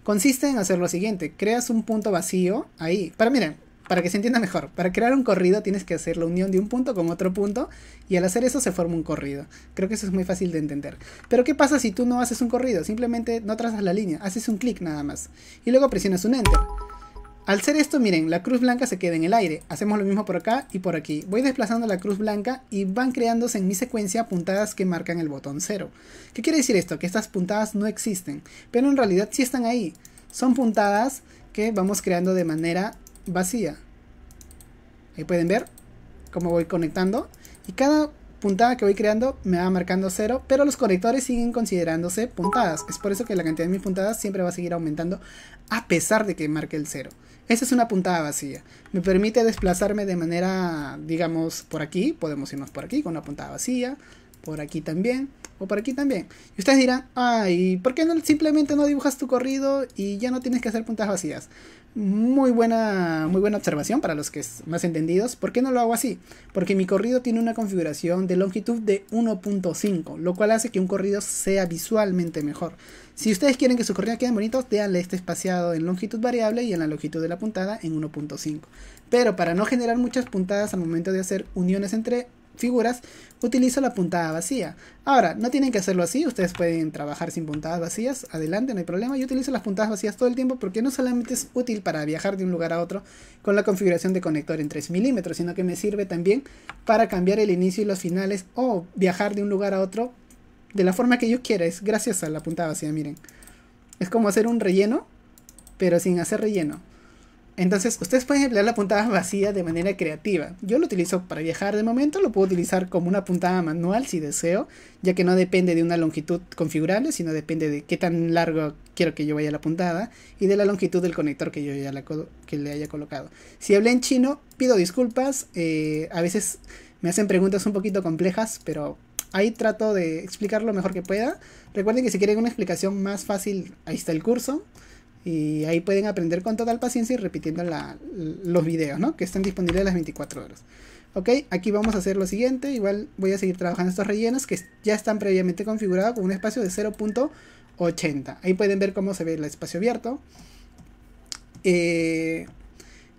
Consiste en hacer lo siguiente, creas un punto vacío ahí. Para miren, para que se entienda mejor, para crear un corrido tienes que hacer la unión de un punto con otro punto y al hacer eso se forma un corrido. Creo que eso es muy fácil de entender. Pero ¿qué pasa si tú no haces un corrido? Simplemente no trazas la línea, haces un clic nada más y luego presionas un enter. Al hacer esto, miren, la cruz blanca se queda en el aire. Hacemos lo mismo por acá y por aquí. Voy desplazando la cruz blanca y van creándose en mi secuencia puntadas que marcan el botón 0. ¿Qué quiere decir esto? Que estas puntadas no existen, pero en realidad sí están ahí. Son puntadas que vamos creando de manera vacía. Ahí pueden ver cómo voy conectando. Y cada puntada que voy creando me va marcando cero, pero los correctores siguen considerándose puntadas. Es por eso que la cantidad de mis puntadas siempre va a seguir aumentando a pesar de que marque el cero. Esa es una puntada vacía. Me permite desplazarme de manera, digamos, por aquí. Podemos irnos por aquí con una puntada vacía por aquí también, o por aquí también. Y ustedes dirán, ay, ¿por qué no, simplemente no dibujas tu corrido y ya no tienes que hacer puntadas vacías? Muy buena, muy buena observación para los que es más entendidos. ¿Por qué no lo hago así? Porque mi corrido tiene una configuración de longitud de 1.5, lo cual hace que un corrido sea visualmente mejor. Si ustedes quieren que su corrido quede bonito, déanle este espaciado en longitud variable y en la longitud de la puntada en 1.5. Pero para no generar muchas puntadas al momento de hacer uniones entre figuras, utilizo la puntada vacía. Ahora, no tienen que hacerlo así, ustedes pueden trabajar sin puntadas vacías, adelante, no hay problema. Yo utilizo las puntadas vacías todo el tiempo porque no solamente es útil para viajar de un lugar a otro con la configuración de conector en 3 milímetros, sino que me sirve también para cambiar el inicio y los finales o viajar de un lugar a otro de la forma que yo quiera, es gracias a la puntada vacía, miren. Es como hacer un relleno, pero sin hacer relleno. Entonces, ustedes pueden emplear la puntada vacía de manera creativa. Yo lo utilizo para viajar de momento, lo puedo utilizar como una puntada manual si deseo, ya que no depende de una longitud configurable, sino depende de qué tan largo quiero que yo vaya la puntada y de la longitud del conector que yo ya le haya colocado. Si hablé en chino, pido disculpas, eh, a veces me hacen preguntas un poquito complejas, pero ahí trato de explicar lo mejor que pueda. Recuerden que si quieren una explicación más fácil, ahí está el curso. Y ahí pueden aprender con total paciencia y repitiendo los videos, ¿no? Que están disponibles las 24 horas. Ok, aquí vamos a hacer lo siguiente. Igual voy a seguir trabajando estos rellenos que ya están previamente configurados con un espacio de 0.80. Ahí pueden ver cómo se ve el espacio abierto. Eh,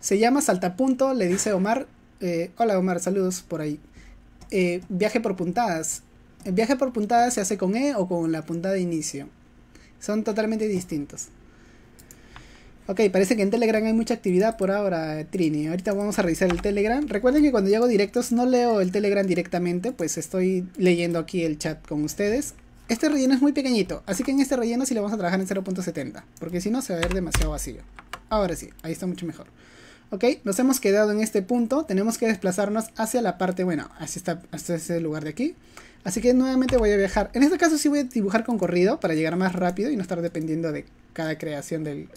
se llama Saltapunto, le dice Omar. Eh, hola Omar, saludos por ahí. Eh, viaje por puntadas. El viaje por puntadas se hace con E o con la puntada de inicio. Son totalmente distintos. Ok, parece que en Telegram hay mucha actividad por ahora, Trini. Ahorita vamos a revisar el Telegram. Recuerden que cuando yo hago directos no leo el Telegram directamente, pues estoy leyendo aquí el chat con ustedes. Este relleno es muy pequeñito, así que en este relleno sí lo vamos a trabajar en 0.70, porque si no se va a ver demasiado vacío. Ahora sí, ahí está mucho mejor. Ok, nos hemos quedado en este punto, tenemos que desplazarnos hacia la parte, bueno, hacia, está, ese lugar de aquí. Así que nuevamente voy a viajar. En este caso sí voy a dibujar con corrido para llegar más rápido y no estar dependiendo de cada creación del,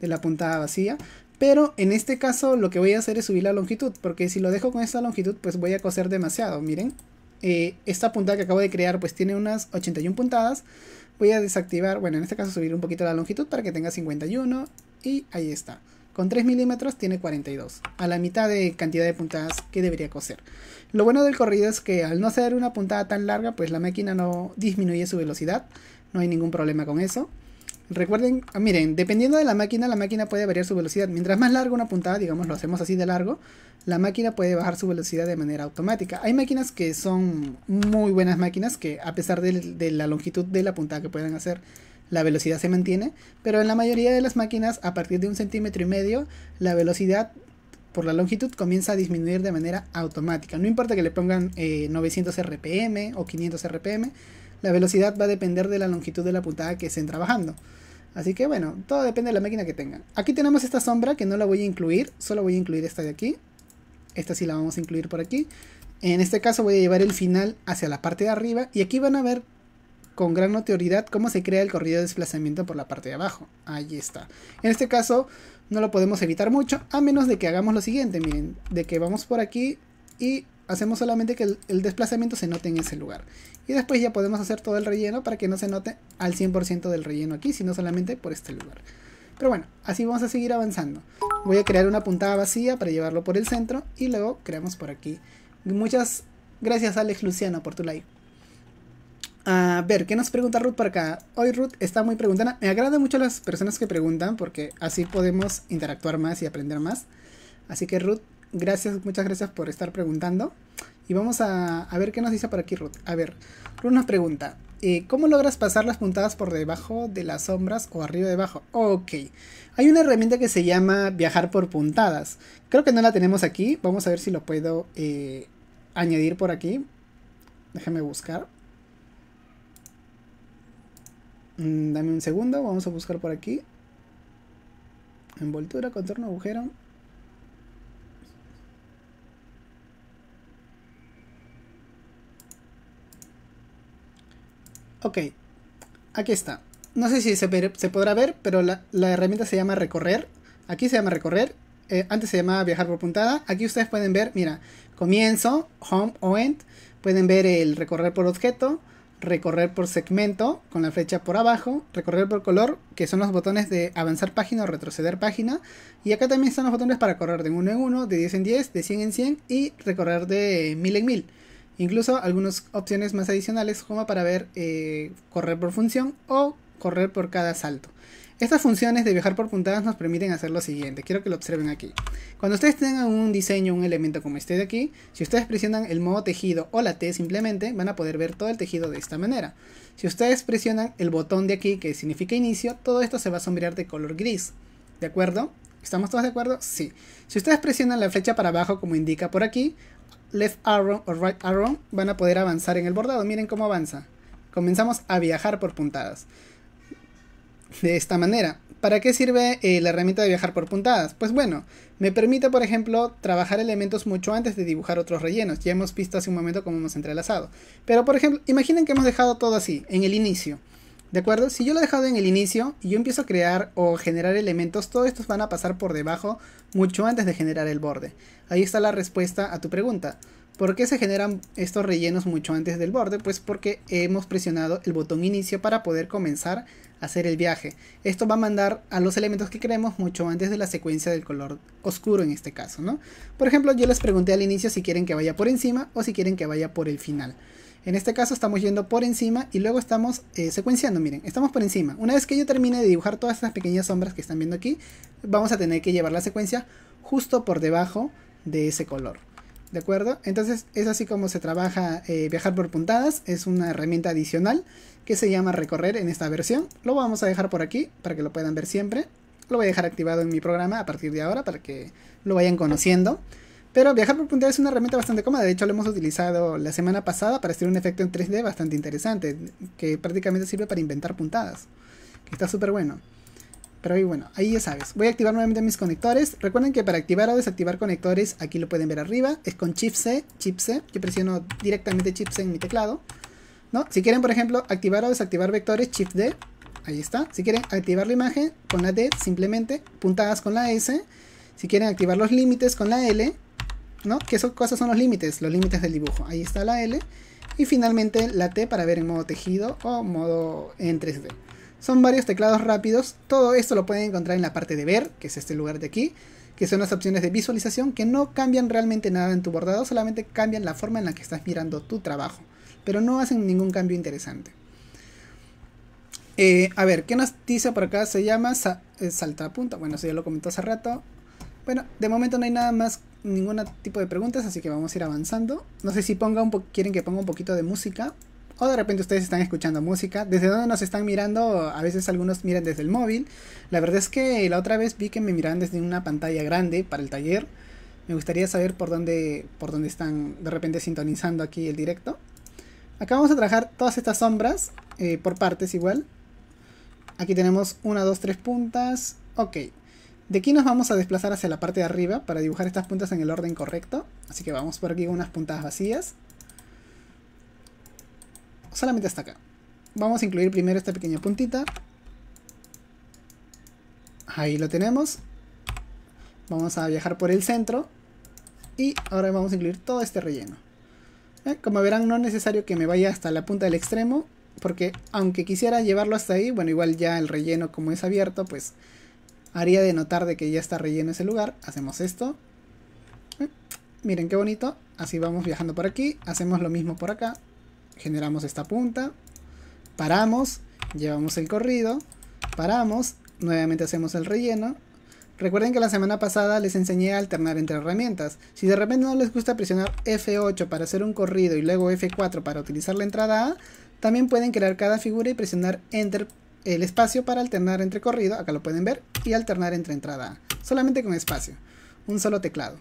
de la puntada vacía. Pero en este caso lo que voy a hacer es subir la longitud, porque si lo dejo con esta longitud pues voy a coser demasiado, miren. Eh, esta puntada que acabo de crear pues tiene unas 81 puntadas. Voy a desactivar, bueno en este caso subir un poquito la longitud para que tenga 51 y ahí está. Con 3 milímetros tiene 42, a la mitad de cantidad de puntadas que debería coser. Lo bueno del corrido es que al no hacer una puntada tan larga pues la máquina no disminuye su velocidad, no hay ningún problema con eso. Recuerden, ah, miren, dependiendo de la máquina, la máquina puede variar su velocidad. Mientras más larga una puntada, digamos, lo hacemos así de largo, la máquina puede bajar su velocidad de manera automática. Hay máquinas que son muy buenas máquinas que a pesar de, la longitud de la puntada que puedan hacer, la velocidad se mantiene. Pero en la mayoría de las máquinas, a partir de un centímetro y medio, la velocidad por la longitud comienza a disminuir de manera automática. No importa que le pongan 900 eh, RPM o 500 RPM la velocidad va a depender de la longitud de la puntada que estén trabajando. Así que bueno, todo depende de la máquina que tengan. Aquí tenemos esta sombra que no la voy a incluir, solo voy a incluir esta de aquí. Esta sí la vamos a incluir por aquí. En este caso voy a llevar el final hacia la parte de arriba y aquí van a ver con gran notoriedad cómo se crea el corrido de desplazamiento por la parte de abajo. Ahí está. En este caso no lo podemos evitar mucho, a menos de que hagamos lo siguiente, miren, de que vamos por aquí y hacemos solamente que el, desplazamiento se note en ese lugar. Y después ya podemos hacer todo el relleno para que no se note al 100% del relleno aquí, sino solamente por este lugar. Pero bueno, así vamos a seguir avanzando. Voy a crear una puntada vacía para llevarlo por el centro y luego creamos por aquí. Muchas gracias Alex Luciano por tu like. A ver, ¿qué nos pregunta Ruth por acá? Hoy Ruth está muy preguntada. Me agrada mucho las personas que preguntan porque así podemos interactuar más y aprender más. Así que Ruth, gracias, muchas gracias por estar preguntando. Y vamos a, ver qué nos dice por aquí Ruth. A ver, Ruth nos pregunta, eh, ¿cómo logras pasar las puntadas por debajo de las sombras o arriba debajo? Ok, hay una herramienta que se llama viajar por puntadas. Creo que no la tenemos aquí, vamos a ver si lo puedo eh, añadir por aquí. Déjame buscar. Mm, dame un segundo, vamos a buscar por aquí. Envoltura, contorno, agujero. Ok, aquí está. No sé si se, podrá ver, pero la, herramienta se llama recorrer. Aquí se llama recorrer. Eh, antes se llamaba viajar por puntada. Aquí ustedes pueden ver, mira, comienzo, home o end. Pueden ver el recorrer por objeto, recorrer por segmento con la flecha por abajo, recorrer por color, que son los botones de avanzar página o retroceder página. Y acá también están los botones para correr de 1 en 1, de 10 en 10, de 100 en 100 y recorrer de 1000 en 1000. Incluso algunas opciones más adicionales como para ver eh, correr por función o correr por cada salto. Estas funciones de viajar por puntadas nos permiten hacer lo siguiente. Quiero que lo observen aquí. Cuando ustedes tengan un diseño, un elemento como este de aquí, si ustedes presionan el modo tejido o la T simplemente, van a poder ver todo el tejido de esta manera. Si ustedes presionan el botón de aquí, que significa inicio, todo esto se va a sombrear de color gris. ¿De acuerdo? ¿Estamos todos de acuerdo? Sí. Si ustedes presionan la flecha para abajo como indica por aquí, left arrow o right arrow van a poder avanzar en el bordado. Miren cómo avanza. Comenzamos a viajar por puntadas. De esta manera. ¿Para qué sirve eh, la herramienta de viajar por puntadas? Pues bueno, me permite, por ejemplo, trabajar elementos mucho antes de dibujar otros rellenos. Ya hemos visto hace un momento cómo hemos entrelazado. Pero, por ejemplo, imaginen que hemos dejado todo así, en el inicio. ¿De acuerdo? Si yo lo he dejado en el inicio y yo empiezo a crear o generar elementos, todos estos van a pasar por debajo mucho antes de generar el borde. Ahí está la respuesta a tu pregunta. ¿Por qué se generan estos rellenos mucho antes del borde? Pues porque hemos presionado el botón inicio para poder comenzar a hacer el viaje. Esto va a mandar a los elementos que creemos mucho antes de la secuencia del color oscuro en este caso, ¿no? Por ejemplo, yo les pregunté al inicio si quieren que vaya por encima o si quieren que vaya por el final. En este caso estamos yendo por encima y luego estamos eh, secuenciando, miren, estamos por encima. Una vez que yo termine de dibujar todas estas pequeñas sombras que están viendo aquí, vamos a tener que llevar la secuencia justo por debajo de ese color. ¿De acuerdo? Entonces es así como se trabaja eh, viajar por puntadas. Es una herramienta adicional que se llama recorrer en esta versión. Lo vamos a dejar por aquí para que lo puedan ver siempre. Lo voy a dejar activado en mi programa a partir de ahora para que lo vayan conociendo. Pero viajar por puntadas es una herramienta bastante cómoda. De hecho, lo hemos utilizado la semana pasada para hacer un efecto en 3D bastante interesante. Que prácticamente sirve para inventar puntadas. Que está súper bueno. Pero ahí bueno, ahí ya sabes. Voy a activar nuevamente mis conectores. Recuerden que para activar o desactivar conectores, aquí lo pueden ver arriba. Es con Shift C, Shift C. Yo presiono directamente Shift C en mi teclado. ¿No? Si quieren, por ejemplo, activar o desactivar vectores, Shift D. Ahí está. Si quieren activar la imagen, con la D simplemente. Puntadas con la S. Si quieren activar los límites con la L, ¿no? Que son cosas son los límites, los límites del dibujo. Ahí está la L. Y finalmente la T para ver en modo tejido o modo en 3D. Son varios teclados rápidos. Todo esto lo pueden encontrar en la parte de ver, que es este lugar de aquí, que son las opciones de visualización que no cambian realmente nada en tu bordado, solamente cambian la forma en la que estás mirando tu trabajo, pero no hacen ningún cambio interesante. Eh, a ver, ¿qué nos por acá? Se llama eh, salta a punto Bueno, eso ya lo comentó hace rato. Bueno, de momento no hay nada más, ningún tipo de preguntas, así que vamos a ir avanzando. No sé si ponga un quieren que ponga un poquito de música. O de repente ustedes están escuchando música. Desde donde nos están mirando, a veces algunos miran desde el móvil. La verdad es que la otra vez vi que me miraban desde una pantalla grande para el taller. Me gustaría saber por dónde, por dónde están de repente sintonizando aquí el directo. Acá vamos a trabajar todas estas sombras eh, por partes igual. Aquí tenemos una, dos, tres puntas. Ok, de aquí nos vamos a desplazar hacia la parte de arriba para dibujar estas puntas en el orden correcto. Así que vamos por aquí unas puntas vacías. Solamente hasta acá. Vamos a incluir primero esta pequeña puntita. Ahí lo tenemos. Vamos a viajar por el centro. Y ahora vamos a incluir todo este relleno. Eh, como verán, no es necesario que me vaya hasta la punta del extremo. Porque aunque quisiera llevarlo hasta ahí, bueno, igual ya el relleno como es abierto, pues haría de notar de que ya está relleno ese lugar. Hacemos esto. Eh, miren qué bonito. Así vamos viajando por aquí. Hacemos lo mismo por acá. Generamos esta punta. Paramos. Llevamos el corrido. Paramos. Nuevamente hacemos el relleno. Recuerden que la semana pasada les enseñé a alternar entre herramientas. Si de repente no les gusta presionar F8 para hacer un corrido y luego F4 para utilizar la entrada A, también pueden crear cada figura y presionar Enter el espacio para alternar entre corrido, acá lo pueden ver, y alternar entre entrada solamente con espacio, un solo teclado.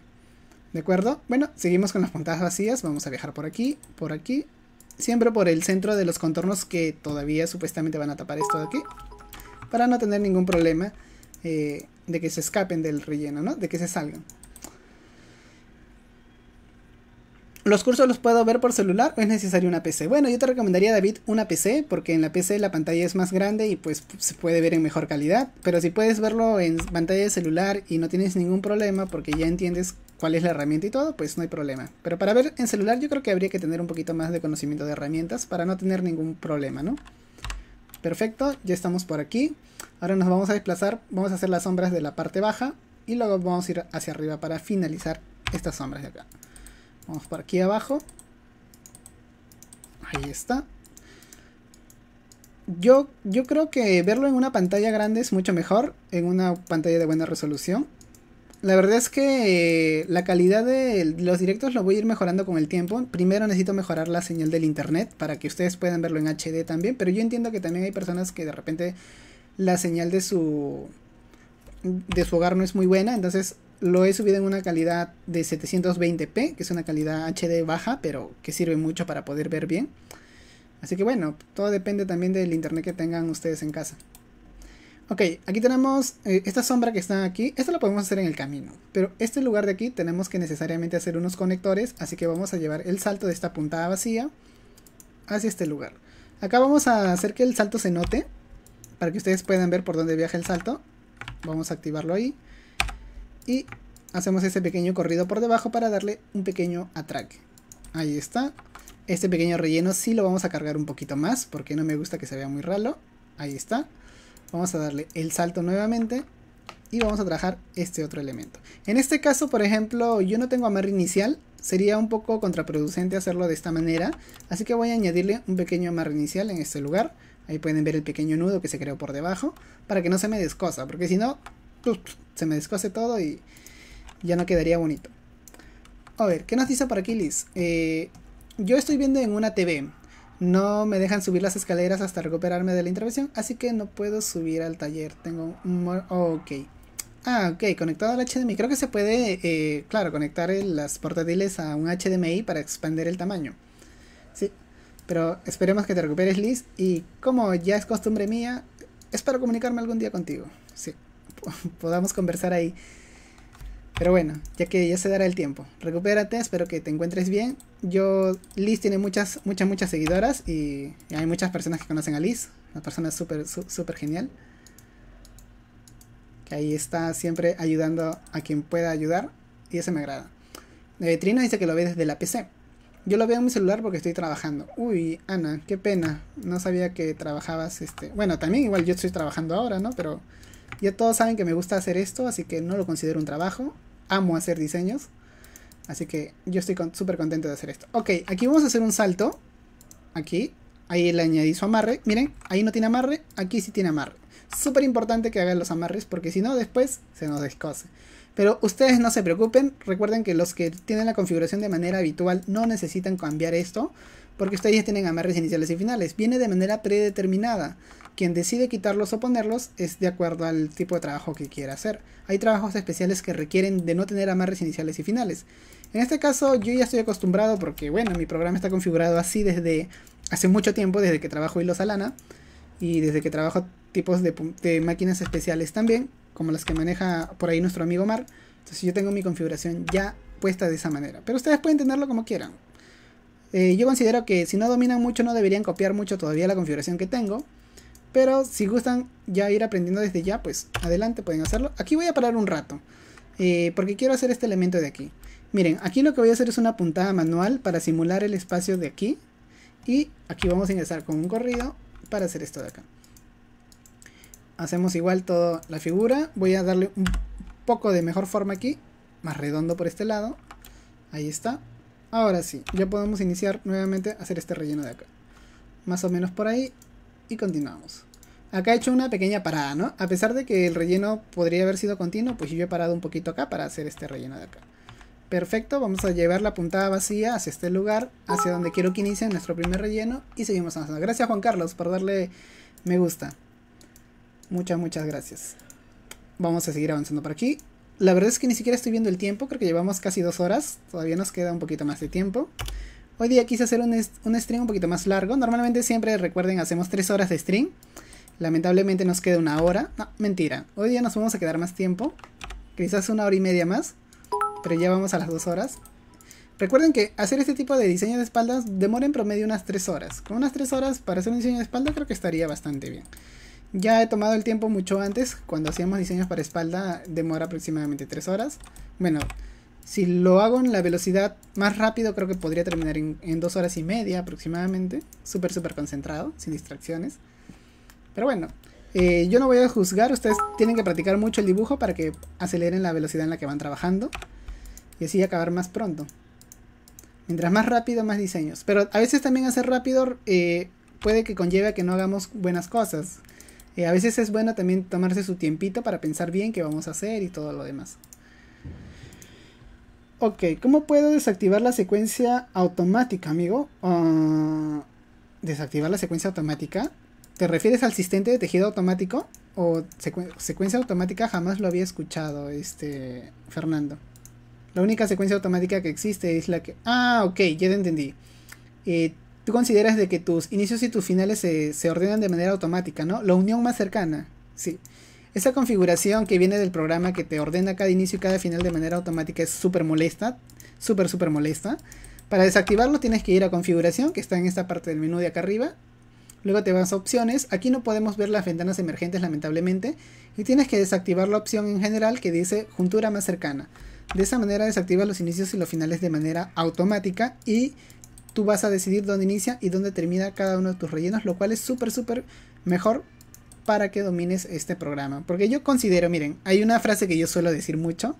¿De acuerdo? Bueno, seguimos con las puntadas vacías, vamos a viajar por aquí, por aquí, siempre por el centro de los contornos que todavía supuestamente van a tapar esto de aquí, para no tener ningún problema eh, de que se escapen del relleno, ¿no? De que se salgan. ¿Los cursos los puedo ver por celular o es necesario una PC? Bueno, yo te recomendaría, David, una PC, porque en la PC la pantalla es más grande y pues se puede ver en mejor calidad. Pero si puedes verlo en pantalla de celular y no tienes ningún problema porque ya entiendes cuál es la herramienta y todo, pues no hay problema. Pero para ver en celular yo creo que habría que tener un poquito más de conocimiento de herramientas para no tener ningún problema, ¿no? Perfecto, ya estamos por aquí. Ahora nos vamos a desplazar, vamos a hacer las sombras de la parte baja y luego vamos a ir hacia arriba para finalizar estas sombras de acá. Vamos por aquí abajo. Ahí está. Yo, yo creo que verlo en una pantalla grande es mucho mejor, en una pantalla de buena resolución. La verdad es que eh, la calidad de los directos lo voy a ir mejorando con el tiempo. Primero necesito mejorar la señal del internet para que ustedes puedan verlo en HD también, pero yo entiendo que también hay personas que de repente la señal de su de su hogar no es muy buena, entonces lo he subido en una calidad de 720p, que es una calidad HD baja, pero que sirve mucho para poder ver bien. Así que bueno, todo depende también del internet que tengan ustedes en casa. Ok, aquí tenemos eh, esta sombra que está aquí. Esto lo podemos hacer en el camino. Pero este lugar de aquí tenemos que necesariamente hacer unos conectores. Así que vamos a llevar el salto de esta puntada vacía hacia este lugar. Acá vamos a hacer que el salto se note. Para que ustedes puedan ver por dónde viaja el salto. Vamos a activarlo ahí y hacemos ese pequeño corrido por debajo para darle un pequeño atraque. Ahí está. Este pequeño relleno sí lo vamos a cargar un poquito más porque no me gusta que se vea muy ralo. Ahí está. Vamos a darle el salto nuevamente y vamos a trabajar este otro elemento. En este caso, por ejemplo, yo no tengo amarre inicial. Sería un poco contraproducente hacerlo de esta manera. Así que voy a añadirle un pequeño amarre inicial en este lugar. Ahí pueden ver el pequeño nudo que se creó por debajo para que no se me descosa, porque si no pues, se me descose todo y ya no quedaría bonito. A ver, ¿qué nos dice por aquí Liz? Eh, yo estoy viendo en una TV. No me dejan subir las escaleras hasta recuperarme de la intervención, así que no puedo subir al taller. Tengo un... Oh, ok. Ah, ok, conectado al HDMI. Creo que se puede, eh, claro, conectar las portátiles a un HDMI para expandir el tamaño. Sí, pero esperemos que te recuperes, Liz. Y como ya es costumbre mía, espero comunicarme algún día contigo. Sí. podamos conversar ahí. Pero bueno, ya que ya se dará el tiempo. Recupérate, espero que te encuentres bien. Yo, Liz tiene muchas, muchas, muchas seguidoras y hay muchas personas que conocen a Liz. Una persona súper, súper genial. Que ahí está siempre ayudando a quien pueda ayudar y eso me agrada. de eh, vetrina dice que lo ve desde la PC. Yo lo veo en mi celular porque estoy trabajando. Uy, Ana, qué pena. No sabía que trabajabas este. Bueno, también igual yo estoy trabajando ahora, ¿no? Pero ya todos saben que me gusta hacer esto, así que no lo considero un trabajo. Amo hacer diseños. Así que yo estoy súper contento de hacer esto. Ok, aquí vamos a hacer un salto. Aquí. Ahí le añadí su amarre. Miren, ahí no tiene amarre. Aquí sí tiene amarre. Súper importante que hagan los amarres porque si no después se nos descose. Pero ustedes no se preocupen. Recuerden que los que tienen la configuración de manera habitual no necesitan cambiar esto. Porque ustedes ya tienen amarres iniciales y finales. Viene de manera predeterminada. Quien decide quitarlos o ponerlos es de acuerdo al tipo de trabajo que quiera hacer. Hay trabajos especiales que requieren de no tener amarres iniciales y finales. En este caso yo ya estoy acostumbrado porque, bueno, mi programa está configurado así desde hace mucho tiempo, desde que trabajo hilos a y desde que trabajo tipos de, máquinas especiales también, como las que maneja por ahí nuestro amigo Mar. Entonces yo tengo mi configuración ya puesta de esa manera. Pero ustedes pueden tenerlo como quieran. Eh, yo considero que si no dominan mucho no deberían copiar mucho todavía la configuración que tengo. Pero si gustan ya ir aprendiendo desde ya, pues adelante pueden hacerlo. Aquí voy a parar un rato. Eh, porque quiero hacer este elemento de aquí. Miren, aquí lo que voy a hacer es una puntada manual para simular el espacio de aquí. Y aquí vamos a ingresar con un corrido para hacer esto de acá. Hacemos igual toda la figura. Voy a darle un poco de mejor forma aquí. Más redondo por este lado. Ahí está. Ahora sí, ya podemos iniciar nuevamente a hacer este relleno de acá. Más o menos por ahí y continuamos. Acá he hecho una pequeña parada, ¿no? A pesar de que el relleno podría haber sido continuo, pues yo he parado un poquito acá para hacer este relleno de acá. Perfecto, vamos a llevar la puntada vacía hacia este lugar, hacia donde quiero que inicie nuestro primer relleno y seguimos avanzando. Gracias Juan Carlos por darle me gusta. Muchas, muchas gracias. Vamos a seguir avanzando por aquí. La verdad es que ni siquiera estoy viendo el tiempo, creo que llevamos casi dos horas, todavía nos queda un poquito más de tiempo. Hoy día quise hacer un, un stream un poquito más largo. Normalmente siempre, recuerden, hacemos 3 horas de stream. Lamentablemente nos queda una hora. No, mentira. Hoy día nos vamos a quedar más tiempo. Quizás una hora y media más. Pero ya vamos a las 2 horas. Recuerden que hacer este tipo de diseño de espaldas demora en promedio unas 3 horas. Con unas 3 horas para hacer un diseño de espalda creo que estaría bastante bien. Ya he tomado el tiempo mucho antes. Cuando hacíamos diseños para espalda demora aproximadamente 3 horas. Bueno, si lo hago en la velocidad más rápido, creo que podría terminar en, dos horas y media aproximadamente. Súper, súper concentrado, sin distracciones. Pero bueno, eh, yo no voy a juzgar. Ustedes tienen que practicar mucho el dibujo para que aceleren la velocidad en la que van trabajando. Y así acabar más pronto. Mientras más rápido, más diseños. Pero a veces también hacer rápido eh, puede que conlleve a que no hagamos buenas cosas. Eh, a veces es bueno también tomarse su tiempito para pensar bien qué vamos a hacer y todo lo demás. Ok, ¿cómo puedo desactivar la secuencia automática, amigo? Ah, desactivar la secuencia automática. ¿Te refieres al asistente de tejido automático? ¿O secuencia automática? Jamás lo había escuchado, este, Fernando. La única secuencia automática que existe es la que... Ah, ok, ya te entendí. Eh, Tú consideras de que tus inicios y tus finales se, se ordenan de manera automática, ¿no? La unión más cercana, sí. Esa configuración que viene del programa que te ordena cada inicio y cada final de manera automática es súper molesta, súper, súper molesta. Para desactivarlo tienes que ir a configuración, que está en esta parte del menú de acá arriba. Luego te vas a opciones, aquí no podemos ver las ventanas emergentes lamentablemente, y tienes que desactivar la opción en general que dice juntura más cercana. De esa manera desactivas los inicios y los finales de manera automática y tú vas a decidir dónde inicia y dónde termina cada uno de tus rellenos, lo cual es súper, súper mejor para que domines este programa. Porque yo considero, miren, hay una frase que yo suelo decir mucho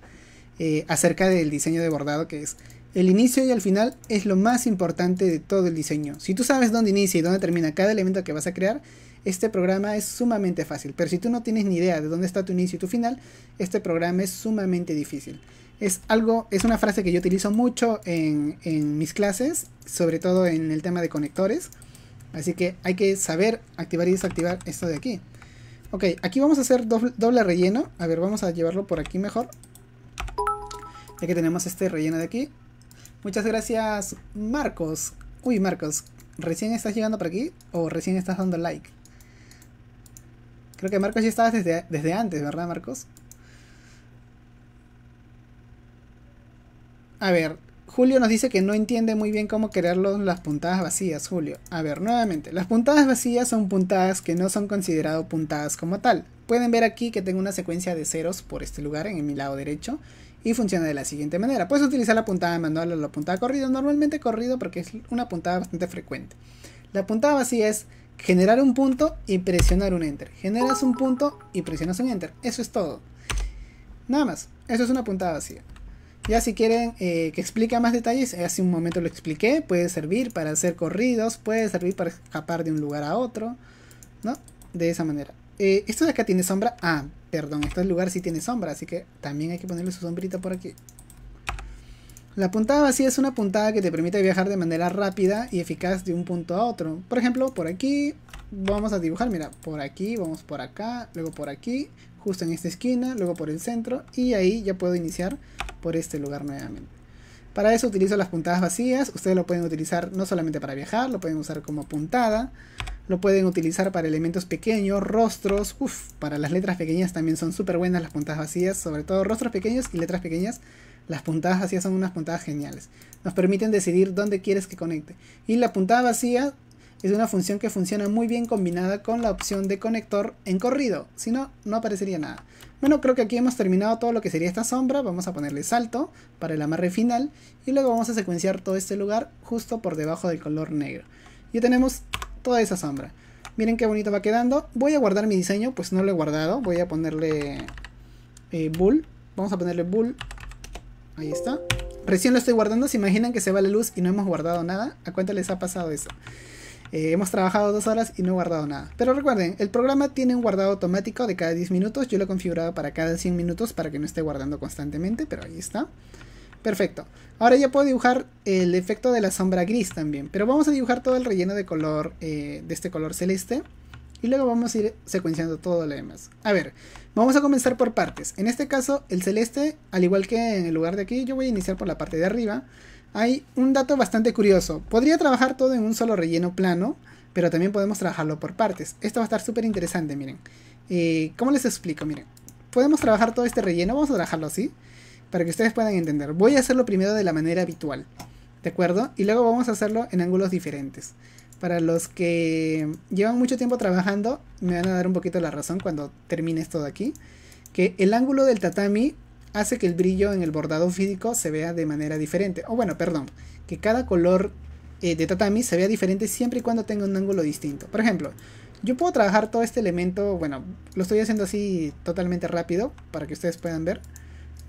eh, acerca del diseño de bordado que es, el inicio y el final es lo más importante de todo el diseño. Si tú sabes dónde inicia y dónde termina cada elemento que vas a crear, este programa es sumamente fácil. Pero si tú no tienes ni idea de dónde está tu inicio y tu final, este programa es sumamente difícil. Es algo, es una frase que yo utilizo mucho en mis clases, sobre todo en el tema de conectores. Así que hay que saber activar y desactivar esto de aquí. Ok, aquí vamos a hacer doble, relleno. A ver, vamos a llevarlo por aquí mejor. Ya que tenemos este relleno de aquí. Muchas gracias, Marcos. Uy, Marcos, ¿recién estás llegando por aquí? ¿O recién estás dando like? Creo que Marcos ya estabas desde, desde antes, ¿verdad, Marcos? A ver, Julio nos dice que no entiende muy bien cómo crear las puntadas vacías, Julio. A ver, nuevamente, las puntadas vacías son puntadas que no son consideradas puntadas como tal. Pueden ver aquí que tengo una secuencia de ceros por este lugar en mi lado derecho y funciona de la siguiente manera. Puedes utilizar la puntada manual o la puntada corrida, normalmente corrido porque es una puntada bastante frecuente. La puntada vacía es generar un punto y presionar un enter. Generas un punto y presionas un enter. Eso es todo. Nada más, eso es una puntada vacía. Ya si quieren eh, que explique más detalles, hace un momento lo expliqué, puede servir para hacer corridos, puede servir para escapar de un lugar a otro, ¿no? De esa manera. Eh, esto de acá tiene sombra. Ah, perdón, este lugar sí tiene sombra, así que también hay que ponerle su sombrita por aquí. La puntada vacía es una puntada que te permite viajar de manera rápida y eficaz de un punto a otro. Por ejemplo, por aquí vamos a dibujar, mira, por aquí, vamos por acá, luego por aquí, justo en esta esquina, luego por el centro y ahí ya puedo iniciar por este lugar nuevamente. Para eso utilizo las puntadas vacías. Ustedes lo pueden utilizar no solamente para viajar, lo pueden usar como puntada. Lo pueden utilizar para elementos pequeños, rostros. Uf, para las letras pequeñas también son súper buenas las puntadas vacías. Sobre todo rostros pequeños y letras pequeñas. Las puntadas vacías son unas puntadas geniales. Nos permiten decidir dónde quieres que conecte. Y la puntada vacía es una función que funciona muy bien combinada con la opción de conector en corrido. Si no, no aparecería nada. Bueno, creo que aquí hemos terminado todo lo que sería esta sombra. Vamos a ponerle salto para el amarre final. Y luego vamos a secuenciar todo este lugar justo por debajo del color negro. Ya tenemos toda esa sombra. Miren qué bonito va quedando. Voy a guardar mi diseño, pues no lo he guardado. Voy a ponerle eh, bull. Vamos a ponerle bull. Ahí está. Recién lo estoy guardando. Se imaginan que se va la luz y no hemos guardado nada. ¿A cuánto les ha pasado eso? Eh, hemos trabajado dos horas y no he guardado nada. Pero recuerden, el programa tiene un guardado automático de cada 10 minutos. Yo lo he configurado para cada 100 minutos para que no esté guardando constantemente, pero ahí está. Perfecto. Ahora ya puedo dibujar el efecto de la sombra gris también. Pero vamos a dibujar todo el relleno de color, eh, de este color celeste. Y luego vamos a ir secuenciando todo lo demás. A ver, vamos a comenzar por partes. En este caso, el celeste, al igual que en el lugar de aquí, yo voy a iniciar por la parte de arriba hay un dato bastante curioso. Podría trabajar todo en un solo relleno plano, pero también podemos trabajarlo por partes. Esto va a estar súper interesante, miren. Eh, ¿Cómo les explico? Miren, podemos trabajar todo este relleno, vamos a trabajarlo así, para que ustedes puedan entender. Voy a hacerlo primero de la manera habitual, ¿de acuerdo? Y luego vamos a hacerlo en ángulos diferentes. Para los que llevan mucho tiempo trabajando, me van a dar un poquito la razón cuando termine esto de aquí. Que el ángulo del tatami hace que el brillo en el bordado físico se vea de manera diferente. O bueno, perdón, que cada color eh, de tatami se vea diferente siempre y cuando tenga un ángulo distinto. Por ejemplo, yo puedo trabajar todo este elemento, bueno, lo estoy haciendo así totalmente rápido para que ustedes puedan ver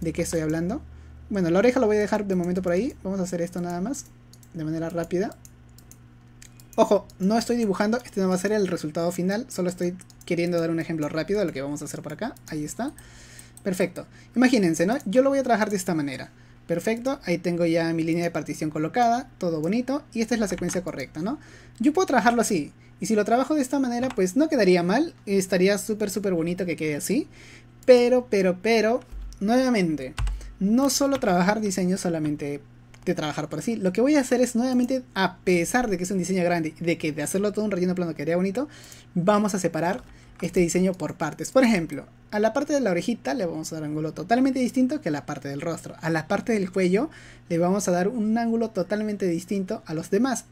de qué estoy hablando. Bueno, la oreja lo voy a dejar de momento por ahí. Vamos a hacer esto nada más, de manera rápida. Ojo, no estoy dibujando, este no va a ser el resultado final, solo estoy queriendo dar un ejemplo rápido de lo que vamos a hacer por acá. Ahí está. Perfecto. Imagínense, ¿no? Yo lo voy a trabajar de esta manera. Perfecto, ahí tengo ya mi línea de partición colocada, todo bonito, y esta es la secuencia correcta, ¿no? Yo puedo trabajarlo así, y si lo trabajo de esta manera, pues no quedaría mal, estaría súper, súper bonito que quede así, pero, pero, pero, nuevamente, no solo trabajar diseño solamente de trabajar por así, lo que voy a hacer es nuevamente, a pesar de que es un diseño grande, de que de hacerlo todo un relleno plano quedaría bonito, vamos a separar este diseño por partes. Por ejemplo, a la parte de la orejita le vamos a dar un ángulo totalmente distinto que a la parte del rostro. A la parte del cuello le vamos a dar un ángulo totalmente distinto a los demás.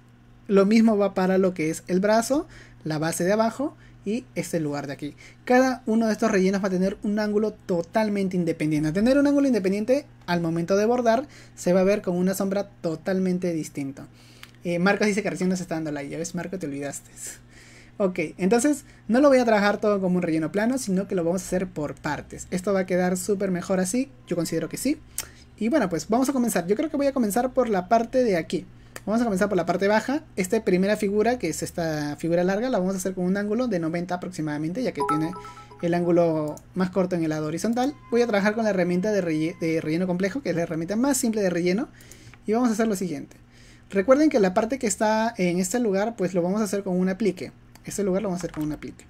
Lo mismo va para lo que es el brazo, la base de abajo y este lugar de aquí. Cada uno de estos rellenos va a tener un ángulo totalmente independiente. Al tener un ángulo independiente, al momento de bordar, se va a ver con una sombra totalmente distinta. Eh, dice que recién nos está dando la llave. ves, Marco, te olvidaste. Ok, entonces no lo voy a trabajar todo como un relleno plano, sino que lo vamos a hacer por partes. Esto va a quedar súper mejor así, yo considero que sí. Y bueno, pues vamos a comenzar. Yo creo que voy a comenzar por la parte de aquí. Vamos a comenzar por la parte baja. Esta primera figura, que es esta figura larga, la vamos a hacer con un ángulo de 90 aproximadamente, ya que tiene el ángulo más corto en el lado horizontal. Voy a trabajar con la herramienta de, de relleno complejo, que es la herramienta más simple de relleno. Y vamos a hacer lo siguiente. Recuerden que la parte que está en este lugar, pues lo vamos a hacer con un aplique. Este lugar lo vamos a hacer con una aplique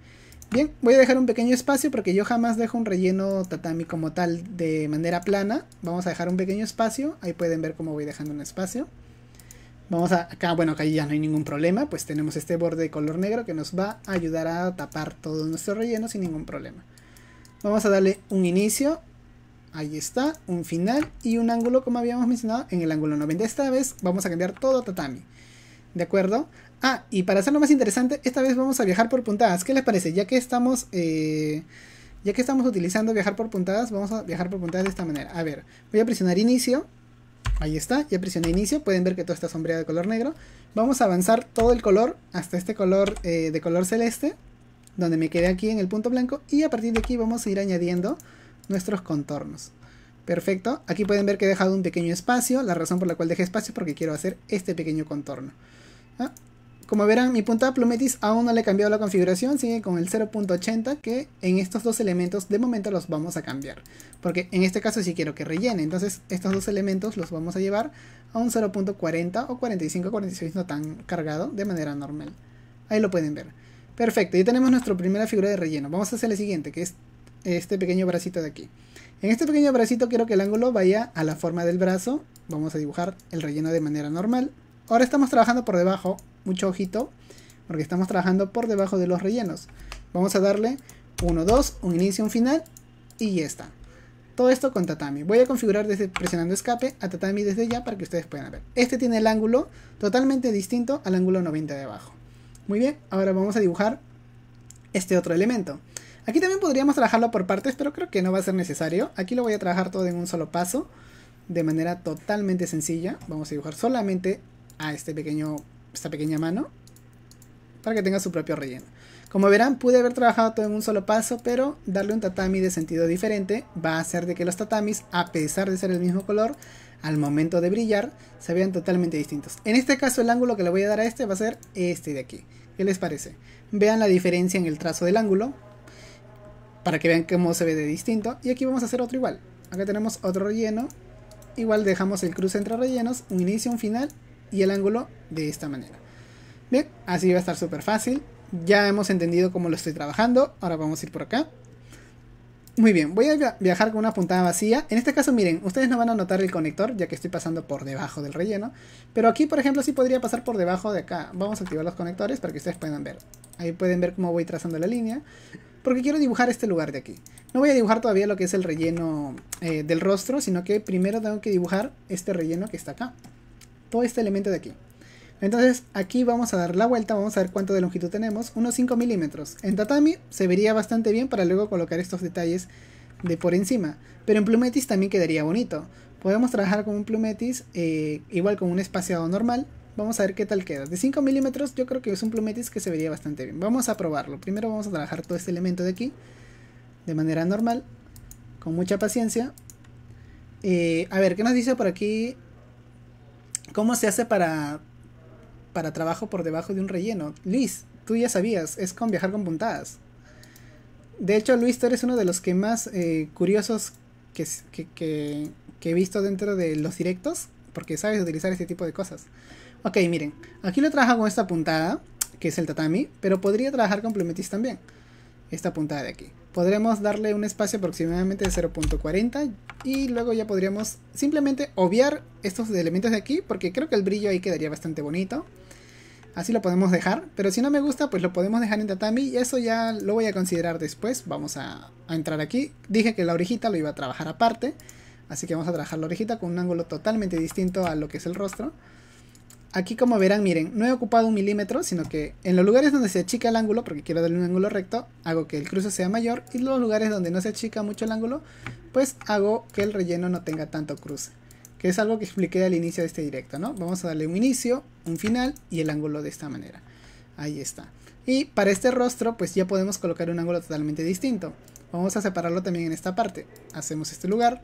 Bien, voy a dejar un pequeño espacio porque yo jamás dejo un relleno tatami como tal de manera plana. Vamos a dejar un pequeño espacio. Ahí pueden ver cómo voy dejando un espacio. Vamos a acá, bueno, acá ya no hay ningún problema, pues tenemos este borde de color negro que nos va a ayudar a tapar todo nuestro relleno sin ningún problema. Vamos a darle un inicio, ahí está, un final y un ángulo como habíamos mencionado en el ángulo 90. Esta vez vamos a cambiar todo tatami, ¿de acuerdo? Ah, y para hacerlo más interesante, esta vez vamos a viajar por puntadas. ¿Qué les parece? Ya que estamos... Eh, ya que estamos utilizando viajar por puntadas, vamos a viajar por puntadas de esta manera. A ver, voy a presionar inicio. Ahí está, ya presioné inicio. Pueden ver que todo está sombreado de color negro. Vamos a avanzar todo el color hasta este color eh, de color celeste. Donde me quedé aquí en el punto blanco. Y a partir de aquí vamos a ir añadiendo nuestros contornos. Perfecto, aquí pueden ver que he dejado un pequeño espacio. La razón por la cual dejé espacio es porque quiero hacer este pequeño contorno. Ah, como verán, mi punta Plumetis aún no le he cambiado la configuración, sigue con el 0.80 que en estos dos elementos de momento los vamos a cambiar. Porque en este caso sí quiero que rellene, entonces estos dos elementos los vamos a llevar a un 0.40 o 45, 46 no tan cargado de manera normal. Ahí lo pueden ver. Perfecto, ya tenemos nuestra primera figura de relleno. Vamos a hacer la siguiente, que es este pequeño bracito de aquí. En este pequeño bracito quiero que el ángulo vaya a la forma del brazo. Vamos a dibujar el relleno de manera normal. Ahora estamos trabajando por debajo, mucho ojito, porque estamos trabajando por debajo de los rellenos. Vamos a darle 1, 2, un inicio, un final y ya está. Todo esto con tatami. Voy a configurar presionando escape a tatami desde ya para que ustedes puedan ver. Este tiene el ángulo totalmente distinto al ángulo 90 de abajo. Muy bien, ahora vamos a dibujar este otro elemento. Aquí también podríamos trabajarlo por partes, pero creo que no va a ser necesario. Aquí lo voy a trabajar todo en un solo paso, de manera totalmente sencilla. Vamos a dibujar solamente a este pequeño, esta pequeña mano para que tenga su propio relleno. Como verán, pude haber trabajado todo en un solo paso, pero darle un tatami de sentido diferente va a hacer de que los tatamis, a pesar de ser el mismo color, al momento de brillar, se vean totalmente distintos. En este caso, el ángulo que le voy a dar a este va a ser este de aquí. ¿Qué les parece? Vean la diferencia en el trazo del ángulo, para que vean cómo se ve de distinto. Y aquí vamos a hacer otro igual. Acá tenemos otro relleno. Igual dejamos el cruce entre rellenos, un inicio, un final y el ángulo de esta manera. Bien, así va a estar súper fácil. Ya hemos entendido cómo lo estoy trabajando. Ahora vamos a ir por acá. Muy bien, voy a viajar con una puntada vacía. En este caso, miren, ustedes no van a notar el conector, ya que estoy pasando por debajo del relleno. Pero aquí, por ejemplo, sí podría pasar por debajo de acá. Vamos a activar los conectores para que ustedes puedan ver. Ahí pueden ver cómo voy trazando la línea. Porque quiero dibujar este lugar de aquí. No voy a dibujar todavía lo que es el relleno eh, del rostro, sino que primero tengo que dibujar este relleno que está acá todo este elemento de aquí. Entonces aquí vamos a dar la vuelta, vamos a ver cuánto de longitud tenemos, unos 5 milímetros. En tatami se vería bastante bien para luego colocar estos detalles de por encima, pero en plumetis también quedaría bonito. Podemos trabajar con un plumetis eh, igual con un espaciado normal, vamos a ver qué tal queda. De 5 milímetros yo creo que es un plumetis que se vería bastante bien. Vamos a probarlo, primero vamos a trabajar todo este elemento de aquí de manera normal, con mucha paciencia. Eh, a ver, ¿qué nos dice por aquí ¿Cómo se hace para, para trabajo por debajo de un relleno? Luis, tú ya sabías, es con viajar con puntadas. De hecho, Luis, tú eres uno de los que más eh, curiosos que, he visto dentro de los directos, porque sabes utilizar este tipo de cosas. Ok, miren, aquí lo trabajo con esta puntada, que es el tatami, pero podría trabajar con plumetis también. Esta puntada de aquí podremos darle un espacio aproximadamente de 0.40 y luego ya podríamos simplemente obviar estos elementos de aquí porque creo que el brillo ahí quedaría bastante bonito. Así lo podemos dejar, pero si no me gusta pues lo podemos dejar en tatami y eso ya lo voy a considerar después. Vamos a, entrar aquí. Dije que la orejita lo iba a trabajar aparte, así que vamos a trabajar la orejita con un ángulo totalmente distinto a lo que es el rostro aquí como verán, miren, no he ocupado un milímetro, sino que en los lugares donde se achica el ángulo, porque quiero darle un ángulo recto, hago que el cruce sea mayor y los lugares donde no se achica mucho el ángulo, pues hago que el relleno no tenga tanto cruce, que es algo que expliqué al inicio de este directo, ¿no? Vamos a darle un inicio, un final y el ángulo de esta manera. Ahí está. Y para este rostro, pues ya podemos colocar un ángulo totalmente distinto. Vamos a separarlo también en esta parte. Hacemos este lugar,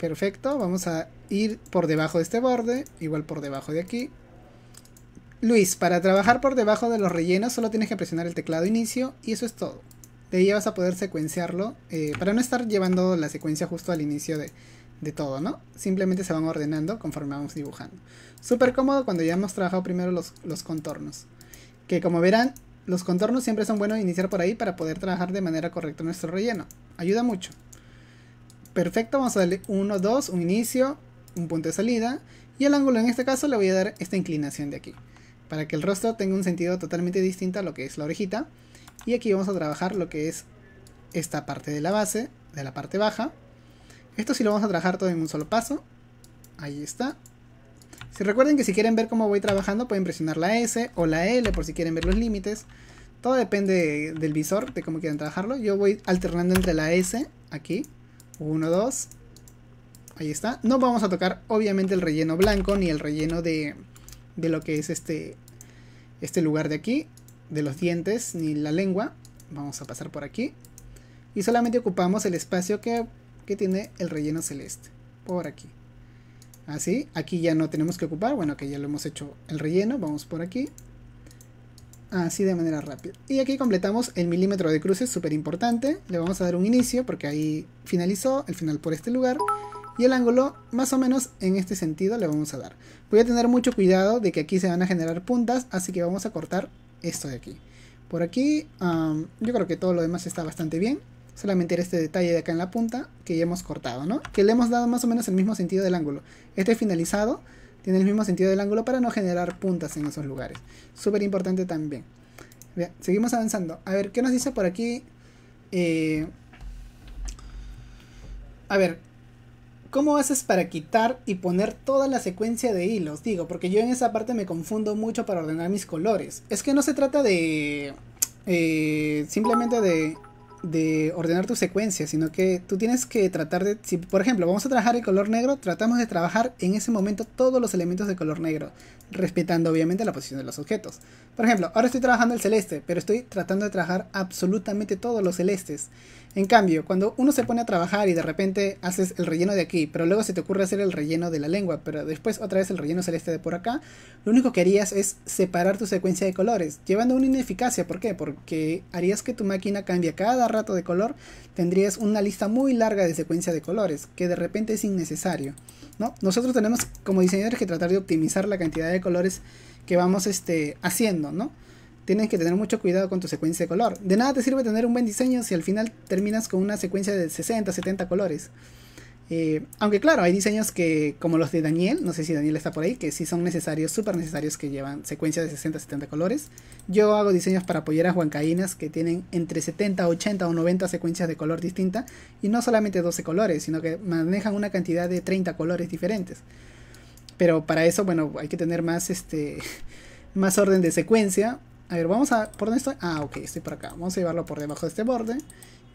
Perfecto, vamos a ir por debajo de este borde, igual por debajo de aquí. Luis, para trabajar por debajo de los rellenos solo tienes que presionar el teclado inicio y eso es todo. De ahí vas a poder secuenciarlo eh, para no estar llevando la secuencia justo al inicio de, todo, ¿no? Simplemente se van ordenando conforme vamos dibujando. Súper cómodo cuando ya hemos trabajado primero los, los, contornos. Que como verán, los contornos siempre son buenos iniciar por ahí para poder trabajar de manera correcta nuestro relleno. Ayuda mucho perfecto, vamos a darle 1, 2, un inicio, un punto de salida. Y el ángulo en este caso le voy a dar esta inclinación de aquí. Para que el rostro tenga un sentido totalmente distinto a lo que es la orejita. Y aquí vamos a trabajar lo que es esta parte de la base, de la parte baja. Esto sí lo vamos a trabajar todo en un solo paso. Ahí está. Si recuerden que si quieren ver cómo voy trabajando pueden presionar la S o la L por si quieren ver los límites. Todo depende del visor, de cómo quieran trabajarlo. Yo voy alternando entre la S aquí 1, 2. Ahí está. No vamos a tocar obviamente el relleno blanco ni el relleno de, de lo que es este, este lugar de aquí, de los dientes ni la lengua. Vamos a pasar por aquí. Y solamente ocupamos el espacio que, que tiene el relleno celeste. Por aquí. Así, ah, aquí ya no tenemos que ocupar. Bueno, que ya lo hemos hecho el relleno. Vamos por aquí así de manera rápida. Y aquí completamos el milímetro de cruces, súper importante. Le vamos a dar un inicio porque ahí finalizó, el final por este lugar. Y el ángulo más o menos en este sentido le vamos a dar. Voy a tener mucho cuidado de que aquí se van a generar puntas, así que vamos a cortar esto de aquí. Por aquí yo creo que todo lo demás está bastante bien. Solamente era este detalle de acá en la punta que ya hemos cortado, ¿no? Que le hemos dado más o menos el mismo sentido del ángulo. Este finalizado en el mismo sentido del ángulo para no generar puntas en esos lugares. Súper importante también. seguimos avanzando. A ver, ¿qué nos dice por aquí? Eh, a ver, ¿cómo haces para quitar y poner toda la secuencia de hilos? Digo, porque yo en esa parte me confundo mucho para ordenar mis colores. Es que no se trata de... Eh, simplemente de de ordenar tu secuencia, sino que tú tienes que tratar de, si por ejemplo vamos a trabajar el color negro, tratamos de trabajar en ese momento todos los elementos de color negro, respetando obviamente la posición de los objetos. Por ejemplo, ahora estoy trabajando el celeste, pero estoy tratando de trabajar absolutamente todos los celestes. En cambio, cuando uno se pone a trabajar y de repente haces el relleno de aquí, pero luego se te ocurre hacer el relleno de la lengua, pero después otra vez el relleno celeste de por acá, lo único que harías es separar tu secuencia de colores, llevando una ineficacia. ¿Por qué? Porque harías que tu máquina cambie cada rato de color, tendrías una lista muy larga de secuencia de colores, que de repente es innecesario. ¿no? Nosotros tenemos como diseñadores que tratar de optimizar la cantidad de colores que vamos este, haciendo, ¿no? tienes que tener mucho cuidado con tu secuencia de color. De nada te sirve tener un buen diseño si al final terminas con una secuencia de 60, 70 colores. Eh, aunque claro, hay diseños que, como los de Daniel, no sé si Daniel está por ahí, que sí son necesarios, súper necesarios, que llevan secuencias de 60, 70 colores. Yo hago diseños para polleras huancaínas que tienen entre 70, 80 o 90 secuencias de color distinta, y no solamente 12 colores, sino que manejan una cantidad de 30 colores diferentes. Pero para eso, bueno, hay que tener más, este, más orden de secuencia a ver, vamos a... ¿Por dónde estoy? Ah, ok, estoy por acá. Vamos a llevarlo por debajo de este borde.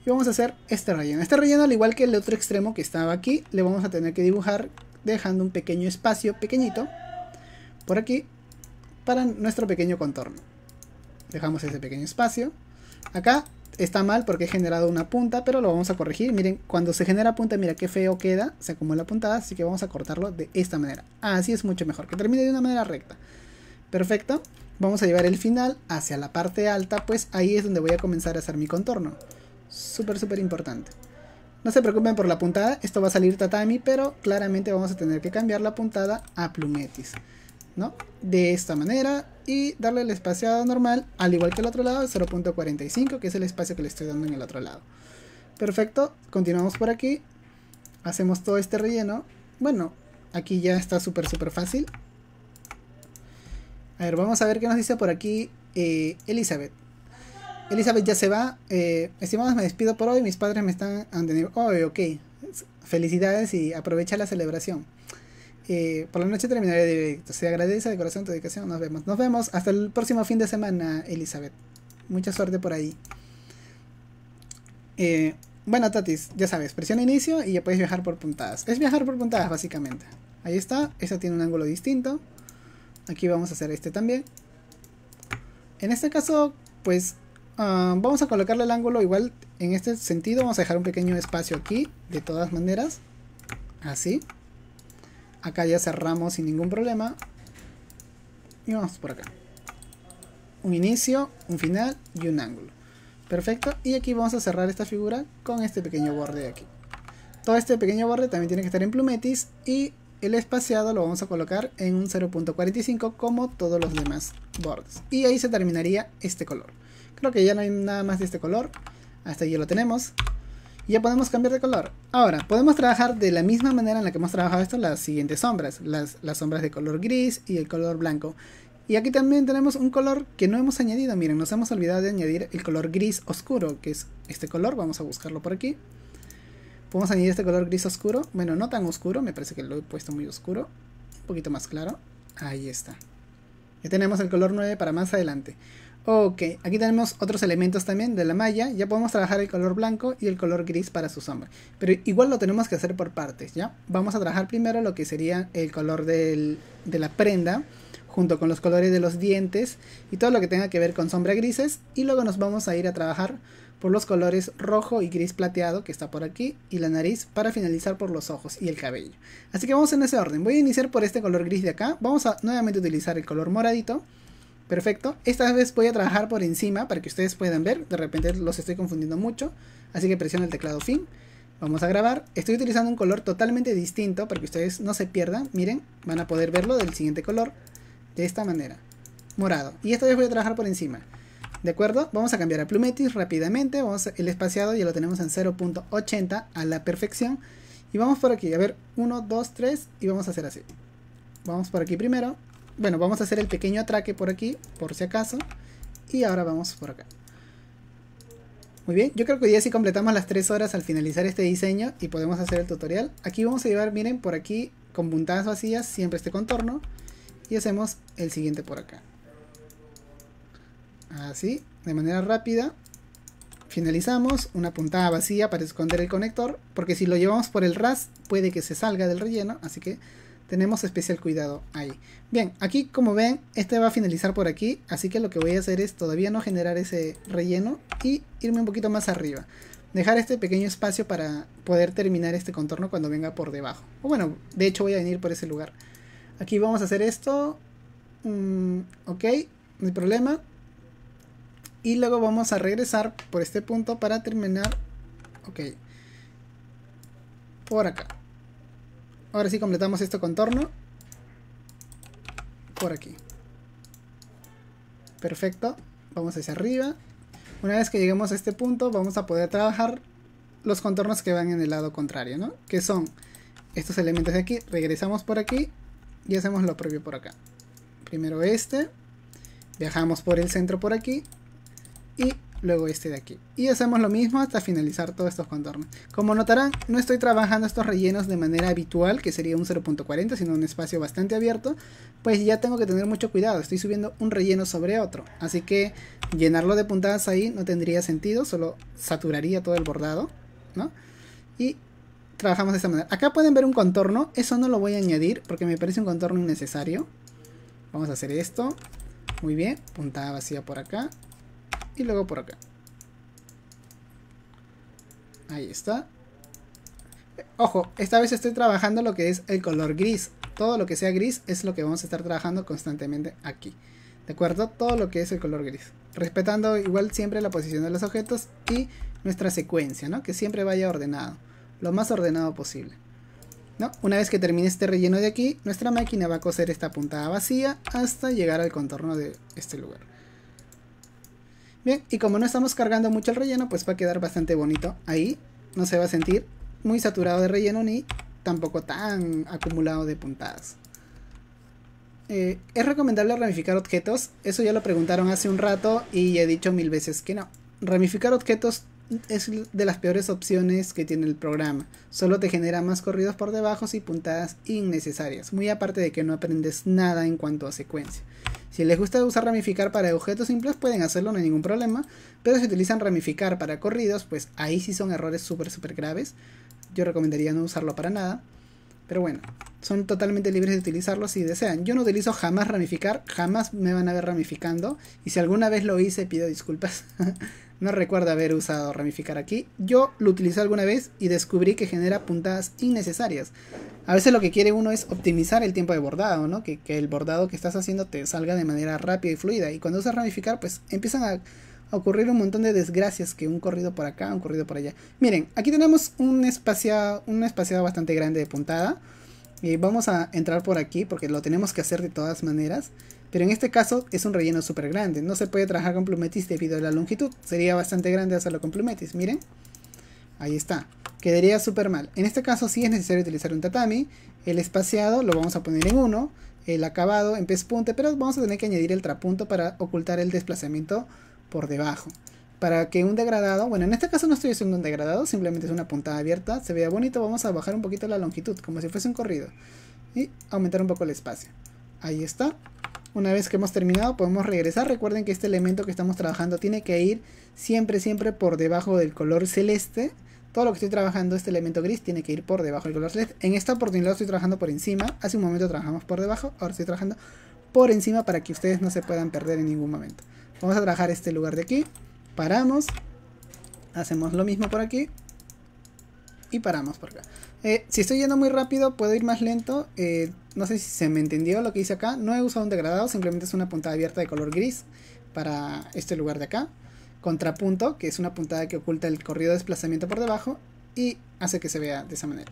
Y vamos a hacer este relleno. Este relleno, al igual que el otro extremo que estaba aquí, le vamos a tener que dibujar dejando un pequeño espacio, pequeñito, por aquí, para nuestro pequeño contorno. Dejamos ese pequeño espacio. Acá está mal porque he generado una punta, pero lo vamos a corregir. Miren, cuando se genera punta, mira qué feo queda, se acumula puntada, así que vamos a cortarlo de esta manera. Así es mucho mejor, que termine de una manera recta. Perfecto vamos a llevar el final hacia la parte alta, pues ahí es donde voy a comenzar a hacer mi contorno. Súper, súper importante. No se preocupen por la puntada, esto va a salir tatami, pero claramente vamos a tener que cambiar la puntada a plumetis. ¿no? De esta manera y darle el espaciado normal, al igual que el otro lado, 0.45, que es el espacio que le estoy dando en el otro lado. Perfecto, continuamos por aquí. Hacemos todo este relleno. Bueno, aquí ya está súper, súper fácil. A ver, vamos a ver qué nos dice por aquí eh, Elizabeth. Elizabeth ya se va. Eh, estimados, me despido por hoy. Mis padres me están... Oh, ok. Felicidades y aprovecha la celebración. Eh, por la noche terminaré directo. Se agradece de corazón tu dedicación. Nos vemos. Nos vemos. Hasta el próximo fin de semana, Elizabeth. Mucha suerte por ahí. bueno, Tatis, ya sabes, presiona inicio y ya puedes viajar por puntadas. Es viajar por puntadas, básicamente. Ahí está. eso tiene un ángulo distinto. Aquí vamos a hacer este también. En este caso, pues ah, vamos a colocarle el ángulo igual en este sentido. Vamos a dejar un pequeño espacio aquí, de todas maneras. Así. Acá ya cerramos sin ningún problema. Y vamos por acá. Un inicio, un final y un ángulo. Perfecto. Y aquí vamos a cerrar esta figura con este pequeño borde de aquí. Todo este pequeño borde también tiene que estar en Plumetis y el espaciado lo vamos a colocar en un 0.45 como todos los demás bordes. Y ahí se terminaría este color. Creo que ya no hay nada más de este color. Hasta ahí lo tenemos. Ya podemos cambiar de color. Ahora, podemos trabajar de la misma manera en la que hemos trabajado esto las siguientes sombras. Las, las sombras de color gris y el color blanco. Y aquí también tenemos un color que no hemos añadido. Miren, nos hemos olvidado de añadir el color gris oscuro, que es este color. Vamos a buscarlo por aquí. Podemos añadir este color gris oscuro. Bueno, no tan oscuro, me parece que lo he puesto muy oscuro. Un poquito más claro. Ahí está. Ya tenemos el color 9 para más adelante. Ok, aquí tenemos otros elementos también de la malla. Ya podemos trabajar el color blanco y el color gris para su sombra. Pero igual lo tenemos que hacer por partes, ¿ya? Vamos a trabajar primero lo que sería el color de la prenda, junto con los colores de los dientes y todo lo que tenga que ver con sombra grises. Y luego nos vamos a ir a trabajar por los colores rojo y gris plateado que está por aquí y la nariz para finalizar por los ojos y el cabello. Así que vamos en ese orden. Voy a iniciar por este color gris de acá. Vamos a nuevamente utilizar el color moradito. Perfecto. Esta vez voy a trabajar por encima para que ustedes puedan ver. De repente los estoy confundiendo mucho. Así que presiono el teclado fin. Vamos a grabar. Estoy utilizando un color totalmente distinto para que ustedes no se pierdan. Miren, van a poder verlo del siguiente color. De esta manera. Morado. Y esta vez voy a trabajar por encima. ¿De acuerdo? Vamos a cambiar a Plumetis rápidamente. Vamos el espaciado ya lo tenemos en 0.80 a la perfección. Y vamos por aquí. A ver, 1, 2, 3 y vamos a hacer así. Vamos por aquí primero. Bueno, vamos a hacer el pequeño atraque por aquí, por si acaso. Y ahora vamos por acá. Muy bien, yo creo que ya si completamos las 3 horas al finalizar este diseño y podemos hacer el tutorial. Aquí vamos a llevar, miren, por aquí con puntadas vacías, siempre este contorno. Y hacemos el siguiente por acá. Así, de manera rápida. Finalizamos, una puntada vacía para esconder el conector, porque si lo llevamos por el ras puede que se salga del relleno, así que tenemos especial cuidado ahí. Bien, aquí como ven, este va a finalizar por aquí, así que lo que voy a hacer es todavía no generar ese relleno y irme un poquito más arriba. Dejar este pequeño espacio para poder terminar este contorno cuando venga por debajo. O bueno, de hecho voy a venir por ese lugar. Aquí vamos a hacer esto. Mm, ok, no hay problema. Y luego vamos a regresar por este punto para terminar. Ok. Por acá. Ahora sí completamos este contorno. Por aquí. Perfecto. Vamos hacia arriba. Una vez que lleguemos a este punto vamos a poder trabajar los contornos que van en el lado contrario, ¿no? Que son estos elementos de aquí. Regresamos por aquí y hacemos lo propio por acá. Primero este. Viajamos por el centro por aquí y luego este de aquí. Y hacemos lo mismo hasta finalizar todos estos contornos. Como notarán, no estoy trabajando estos rellenos de manera habitual, que sería un 0.40, sino un espacio bastante abierto, pues ya tengo que tener mucho cuidado, estoy subiendo un relleno sobre otro. Así que llenarlo de puntadas ahí no tendría sentido, solo saturaría todo el bordado, Y trabajamos de esta manera. Acá pueden ver un contorno, eso no lo voy a añadir porque me parece un contorno innecesario. Vamos a hacer esto. Muy bien, puntada vacía por acá, y luego por acá. Ahí está. Ojo, esta vez estoy trabajando lo que es el color gris. Todo lo que sea gris es lo que vamos a estar trabajando constantemente aquí. ¿De acuerdo? Todo lo que es el color gris. Respetando igual siempre la posición de los objetos y nuestra secuencia, ¿no? Que siempre vaya ordenado. Lo más ordenado posible. ¿No? Una vez que termine este relleno de aquí, nuestra máquina va a coser esta puntada vacía hasta llegar al contorno de este lugar. Bien, y como no estamos cargando mucho el relleno, pues va a quedar bastante bonito ahí. No se va a sentir muy saturado de relleno ni tampoco tan acumulado de puntadas. Eh, ¿Es recomendable ramificar objetos? Eso ya lo preguntaron hace un rato y he dicho mil veces que no. Ramificar objetos es de las peores opciones que tiene el programa. Solo te genera más corridos por debajo y puntadas innecesarias. Muy aparte de que no aprendes nada en cuanto a secuencia. Si les gusta usar ramificar para objetos simples, pueden hacerlo, no hay ningún problema. Pero si utilizan ramificar para corridos, pues ahí sí son errores súper, súper graves. Yo recomendaría no usarlo para nada. Pero bueno, son totalmente libres de utilizarlo si desean. Yo no utilizo jamás ramificar, jamás me van a ver ramificando. Y si alguna vez lo hice, pido disculpas. No recuerdo haber usado ramificar aquí. Yo lo utilicé alguna vez y descubrí que genera puntadas innecesarias. A veces lo que quiere uno es optimizar el tiempo de bordado, ¿no? Que, el bordado que estás haciendo te salga de manera rápida y fluida. Y cuando usas ramificar, pues empiezan a, ocurrir un montón de desgracias que un corrido por acá, un corrido por allá. Miren, aquí tenemos un un espaciado bastante grande de puntada. Y eh, vamos a entrar por aquí porque lo tenemos que hacer de todas maneras. Pero en este caso es un relleno súper grande. No se puede trabajar con plumetis debido a la longitud. Sería bastante grande hacerlo con plumetis. Miren. Ahí está. Quedaría súper mal. En este caso sí es necesario utilizar un tatami. El espaciado lo vamos a poner en uno. El acabado en pespunte. Pero vamos a tener que añadir el trapunto para ocultar el desplazamiento por debajo para que un degradado, bueno, en este caso no estoy haciendo un degradado, simplemente es una puntada abierta, se vea bonito, vamos a bajar un poquito la longitud, como si fuese un corrido, y aumentar un poco el espacio. Ahí está. Una vez que hemos terminado podemos regresar. Recuerden que este elemento que estamos trabajando tiene que ir siempre, siempre por debajo del color celeste. Todo lo que estoy trabajando, este elemento gris, tiene que ir por debajo del color celeste. En esta oportunidad estoy trabajando por encima. Hace un momento trabajamos por debajo, ahora estoy trabajando por encima para que ustedes no se puedan perder en ningún momento. Vamos a trabajar este lugar de aquí. Paramos. Hacemos lo mismo por aquí. Y paramos por acá. Eh, si estoy yendo muy rápido, puedo ir más lento. Eh, no sé si se me entendió lo que hice acá. No he usado un degradado, simplemente es una puntada abierta de color gris para este lugar de acá. Contrapunto, que es una puntada que oculta el corrido de desplazamiento por debajo y hace que se vea de esa manera.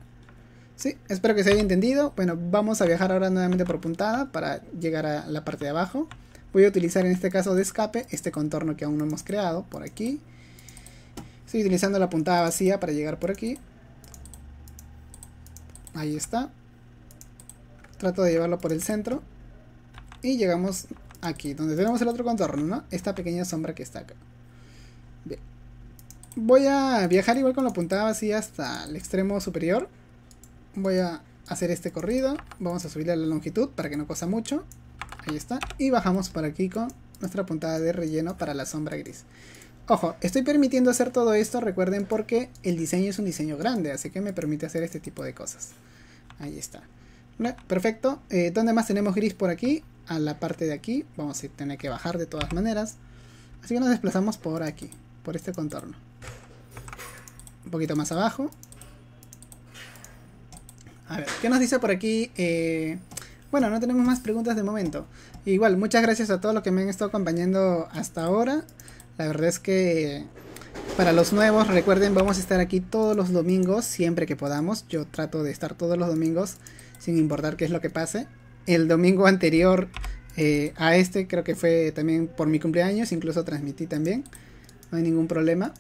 Sí, espero que se haya entendido. Bueno, vamos a viajar ahora nuevamente por puntada para llegar a la parte de abajo. Voy a utilizar en este caso de escape este contorno que aún no hemos creado por aquí. Estoy utilizando la puntada vacía para llegar por aquí. Ahí está. Trato de llevarlo por el centro. Y llegamos aquí, donde tenemos el otro contorno, ¿no? Esta pequeña sombra que está acá. Voy a viajar igual con la puntada así hasta el extremo superior. Voy a hacer este corrido. Vamos a subirle la longitud para que no cosa mucho. Ahí está. Y bajamos por aquí con nuestra puntada de relleno para la sombra gris. Ojo, estoy permitiendo hacer todo esto, recuerden, porque el diseño es un diseño grande, así que me permite hacer este tipo de cosas. Ahí está. Perfecto. Eh, ¿Dónde más tenemos gris por aquí? A la parte de aquí. Vamos a tener que bajar de todas maneras. Así que nos desplazamos por aquí, por este contorno. Un poquito más abajo. A ver, ¿qué nos dice por aquí? Eh, bueno, no tenemos más preguntas de momento. Igual, muchas gracias a todos los que me han estado acompañando hasta ahora. La verdad es que para los nuevos, recuerden, vamos a estar aquí todos los domingos, siempre que podamos. Yo trato de estar todos los domingos sin importar qué es lo que pase. El domingo anterior eh, a este creo que fue también por mi cumpleaños, incluso transmití también, no hay ningún problema.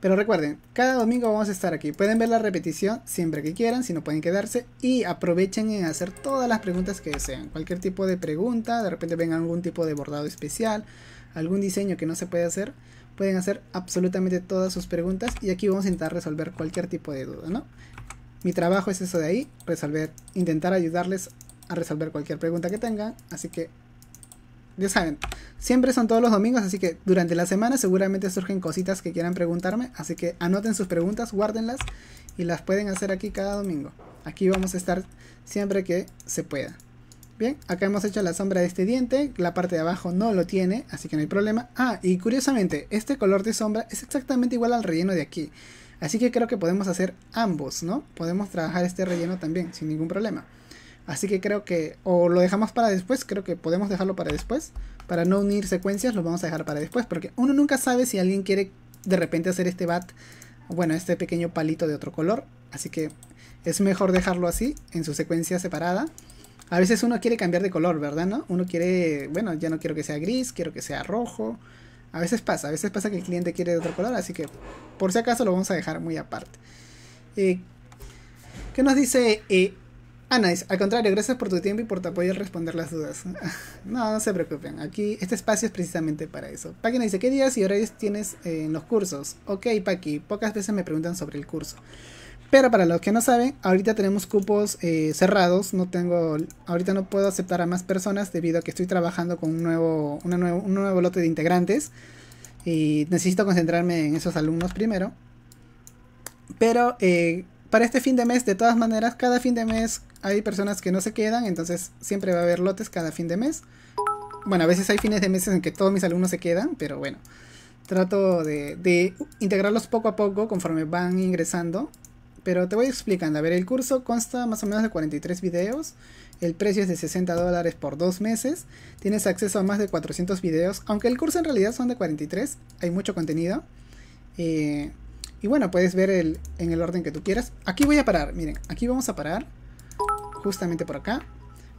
Pero recuerden, cada domingo vamos a estar aquí. Pueden ver la repetición siempre que quieran, si no pueden quedarse. Y aprovechen en hacer todas las preguntas que desean. Cualquier tipo de pregunta, de repente ven algún tipo de bordado especial, algún diseño que no se puede hacer. Pueden hacer absolutamente todas sus preguntas y aquí vamos a intentar resolver cualquier tipo de duda, ¿no? Mi trabajo es eso de ahí, resolver, intentar ayudarles a resolver cualquier pregunta que tengan. Así que, ya saben, siempre son todos los domingos, así que durante la semana seguramente surgen cositas que quieran preguntarme. Así que anoten sus preguntas, guárdenlas y las pueden hacer aquí cada domingo. Aquí vamos a estar siempre que se pueda. Bien, acá hemos hecho la sombra de este diente, la parte de abajo no lo tiene, así que no hay problema. Ah, y curiosamente, este color de sombra es exactamente igual al relleno de aquí. Así que creo que podemos hacer ambos, ¿no? Podemos trabajar este relleno también, sin ningún problema. Así que creo que, o lo dejamos para después, creo que podemos dejarlo para después. Para no unir secuencias, lo vamos a dejar para después, porque uno nunca sabe si alguien quiere de repente hacer este bat, bueno, este pequeño palito de otro color. Así que es mejor dejarlo así, en su secuencia separada. A veces uno quiere cambiar de color, ¿verdad? ¿No? Uno quiere, bueno, ya no quiero que sea gris, quiero que sea rojo, a veces pasa, a veces pasa que el cliente quiere de otro color, así que por si acaso lo vamos a dejar muy aparte. Eh, ¿Qué nos dice eh, Ana? al contrario, gracias por tu tiempo y por tu apoyo al responder las dudas. no, no se preocupen, aquí este espacio es precisamente para eso. Paqui nos dice, ¿qué días y horarios tienes eh, en los cursos? Ok, Paqui, pocas veces me preguntan sobre el curso. Pero para los que no saben, ahorita tenemos cupos eh, cerrados. No tengo, ahorita no puedo aceptar a más personas debido a que estoy trabajando con un nuevo, nuevo, lote de integrantes. Y necesito concentrarme en esos alumnos primero. Pero eh, para este fin de mes, de todas maneras, cada fin de mes hay personas que no se quedan. Entonces siempre va a haber lotes cada fin de mes. Bueno, a veces hay fines de meses en que todos mis alumnos se quedan, pero bueno. Trato de integrarlos poco a poco conforme van ingresando pero te voy explicando. A ver, el curso consta más o menos de 43 videos. El precio es de 60 dólares por dos meses. Tienes acceso a más de 400 videos. Aunque el curso en realidad son de 43. Hay mucho contenido. Eh, y bueno, puedes ver el, en el orden que tú quieras. Aquí voy a parar. Miren, aquí vamos a parar. Justamente por acá.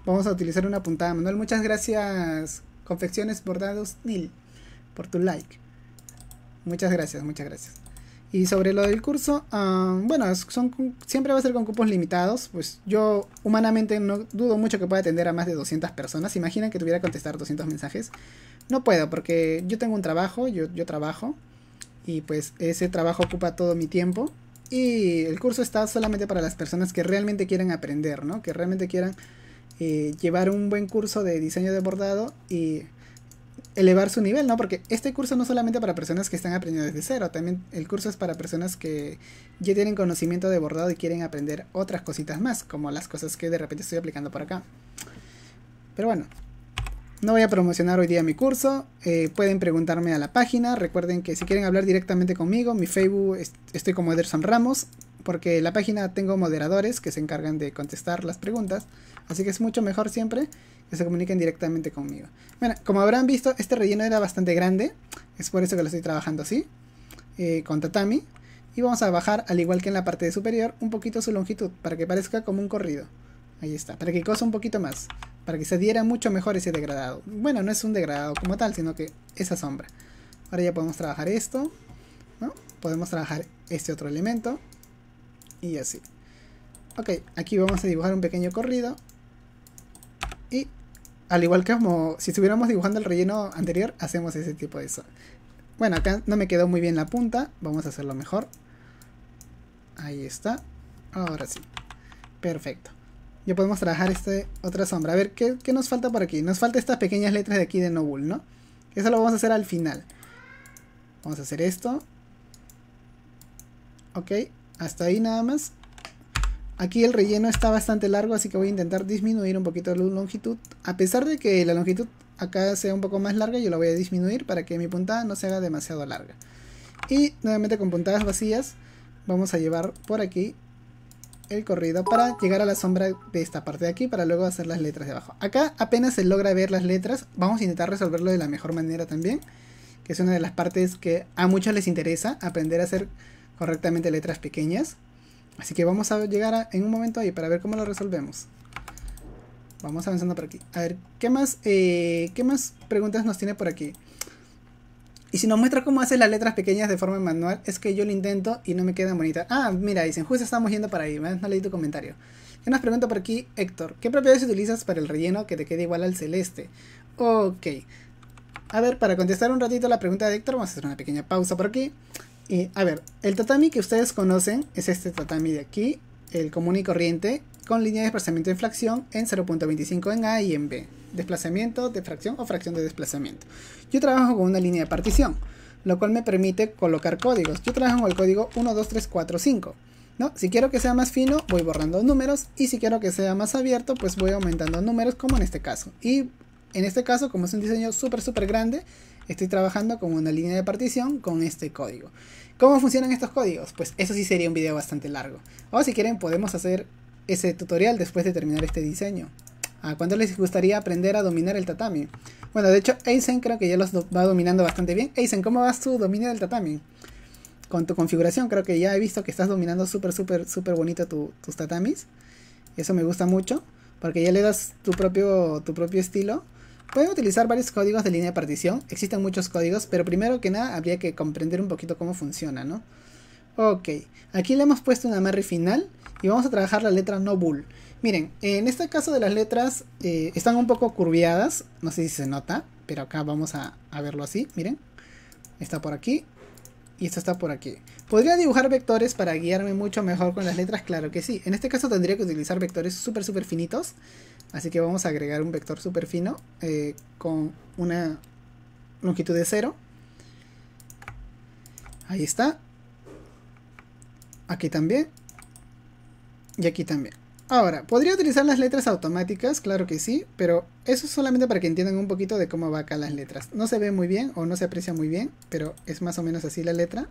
Vamos a utilizar una puntada manual. Muchas gracias, Confecciones Bordados Nil, por tu like. Muchas gracias, muchas gracias. Y sobre lo del curso, ah, bueno, son, siempre va a ser con cupos limitados. Pues yo humanamente no dudo mucho que pueda atender a más de 200 personas. Imagina que tuviera que contestar 200 mensajes. No puedo porque yo tengo un trabajo, yo, trabajo. Y pues ese trabajo ocupa todo mi tiempo. Y el curso está solamente para las personas que realmente quieren aprender, ¿no? Que realmente quieran eh, llevar un buen curso de diseño de bordado y elevar su nivel, ¿no? Porque este curso no solamente para personas que están aprendiendo desde cero, también el curso es para personas que ya tienen conocimiento de bordado y quieren aprender otras cositas más, como las cosas que de repente estoy aplicando por acá. Pero bueno, no voy a promocionar hoy día mi curso. Eh, pueden preguntarme a la página. Recuerden que si quieren hablar directamente conmigo, mi Facebook estoy como Ederson Ramos porque la página tengo moderadores que se encargan de contestar las preguntas, así que es mucho mejor siempre que se comuniquen directamente conmigo. Bueno, como habrán visto, este relleno era bastante grande, es por eso que lo estoy trabajando así, eh, con tatami, y vamos a bajar, al igual que en la parte superior, un poquito su longitud, para que parezca como un corrido. Ahí está, para que cosa un poquito más, para que se diera mucho mejor ese degradado. Bueno, no es un degradado como tal, sino que esa sombra. Ahora ya podemos trabajar esto, ¿no? Podemos trabajar este otro elemento y así. Ok, aquí vamos a dibujar un pequeño corrido. Y al igual que como si estuviéramos dibujando el relleno anterior, hacemos ese tipo de sol. Bueno, acá no me quedó muy bien la punta, vamos a hacerlo mejor. Ahí está. Ahora sí. Perfecto. Ya podemos trabajar esta otra sombra. A ver, ¿qué, nos falta por aquí? Nos falta estas pequeñas letras de aquí de Nobul, ¿no? Eso lo vamos a hacer al final. Vamos a hacer esto. Ok, hasta ahí nada más. Aquí el relleno está bastante largo, así que voy a intentar disminuir un poquito la longitud. A pesar de que la longitud acá sea un poco más larga, yo la voy a disminuir para que mi puntada no se haga demasiado larga. Y nuevamente con puntadas vacías, vamos a llevar por aquí el corrido para llegar a la sombra de esta parte de aquí para luego hacer las letras de abajo. Acá apenas se logra ver las letras, vamos a intentar resolverlo de la mejor manera también, que es una de las partes que a muchos les interesa, aprender a hacer correctamente letras pequeñas. Así que vamos a llegar en un momento ahí para ver cómo lo resolvemos. Vamos avanzando por aquí. A ver, ¿qué más, eh, ¿qué más preguntas nos tiene por aquí? Y si nos muestra cómo hace las letras pequeñas de forma manual, es que yo lo intento y no me queda bonita Ah, mira, dicen, justo estamos yendo para ahí, no leí tu comentario. ¿Qué nos pregunta por aquí, Héctor, ¿qué propiedades utilizas para el relleno que te quede igual al celeste? Ok. A ver, para contestar un ratito la pregunta de Héctor, vamos a hacer una pequeña pausa por aquí a ver, el tatami que ustedes conocen es este tatami de aquí, el común y corriente, con línea de desplazamiento de fracción en 0.25 en A y en B. Desplazamiento de fracción o fracción de desplazamiento. Yo trabajo con una línea de partición, lo cual me permite colocar códigos. Yo trabajo con el código 1, 2, 3, 4, 5. ¿No? Si quiero que sea más fino, voy borrando números y si quiero que sea más abierto, pues voy aumentando números como en este caso. Y en este caso, como es un diseño súper, súper grande, estoy trabajando con una línea de partición con este código. ¿Cómo funcionan estos códigos? Pues eso sí sería un video bastante largo. O si quieren podemos hacer ese tutorial después de terminar este diseño. ¿A cuánto les gustaría aprender a dominar el tatami? Bueno, de hecho, Aizen creo que ya los va dominando bastante bien. Aizen, ¿cómo vas tú dominar el tatami? Con tu configuración, creo que ya he visto que estás dominando súper, súper, súper bonito tu, tus tatamis. Eso me gusta mucho, porque ya le das tu propio, tu propio estilo. Pueden utilizar varios códigos de línea de partición. Existen muchos códigos, pero primero que nada habría que comprender un poquito cómo funciona, ¿no? Ok, aquí le hemos puesto una marry final y vamos a trabajar la letra no bull. Miren, en este caso de las letras eh, están un poco curviadas, no sé si se nota, pero acá vamos a, a verlo así, miren. Está por aquí y esto está por aquí. ¿Podría dibujar vectores para guiarme mucho mejor con las letras? Claro que sí. En este caso tendría que utilizar vectores súper, súper finitos Así que vamos a agregar un vector super fino eh, con una longitud de cero. Ahí está. Aquí también. Y aquí también. Ahora, ¿podría utilizar las letras automáticas? Claro que sí, pero eso es solamente para que entiendan un poquito de cómo va acá las letras. No se ve muy bien o no se aprecia muy bien, pero es más o menos así la letra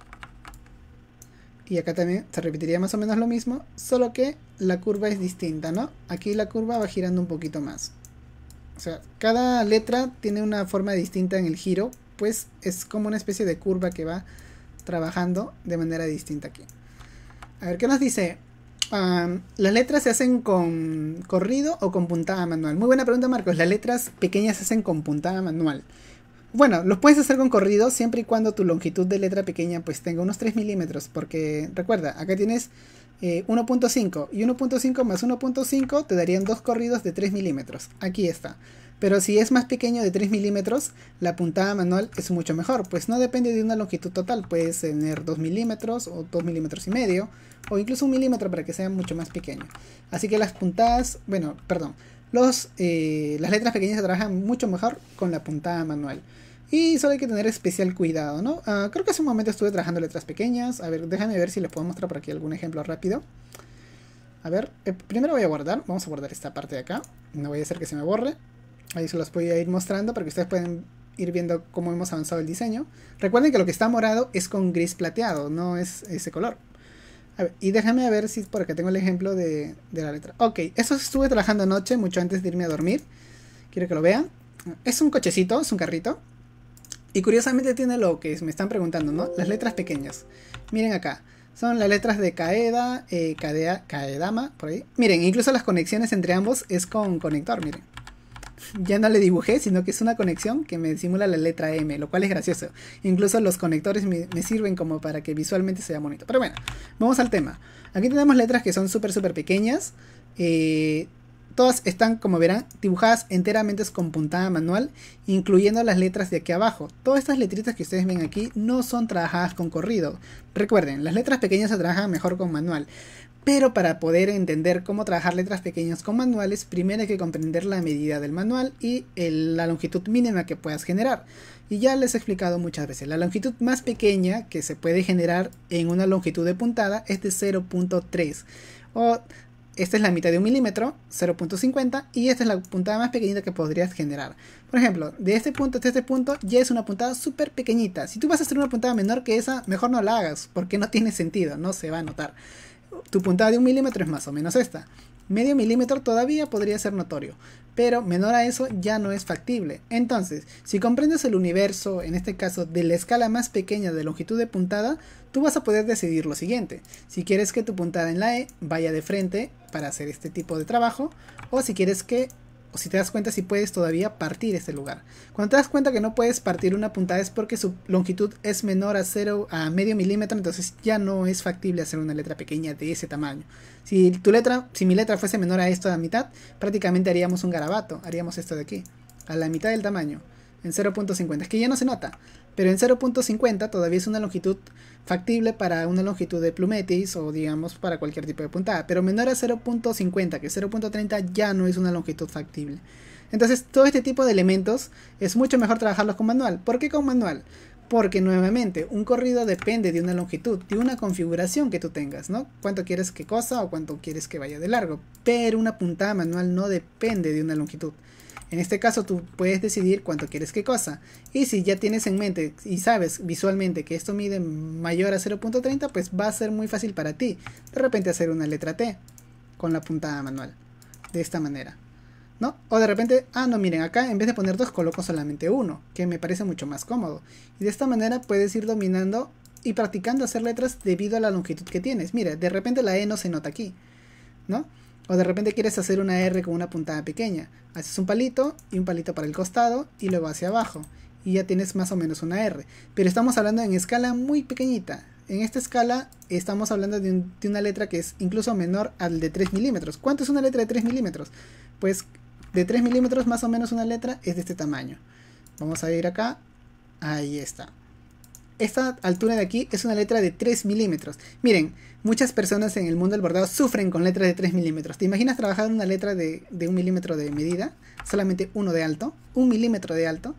y acá también se repetiría más o menos lo mismo, solo que la curva es distinta, ¿no? Aquí la curva va girando un poquito más. O sea, cada letra tiene una forma distinta en el giro, pues es como una especie de curva que va trabajando de manera distinta aquí. A ver, ¿qué nos dice? ¿Las letras se hacen con corrido o con puntada manual? Muy buena pregunta, Marcos. Las letras pequeñas se hacen con puntada manual. Bueno, los puedes hacer con corridos siempre y cuando tu longitud de letra pequeña pues tenga unos 3 milímetros, porque recuerda, acá tienes 1.5 eh, y 1.5 más 1.5 te darían dos corridos de 3 milímetros. Aquí está. Pero si es más pequeño de 3 milímetros, la puntada manual es mucho mejor, pues no depende de una longitud total, puedes tener 2 milímetros o 2 milímetros y medio, o incluso un milímetro para que sea mucho más pequeño. Así que las puntadas, bueno, perdón, los, eh, las letras pequeñas se trabajan mucho mejor con la puntada manual. Y solo hay que tener especial cuidado, ¿no? Ah, creo que hace un momento estuve trabajando letras pequeñas. A ver, déjame ver si les puedo mostrar por aquí algún ejemplo rápido. A ver, eh, primero voy a guardar. Vamos a guardar esta parte de acá. No voy a hacer que se me borre. Ahí se los voy a ir mostrando para que ustedes pueden ir viendo cómo hemos avanzado el diseño. Recuerden que lo que está morado es con gris plateado, no es ese color. A ver, y déjame ver si por acá tengo el ejemplo de, de, la letra. Ok, eso estuve trabajando anoche, mucho antes de irme a dormir. Quiero que lo vean. Es un cochecito, es un carrito. Y curiosamente tiene lo que me están preguntando, ¿no? Las letras pequeñas. Miren acá. Son las letras de Kaeda, eh, Kaedama, por ahí. Miren, incluso las conexiones entre ambos es con conector, miren. Ya no le dibujé, sino que es una conexión que me simula la letra M, lo cual es gracioso. Incluso los conectores me, me sirven como para que visualmente sea bonito. Pero bueno, vamos al tema. Aquí tenemos letras que son súper, súper pequeñas. Eh, Todas están, como verán, dibujadas enteramente con puntada manual, incluyendo las letras de aquí abajo. Todas estas letritas que ustedes ven aquí no son trabajadas con corrido. Recuerden, las letras pequeñas se trabajan mejor con manual. Pero para poder entender cómo trabajar letras pequeñas con manuales, primero hay que comprender la medida del manual y la longitud mínima que puedas generar. Y ya les he explicado muchas veces, la longitud más pequeña que se puede generar en una longitud de puntada es de 0.3 o esta es la mitad de un milímetro, 0.50, y esta es la puntada más pequeñita que podrías generar. Por ejemplo, de este punto hasta este punto ya es una puntada súper pequeñita. Si tú vas a hacer una puntada menor que esa, mejor no la hagas, porque no tiene sentido, no se va a notar. Tu puntada de un milímetro es más o menos esta. Medio milímetro todavía podría ser notorio, pero menor a eso ya no es factible. Entonces, si comprendes el universo, en este caso de la escala más pequeña de longitud de puntada, tú vas a poder decidir lo siguiente. Si quieres que tu puntada en la E vaya de frente para hacer este tipo de trabajo, o si quieres que o si te das cuenta, si puedes todavía partir este lugar. Cuando te das cuenta que no puedes partir una puntada es porque su longitud es menor a 0 a medio milímetro, entonces ya no es factible hacer una letra pequeña de ese tamaño. Si tu letra, si mi letra fuese menor a esto a la mitad, prácticamente haríamos un garabato, haríamos esto de aquí, a la mitad del tamaño, en 0.50, es que ya no se nota. Pero en 0.50 todavía es una longitud factible para una longitud de plumetis o digamos para cualquier tipo de puntada. Pero menor a 0.50, que 0.30 ya no es una longitud factible. Entonces todo este tipo de elementos es mucho mejor trabajarlos con manual. ¿Por qué con manual? Porque nuevamente, un corrido depende de una longitud, de una configuración que tú tengas, ¿no? Cuánto quieres que cosa o cuánto quieres que vaya de largo. Pero una puntada manual no depende de una longitud. En este caso tú puedes decidir cuánto quieres qué cosa. Y si ya tienes en mente y sabes visualmente que esto mide mayor a 0.30, pues va a ser muy fácil para ti de repente hacer una letra T con la puntada manual. De esta manera. ¿No? O de repente, ah, no, miren, acá en vez de poner dos coloco solamente uno, que me parece mucho más cómodo. Y de esta manera puedes ir dominando y practicando hacer letras debido a la longitud que tienes. Mira, de repente la E no se nota aquí, ¿no? O de repente quieres hacer una R con una puntada pequeña. Haces un palito y un palito para el costado y luego hacia abajo. Y ya tienes más o menos una R. Pero estamos hablando en escala muy pequeñita. En esta escala estamos hablando de, una letra que es incluso menor al de 3 milímetros. ¿Cuánto es una letra de 3 milímetros? Pues de 3 milímetros más o menos una letra es de este tamaño. Vamos a ir acá. Ahí está esta altura de aquí es una letra de 3 milímetros. Miren, muchas personas en el mundo del bordado sufren con letras de 3 milímetros. ¿Te imaginas trabajar una letra de, un 1 milímetro de medida? Solamente uno de alto, 1 milímetro de alto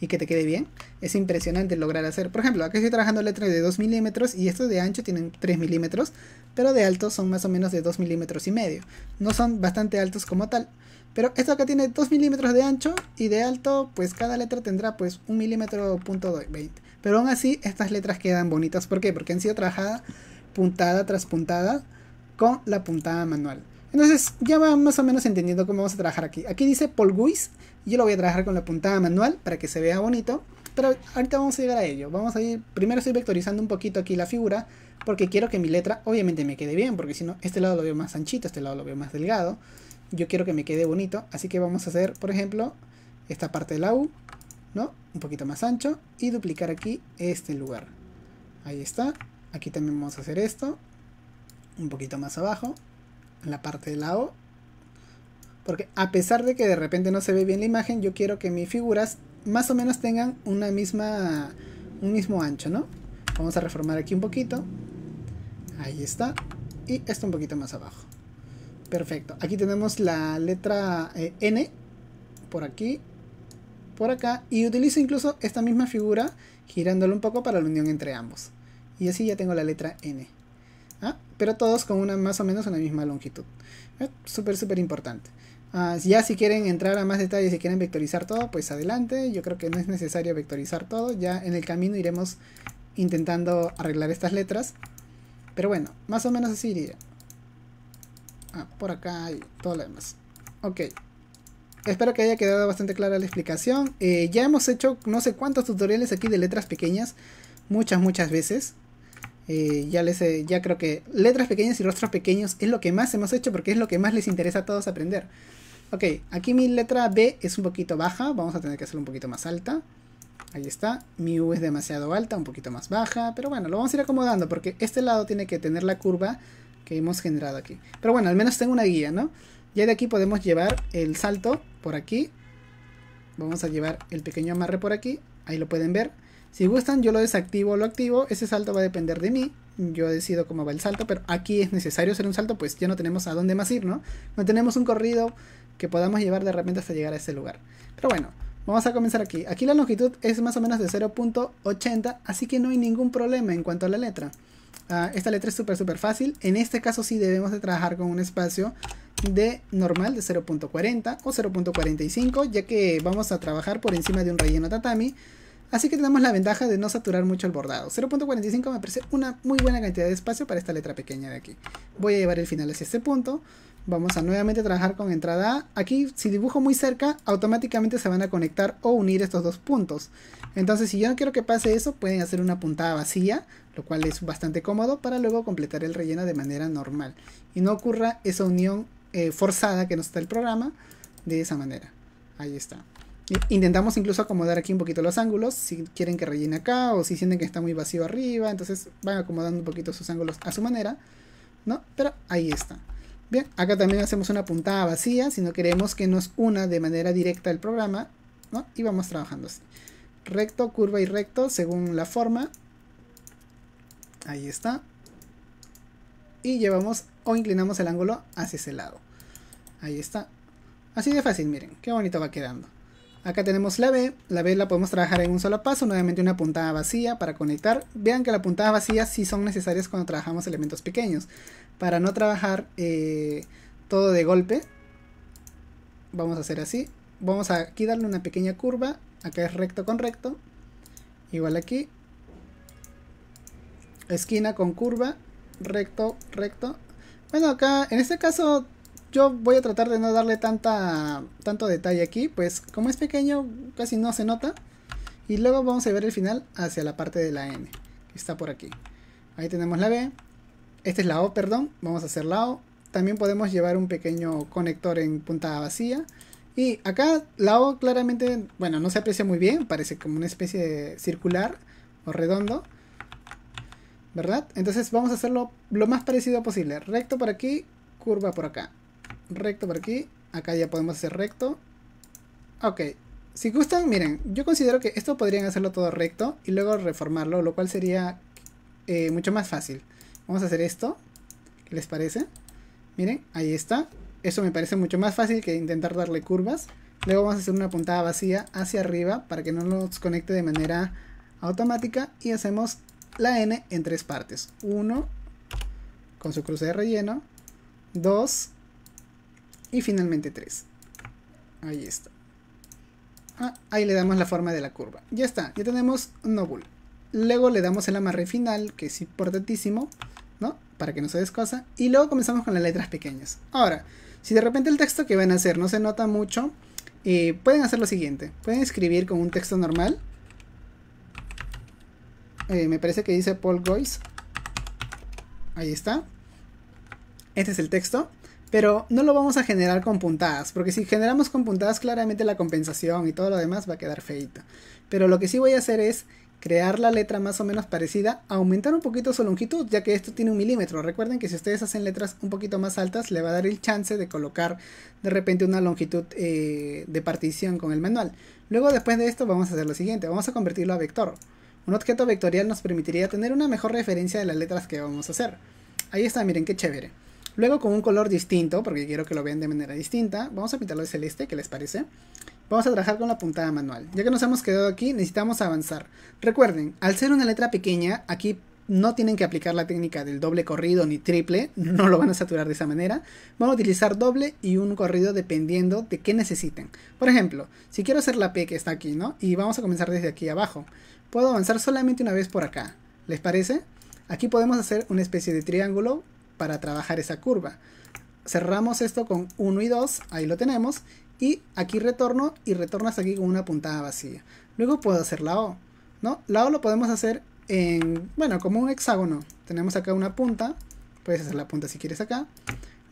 y que te quede bien. Es impresionante lograr hacer. Por ejemplo, aquí estoy trabajando letras de 2 milímetros y estos de ancho tienen 3 milímetros, pero de alto son más o menos de 2 milímetros y medio. No son bastante altos como tal. Pero esto acá tiene 2 milímetros de ancho y de alto, pues cada letra tendrá pues 1 milímetro punto 20. Pero aún así, estas letras quedan bonitas. ¿Por qué? Porque han sido trabajadas puntada tras puntada con la puntada manual. Entonces ya va más o menos entendiendo cómo vamos a trabajar aquí. Aquí dice Paul polguis, yo lo voy a trabajar con la puntada manual para que se vea bonito, pero ahorita vamos a llegar a ello. Vamos a ir, primero estoy vectorizando un poquito aquí la figura porque quiero que mi letra obviamente me quede bien, porque si no, este lado lo veo más anchito, este lado lo veo más delgado. Yo quiero que me quede bonito, así que vamos a hacer, por ejemplo, esta parte de la U, ¿no? Un poquito más ancho y duplicar aquí este lugar. Ahí está. Aquí también vamos a hacer esto. Un poquito más abajo. En la parte la lado. Porque a pesar de que de repente no se ve bien la imagen, yo quiero que mis figuras más o menos tengan una misma, un mismo ancho, ¿no? Vamos a reformar aquí un poquito. Ahí está. Y esto un poquito más abajo. Perfecto. Aquí tenemos la letra eh, N. Por aquí por acá y utilizo incluso esta misma figura Girándolo un poco para la unión entre ambos. Y así ya tengo la letra N. ¿ah? Pero todos con una más o menos una misma longitud. ¿eh? Súper, súper importante. Ah, ya si quieren entrar a más detalles, si quieren vectorizar todo, pues adelante. Yo creo que no es necesario vectorizar todo. Ya en el camino iremos intentando arreglar estas letras. Pero bueno, más o menos así iría. Ah, por acá y todo lo demás. Ok. Espero que haya quedado bastante clara la explicación. Eh, ya hemos hecho no sé cuántos tutoriales aquí de letras pequeñas. Muchas, muchas veces. Eh, ya, les, ya creo que letras pequeñas y rostros pequeños es lo que más hemos hecho porque es lo que más les interesa a todos aprender. Ok, aquí mi letra B es un poquito baja. Vamos a tener que hacerlo un poquito más alta. Ahí está. Mi U es demasiado alta, un poquito más baja. Pero bueno, lo vamos a ir acomodando porque este lado tiene que tener la curva que hemos generado aquí. Pero bueno, al menos tengo una guía, ¿no? Ya de aquí podemos llevar el salto por aquí. Vamos a llevar el pequeño amarre por aquí. Ahí lo pueden ver. Si gustan, yo lo desactivo o lo activo. Ese salto va a depender de mí. Yo decido cómo va el salto, pero aquí es necesario hacer un salto, pues ya no tenemos a dónde más ir, ¿no? No tenemos un corrido que podamos llevar de repente hasta llegar a ese lugar. Pero bueno, vamos a comenzar aquí. Aquí la longitud es más o menos de 0.80, así que no hay ningún problema en cuanto a la letra. Ah, esta letra es súper, súper fácil. En este caso sí debemos de trabajar con un espacio de normal de 0.40 o 0.45 ya que vamos a trabajar por encima de un relleno tatami así que tenemos la ventaja de no saturar mucho el bordado 0.45 me parece una muy buena cantidad de espacio para esta letra pequeña de aquí voy a llevar el final hacia este punto vamos a nuevamente trabajar con entrada aquí si dibujo muy cerca automáticamente se van a conectar o unir estos dos puntos entonces si yo no quiero que pase eso pueden hacer una puntada vacía lo cual es bastante cómodo para luego completar el relleno de manera normal y no ocurra esa unión eh, forzada que nos está el programa de esa manera. Ahí está. Intentamos incluso acomodar aquí un poquito los ángulos, si quieren que rellene acá o si sienten que está muy vacío arriba, entonces van acomodando un poquito sus ángulos a su manera, ¿no? Pero ahí está. Bien, acá también hacemos una puntada vacía si no queremos que nos una de manera directa el programa, ¿no? Y vamos trabajando así. Recto, curva y recto según la forma. Ahí está. Y llevamos o inclinamos el ángulo hacia ese lado. Ahí está. Así de fácil, miren, qué bonito va quedando. Acá tenemos la B, la B la podemos trabajar en un solo paso, nuevamente una puntada vacía para conectar. Vean que las puntadas vacías sí son necesarias cuando trabajamos elementos pequeños. Para no trabajar eh, todo de golpe, vamos a hacer así. Vamos a aquí darle una pequeña curva, acá es recto con recto, igual aquí. Esquina con curva, recto, recto. Bueno, acá en este caso yo voy a tratar de no darle tanta, tanto detalle aquí, pues como es pequeño casi no se nota. Y luego vamos a ver el final hacia la parte de la N, que está por aquí. Ahí tenemos la B, esta es la O, perdón, vamos a hacer la O. También podemos llevar un pequeño conector en punta vacía. Y acá la O claramente, bueno, no se aprecia muy bien, parece como una especie de circular o redondo. ¿Verdad? Entonces vamos a hacerlo lo más parecido posible. Recto por aquí, curva por acá recto por aquí. Acá ya podemos hacer recto. Ok. Si gustan, miren, yo considero que esto podrían hacerlo todo recto y luego reformarlo, lo cual sería eh, mucho más fácil. Vamos a hacer esto. ¿Qué les parece? Miren, ahí está. Eso me parece mucho más fácil que intentar darle curvas. Luego vamos a hacer una puntada vacía hacia arriba para que no nos conecte de manera automática. Y hacemos la N en tres partes. uno con su cruce de relleno. dos y finalmente 3. Ahí está. Ah, ahí le damos la forma de la curva. Ya está, ya tenemos un Luego le damos el amarre final, que es importantísimo, ¿no? Para que no se descosa. Y luego comenzamos con las letras pequeñas. Ahora, si de repente el texto que van a hacer no se nota mucho, eh, pueden hacer lo siguiente. Pueden escribir con un texto normal. Eh, me parece que dice Paul Goyce. Ahí está. Este es el texto pero no lo vamos a generar con puntadas, porque si generamos con puntadas claramente la compensación y todo lo demás va a quedar feito. Pero lo que sí voy a hacer es crear la letra más o menos parecida, aumentar un poquito su longitud, ya que esto tiene un milímetro. Recuerden que si ustedes hacen letras un poquito más altas, le va a dar el chance de colocar de repente una longitud eh, de partición con el manual. Luego después de esto vamos a hacer lo siguiente, vamos a convertirlo a vector. Un objeto vectorial nos permitiría tener una mejor referencia de las letras que vamos a hacer. Ahí está, miren qué chévere. Luego con un color distinto, porque quiero que lo vean de manera distinta, vamos a pintarlo de celeste, ¿qué les parece? Vamos a trabajar con la puntada manual. Ya que nos hemos quedado aquí, necesitamos avanzar. Recuerden, al ser una letra pequeña, aquí no tienen que aplicar la técnica del doble corrido ni triple, no lo van a saturar de esa manera. Vamos a utilizar doble y un corrido dependiendo de qué necesiten. Por ejemplo, si quiero hacer la P que está aquí, ¿no? Y vamos a comenzar desde aquí abajo. Puedo avanzar solamente una vez por acá. ¿Les parece? Aquí podemos hacer una especie de triángulo para trabajar esa curva. Cerramos esto con 1 y 2, ahí lo tenemos, y aquí retorno y retornas aquí con una puntada vacía. Luego puedo hacer la O, ¿no? La O lo podemos hacer en, bueno, como un hexágono. Tenemos acá una punta, puedes hacer la punta si quieres acá,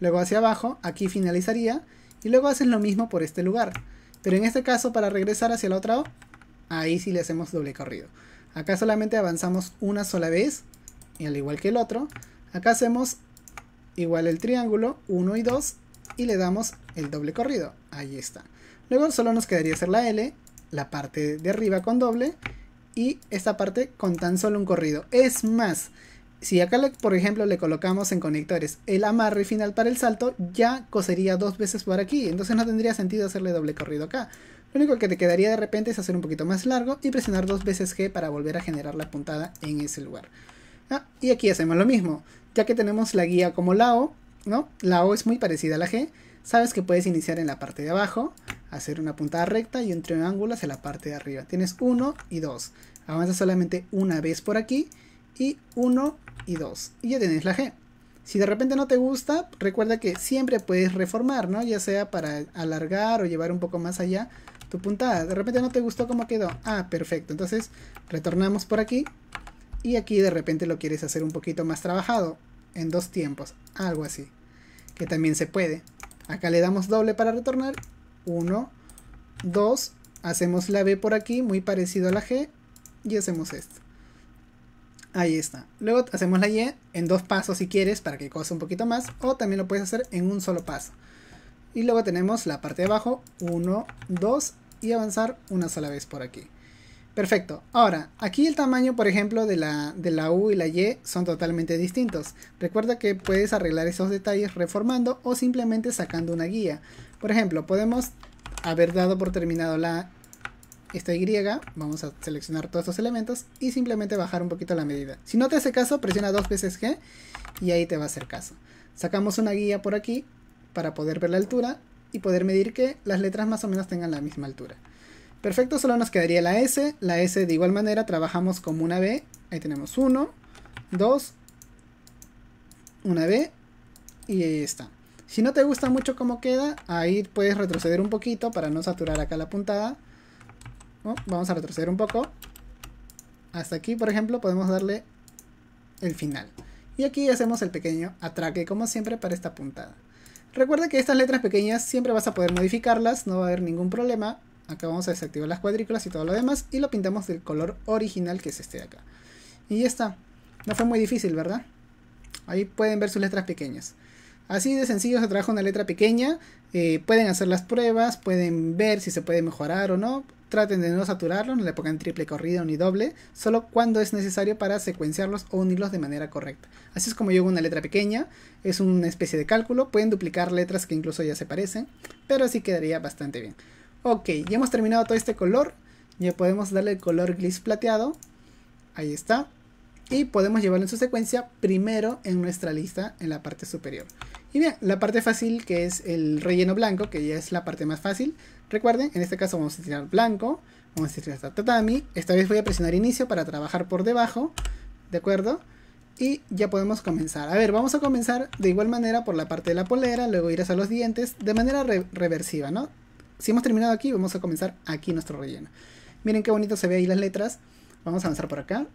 luego hacia abajo, aquí finalizaría, y luego haces lo mismo por este lugar. Pero en este caso, para regresar hacia la otra O, ahí sí le hacemos doble corrido. Acá solamente avanzamos una sola vez, y al igual que el otro, acá hacemos igual el triángulo 1 y 2 y le damos el doble corrido. Ahí está. Luego solo nos quedaría hacer la L, la parte de arriba con doble y esta parte con tan solo un corrido. Es más, si acá por ejemplo le colocamos en conectores el amarre final para el salto, ya cosería dos veces por aquí. Entonces no tendría sentido hacerle doble corrido acá. Lo único que te quedaría de repente es hacer un poquito más largo y presionar dos veces G para volver a generar la puntada en ese lugar. Ah, y aquí hacemos lo mismo ya que tenemos la guía como la O, ¿no? La O es muy parecida a la G. Sabes que puedes iniciar en la parte de abajo, hacer una puntada recta y un triángulo hacia la parte de arriba. Tienes 1 y 2. Avanza solamente una vez por aquí y 1 y 2. Y ya tienes la G. Si de repente no te gusta, recuerda que siempre puedes reformar, ¿no? Ya sea para alargar o llevar un poco más allá tu puntada. De repente no te gustó cómo quedó. Ah, perfecto. Entonces retornamos por aquí y aquí de repente lo quieres hacer un poquito más trabajado, en dos tiempos, algo así, que también se puede. Acá le damos doble para retornar, 1, 2, hacemos la B por aquí, muy parecido a la G, y hacemos esto. Ahí está. Luego hacemos la Y en dos pasos si quieres, para que coza un poquito más, o también lo puedes hacer en un solo paso. Y luego tenemos la parte de abajo, 1, 2, y avanzar una sola vez por aquí. Perfecto. Ahora, aquí el tamaño, por ejemplo, de la, de la U y la Y son totalmente distintos. Recuerda que puedes arreglar esos detalles reformando o simplemente sacando una guía. Por ejemplo, podemos haber dado por terminado la esta Y, vamos a seleccionar todos estos elementos y simplemente bajar un poquito la medida. Si no te hace caso, presiona dos veces G y ahí te va a hacer caso. Sacamos una guía por aquí para poder ver la altura y poder medir que las letras más o menos tengan la misma altura. Perfecto, solo nos quedaría la S. La S de igual manera trabajamos como una B. Ahí tenemos 1, 2, una B y ahí está. Si no te gusta mucho cómo queda, ahí puedes retroceder un poquito para no saturar acá la puntada. Oh, vamos a retroceder un poco. Hasta aquí, por ejemplo, podemos darle el final. Y aquí hacemos el pequeño atraque, como siempre, para esta puntada. Recuerda que estas letras pequeñas siempre vas a poder modificarlas, no va a haber ningún problema. Acá vamos a desactivar las cuadrículas y todo lo demás. Y lo pintamos del color original que es este de acá. Y ya está. No fue muy difícil, ¿verdad? Ahí pueden ver sus letras pequeñas. Así de sencillo se trajo una letra pequeña. Eh, pueden hacer las pruebas, pueden ver si se puede mejorar o no. Traten de no saturarlo, no le pongan triple corrida ni doble, solo cuando es necesario para secuenciarlos o unirlos de manera correcta. Así es como yo hago una letra pequeña, es una especie de cálculo, pueden duplicar letras que incluso ya se parecen, pero así quedaría bastante bien. Ok, ya hemos terminado todo este color. Ya podemos darle el color gris plateado. Ahí está. Y podemos llevarlo en su secuencia primero en nuestra lista en la parte superior. Y bien, la parte fácil que es el relleno blanco, que ya es la parte más fácil. Recuerden, en este caso vamos a tirar blanco. Vamos a tirar tatami. Esta vez voy a presionar inicio para trabajar por debajo. ¿De acuerdo? Y ya podemos comenzar. A ver, vamos a comenzar de igual manera por la parte de la polera, luego ir a los dientes, de manera reversiva, ¿no? si hemos terminado aquí, vamos a comenzar aquí nuestro relleno. Miren qué bonito se ve ahí las letras. Vamos a avanzar por acá.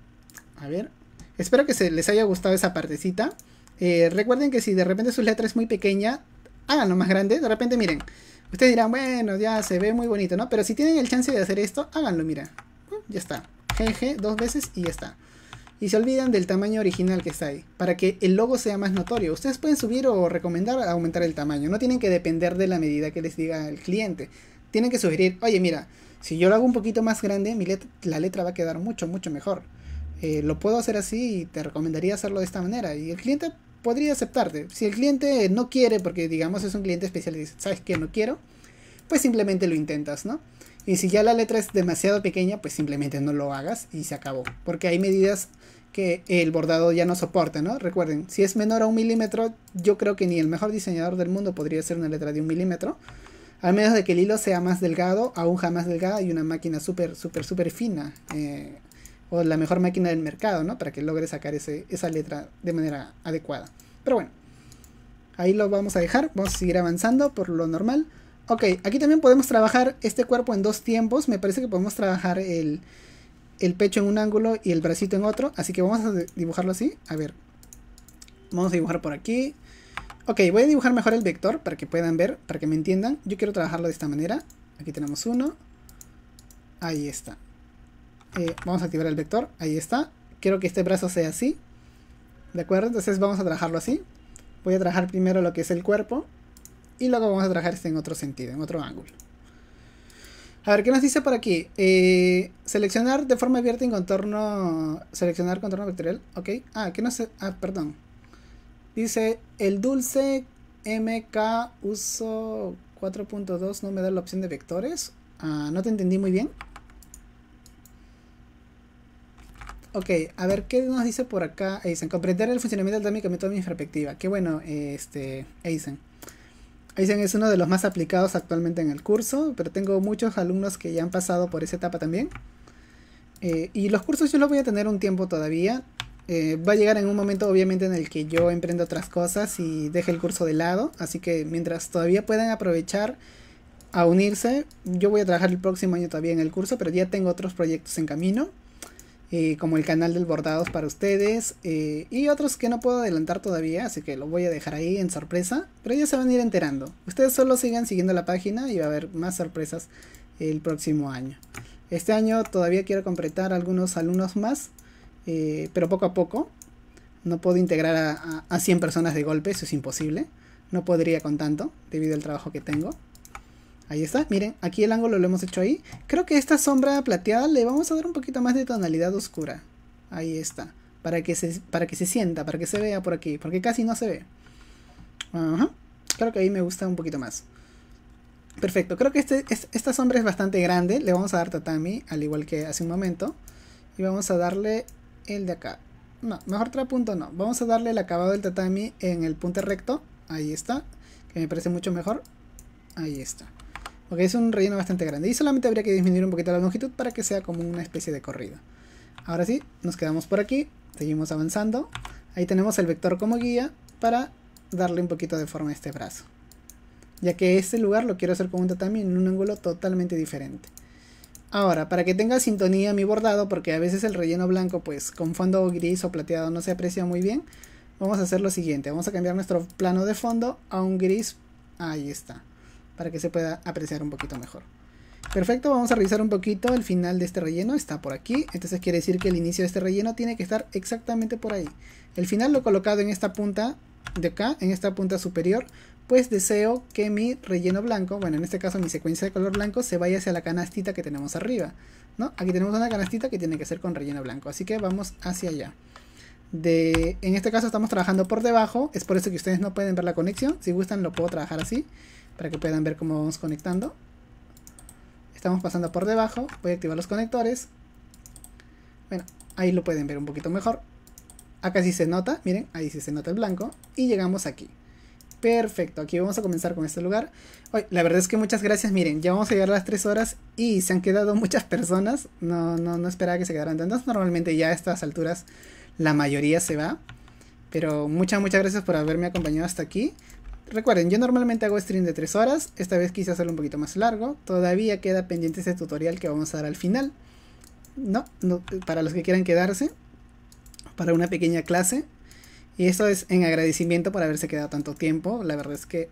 A ver. Espero que se les haya gustado esa partecita. Eh, recuerden que si de repente su letra es muy pequeña, háganlo ah, más grande. De repente, miren. Ustedes dirán, bueno, ya se ve muy bonito, ¿no? Pero si tienen el chance de hacer esto, háganlo, mira. Ya está. GG dos veces y ya está y se olvidan del tamaño original que está ahí, para que el logo sea más notorio. Ustedes pueden subir o recomendar aumentar el tamaño, no tienen que depender de la medida que les diga el cliente. Tienen que sugerir, oye, mira, si yo lo hago un poquito más grande, mi la letra va a quedar mucho, mucho mejor. Eh, lo puedo hacer así y te recomendaría hacerlo de esta manera. Y el cliente podría aceptarte. Si el cliente no quiere, porque digamos es un cliente especial y dice, ¿sabes qué? No quiero, pues simplemente lo intentas, ¿no? Y si ya la letra es demasiado pequeña, pues simplemente no lo hagas y se acabó. Porque hay medidas que el bordado ya no soporta, ¿no? Recuerden, si es menor a un milímetro, yo creo que ni el mejor diseñador del mundo podría hacer una letra de un milímetro. A menos de que el hilo sea más delgado, aguja más delgada y una máquina súper, súper, súper fina. Eh, o la mejor máquina del mercado, ¿no? Para que logre sacar esa letra de manera adecuada. Pero bueno, ahí lo vamos a dejar. Vamos a seguir avanzando por lo normal. Ok, aquí también podemos trabajar este cuerpo en dos tiempos. Me parece que podemos trabajar el, el pecho en un ángulo y el bracito en otro. Así que vamos a dibujarlo así. A ver. Vamos a dibujar por aquí. Ok, voy a dibujar mejor el vector para que puedan ver, para que me entiendan. Yo quiero trabajarlo de esta manera. Aquí tenemos uno. Ahí está. Eh, vamos a activar el vector. Ahí está. Quiero que este brazo sea así. ¿De acuerdo? Entonces vamos a trabajarlo así. Voy a trabajar primero lo que es el cuerpo. Y luego vamos a trabajar este en otro sentido, en otro ángulo. A ver, ¿qué nos dice por aquí? Eh, seleccionar de forma abierta en contorno. Seleccionar contorno vectorial. Ok. Ah, ¿qué nos. Ah, perdón. Dice: el dulce MK uso 4.2 no me da la opción de vectores. Ah, no te entendí muy bien. Ok, a ver qué nos dice por acá Aizen. Comprender el funcionamiento del método de mi perspectiva. Qué bueno, este, Eisen. Dicen es uno de los más aplicados actualmente en el curso, pero tengo muchos alumnos que ya han pasado por esa etapa también. Eh, y los cursos yo los voy a tener un tiempo todavía. Eh, va a llegar en un momento obviamente en el que yo emprendo otras cosas y deje el curso de lado. Así que mientras todavía puedan aprovechar a unirse, yo voy a trabajar el próximo año todavía en el curso, pero ya tengo otros proyectos en camino. Eh, como el canal del Bordados para ustedes eh, y otros que no puedo adelantar todavía, así que lo voy a dejar ahí en sorpresa, pero ya se van a ir enterando. Ustedes solo sigan siguiendo la página y va a haber más sorpresas el próximo año. Este año todavía quiero completar algunos alumnos más, eh, pero poco a poco. No puedo integrar a, a 100 personas de golpe, eso es imposible. No podría con tanto, debido al trabajo que tengo. Ahí está, miren, aquí el ángulo lo hemos hecho ahí. Creo que esta sombra plateada le vamos a dar un poquito más de tonalidad oscura. Ahí está, para que se, para que se sienta, para que se vea por aquí, porque casi no se ve. Ajá, creo que ahí me gusta un poquito más. Perfecto, creo que este, esta sombra es bastante grande, le vamos a dar tatami, al igual que hace un momento. Y vamos a darle el de acá. No, mejor trapunto no. Vamos a darle el acabado del tatami en el punto recto. Ahí está. Que me parece mucho mejor. Ahí está. Porque es un relleno bastante grande. Y solamente habría que disminuir un poquito la longitud para que sea como una especie de corrido. Ahora sí, nos quedamos por aquí. Seguimos avanzando. Ahí tenemos el vector como guía para darle un poquito de forma a este brazo. Ya que este lugar lo quiero hacer con un tatami en un ángulo totalmente diferente. Ahora, para que tenga sintonía mi bordado, porque a veces el relleno blanco pues con fondo gris o plateado no se aprecia muy bien, vamos a hacer lo siguiente. Vamos a cambiar nuestro plano de fondo a un gris. Ahí está para que se pueda apreciar un poquito mejor. Perfecto, vamos a revisar un poquito el final de este relleno, está por aquí, entonces quiere decir que el inicio de este relleno tiene que estar exactamente por ahí. El final lo he colocado en esta punta de acá, en esta punta superior, pues deseo que mi relleno blanco, bueno en este caso mi secuencia de color blanco, se vaya hacia la canastita que tenemos arriba. ¿no? Aquí tenemos una canastita que tiene que ser con relleno blanco, así que vamos hacia allá. De, en este caso estamos trabajando por debajo, es por eso que ustedes no pueden ver la conexión, si gustan lo puedo trabajar así para que puedan ver cómo vamos conectando. Estamos pasando por debajo, voy a activar los conectores. Bueno, ahí lo pueden ver un poquito mejor. Acá sí se nota, miren, ahí sí se nota el blanco. Y llegamos aquí. Perfecto, aquí vamos a comenzar con este lugar. la verdad es que muchas gracias, miren, ya vamos a llegar a las 3 horas y se han quedado muchas personas. No, no, no esperaba que se quedaran tantas. Normalmente ya a estas alturas la mayoría se va. Pero muchas, muchas gracias por haberme acompañado hasta aquí. Recuerden, yo normalmente hago stream de 3 horas, esta vez quise hacerlo un poquito más largo, todavía queda pendiente ese tutorial que vamos a dar al final. No, no para los que quieran quedarse, para una pequeña clase. Y esto es en agradecimiento por haberse quedado tanto tiempo. La verdad es que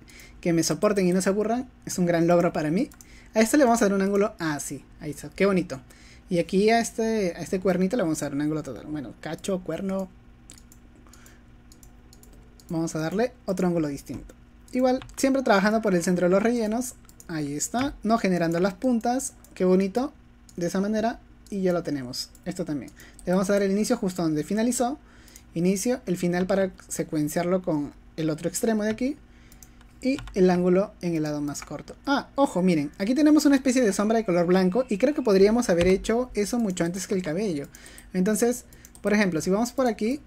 me soporten y no se aburran es un gran logro para mí. A esto le vamos a dar un ángulo así. Ah, ahí está, qué bonito. Y aquí a este, a este cuernito le vamos a dar un ángulo total. Bueno, cacho, cuerno. Vamos a darle otro ángulo distinto. Igual, siempre trabajando por el centro de los rellenos. Ahí está. No generando las puntas. Qué bonito. De esa manera. Y ya lo tenemos. Esto también. Le vamos a dar el inicio justo donde finalizó. Inicio, el final para secuenciarlo con el otro extremo de aquí. Y el ángulo en el lado más corto. Ah, ojo, miren. Aquí tenemos una especie de sombra de color blanco. Y creo que podríamos haber hecho eso mucho antes que el cabello. Entonces, por ejemplo, si vamos por aquí.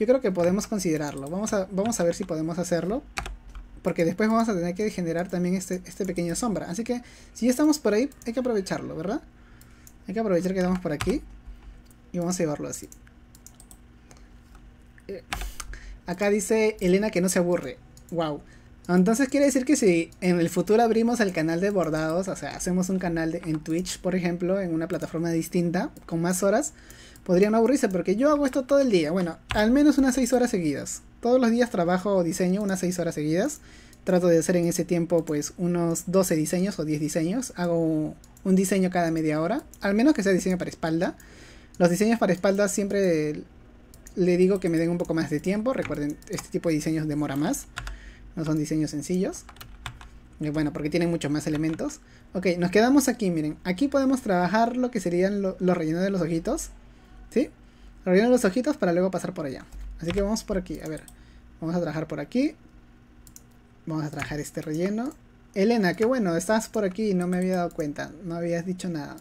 Yo creo que podemos considerarlo. Vamos a, vamos a ver si podemos hacerlo porque después vamos a tener que generar también este, este pequeño sombra. Así que si ya estamos por ahí, hay que aprovecharlo, ¿verdad? Hay que aprovechar que estamos por aquí y vamos a llevarlo así. Eh, acá dice Elena que no se aburre. Wow. Entonces quiere decir que si en el futuro abrimos el canal de bordados, o sea, hacemos un canal de, en Twitch, por ejemplo, en una plataforma distinta, con más horas, podrían aburrirse porque yo hago esto todo el día. Bueno, al menos unas 6 horas seguidas. Todos los días trabajo o diseño unas 6 horas seguidas. Trato de hacer en ese tiempo pues unos 12 diseños o 10 diseños. Hago un diseño cada media hora, al menos que sea diseño para espalda. Los diseños para espalda siempre le digo que me den un poco más de tiempo. Recuerden, este tipo de diseños demora más. No son diseños sencillos. Y Bueno, porque tienen muchos más elementos. Ok, nos quedamos aquí, miren. Aquí podemos trabajar lo que serían los rellenos de los ojitos. ¿Sí? los ojitos para luego pasar por allá. Así que vamos por aquí. A ver. Vamos a trabajar por aquí. Vamos a trabajar este relleno. Elena, qué bueno, estás por aquí y no me había dado cuenta. No habías dicho nada.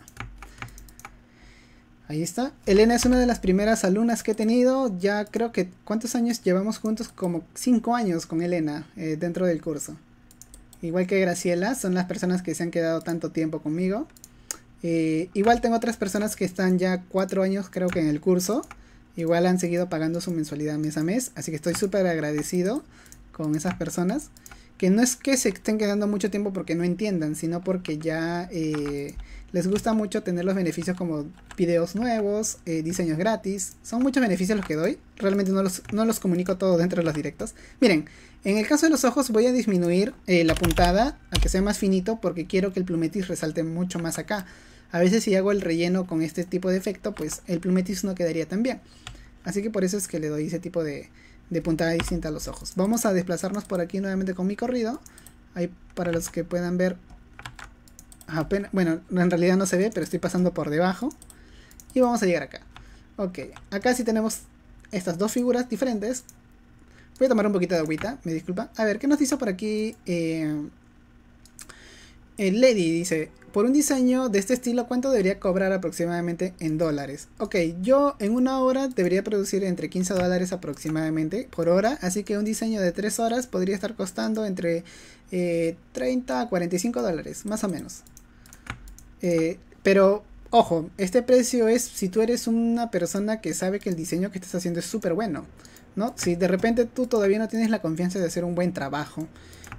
Ahí está. Elena es una de las primeras alumnas que he tenido. Ya creo que... ¿Cuántos años llevamos juntos? Como 5 años con Elena eh, dentro del curso. Igual que Graciela, son las personas que se han quedado tanto tiempo conmigo. Eh, igual tengo otras personas que están ya cuatro años creo que en el curso. Igual han seguido pagando su mensualidad mes a mes. Así que estoy súper agradecido con esas personas. Que no es que se estén quedando mucho tiempo porque no entiendan, sino porque ya eh, les gusta mucho tener los beneficios como videos nuevos, eh, diseños gratis. Son muchos beneficios los que doy. Realmente no los, no los comunico todo dentro de los directos. Miren, en el caso de los ojos voy a disminuir la puntada a que sea más finito porque quiero que el plumetis resalte mucho más acá. A veces si hago el relleno con este tipo de efecto, pues el plumetis no quedaría tan bien. Así que por eso es que le doy ese tipo de, puntada distinta a los ojos. Vamos a desplazarnos por aquí nuevamente con mi corrido. Ahí para los que puedan ver. bueno, en realidad no se ve, pero estoy pasando por debajo. Y vamos a llegar acá. Ok, acá sí tenemos estas dos figuras diferentes. Voy a tomar un poquito de agüita, me disculpa. A ver, ¿qué nos dice por aquí? el eh, eh, Lady dice, por un diseño de este estilo, ¿cuánto debería cobrar aproximadamente en dólares? Ok, yo en una hora debería producir entre 15 dólares aproximadamente por hora, así que un diseño de 3 horas podría estar costando entre 30 eh, a 45 dólares, más o menos. Eh, pero, ojo, este precio es si tú eres una persona que sabe que el diseño que estás haciendo es súper bueno, ¿no? Si de repente tú todavía no tienes la confianza de hacer un buen trabajo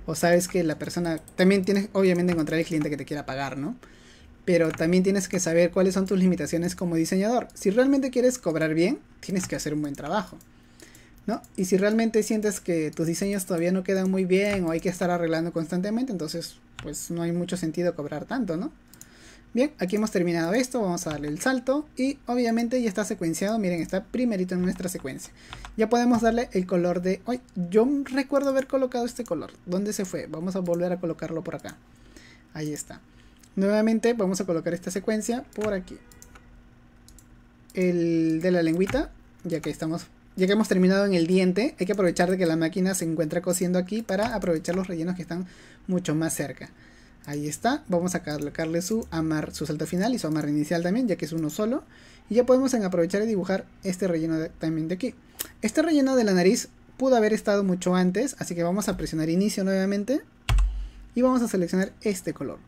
o sabes que la persona, también tienes obviamente encontrar el cliente que te quiera pagar, ¿no? Pero también tienes que saber cuáles son tus limitaciones como diseñador. Si realmente quieres cobrar bien, tienes que hacer un buen trabajo. ¿No? Y si realmente sientes que tus diseños todavía no quedan muy bien o hay que estar arreglando constantemente, entonces pues no hay mucho sentido cobrar tanto, ¿no? Bien, aquí hemos terminado esto, vamos a darle el salto y obviamente ya está secuenciado, miren, está primerito en nuestra secuencia. Ya podemos darle el color de hoy. Yo recuerdo haber colocado este color. ¿Dónde se fue? Vamos a volver a colocarlo por acá. Ahí está. Nuevamente vamos a colocar esta secuencia por aquí. El de la lengüita, ya que estamos ya que hemos terminado en el diente, hay que aprovechar de que la máquina se encuentra cosiendo aquí para aprovechar los rellenos que están mucho más cerca. Ahí está, vamos a colocarle su amar, su salto final y su amar inicial también, ya que es uno solo. Y ya podemos aprovechar y dibujar este relleno también de aquí. Este relleno de la nariz pudo haber estado mucho antes, así que vamos a presionar inicio nuevamente. Y vamos a seleccionar este color.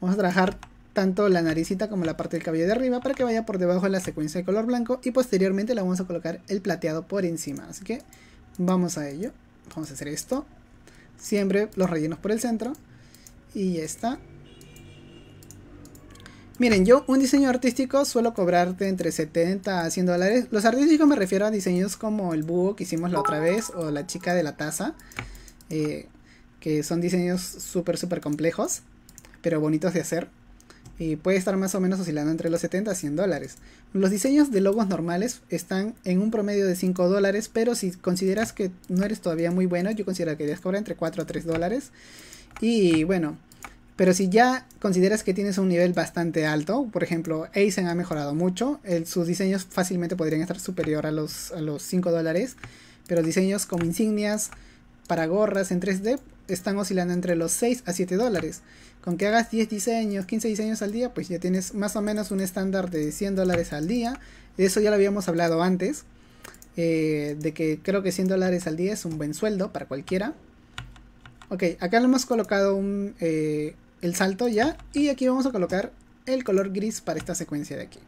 Vamos a trabajar tanto la naricita como la parte del cabello de arriba para que vaya por debajo de la secuencia de color blanco. Y posteriormente la vamos a colocar el plateado por encima. Así que vamos a ello. Vamos a hacer esto. Siempre los rellenos por el centro. Y ya está. Miren, yo un diseño artístico suelo cobrarte entre 70 a 100 dólares. Los artísticos me refiero a diseños como el búho que hicimos la otra vez o la chica de la taza. Eh, que son diseños súper, súper complejos, pero bonitos de hacer. Y puede estar más o menos oscilando entre los 70 a 100 dólares. Los diseños de logos normales están en un promedio de 5 dólares, pero si consideras que no eres todavía muy bueno, yo considero que debes cobrar entre 4 a 3 dólares. Y bueno, pero si ya consideras que tienes un nivel bastante alto, por ejemplo, Aizen ha mejorado mucho, sus diseños fácilmente podrían estar superior a los, los 5 dólares, pero diseños como insignias para gorras en 3D están oscilando entre los 6 a 7 dólares. Con que hagas 10 diseños, 15 diseños al día, pues ya tienes más o menos un estándar de 100 dólares al día. eso ya lo habíamos hablado antes, eh, de que creo que 100 dólares al día es un buen sueldo para cualquiera. Ok, acá le hemos colocado eh, el salto ya y aquí vamos a colocar el color gris para esta secuencia de aquí.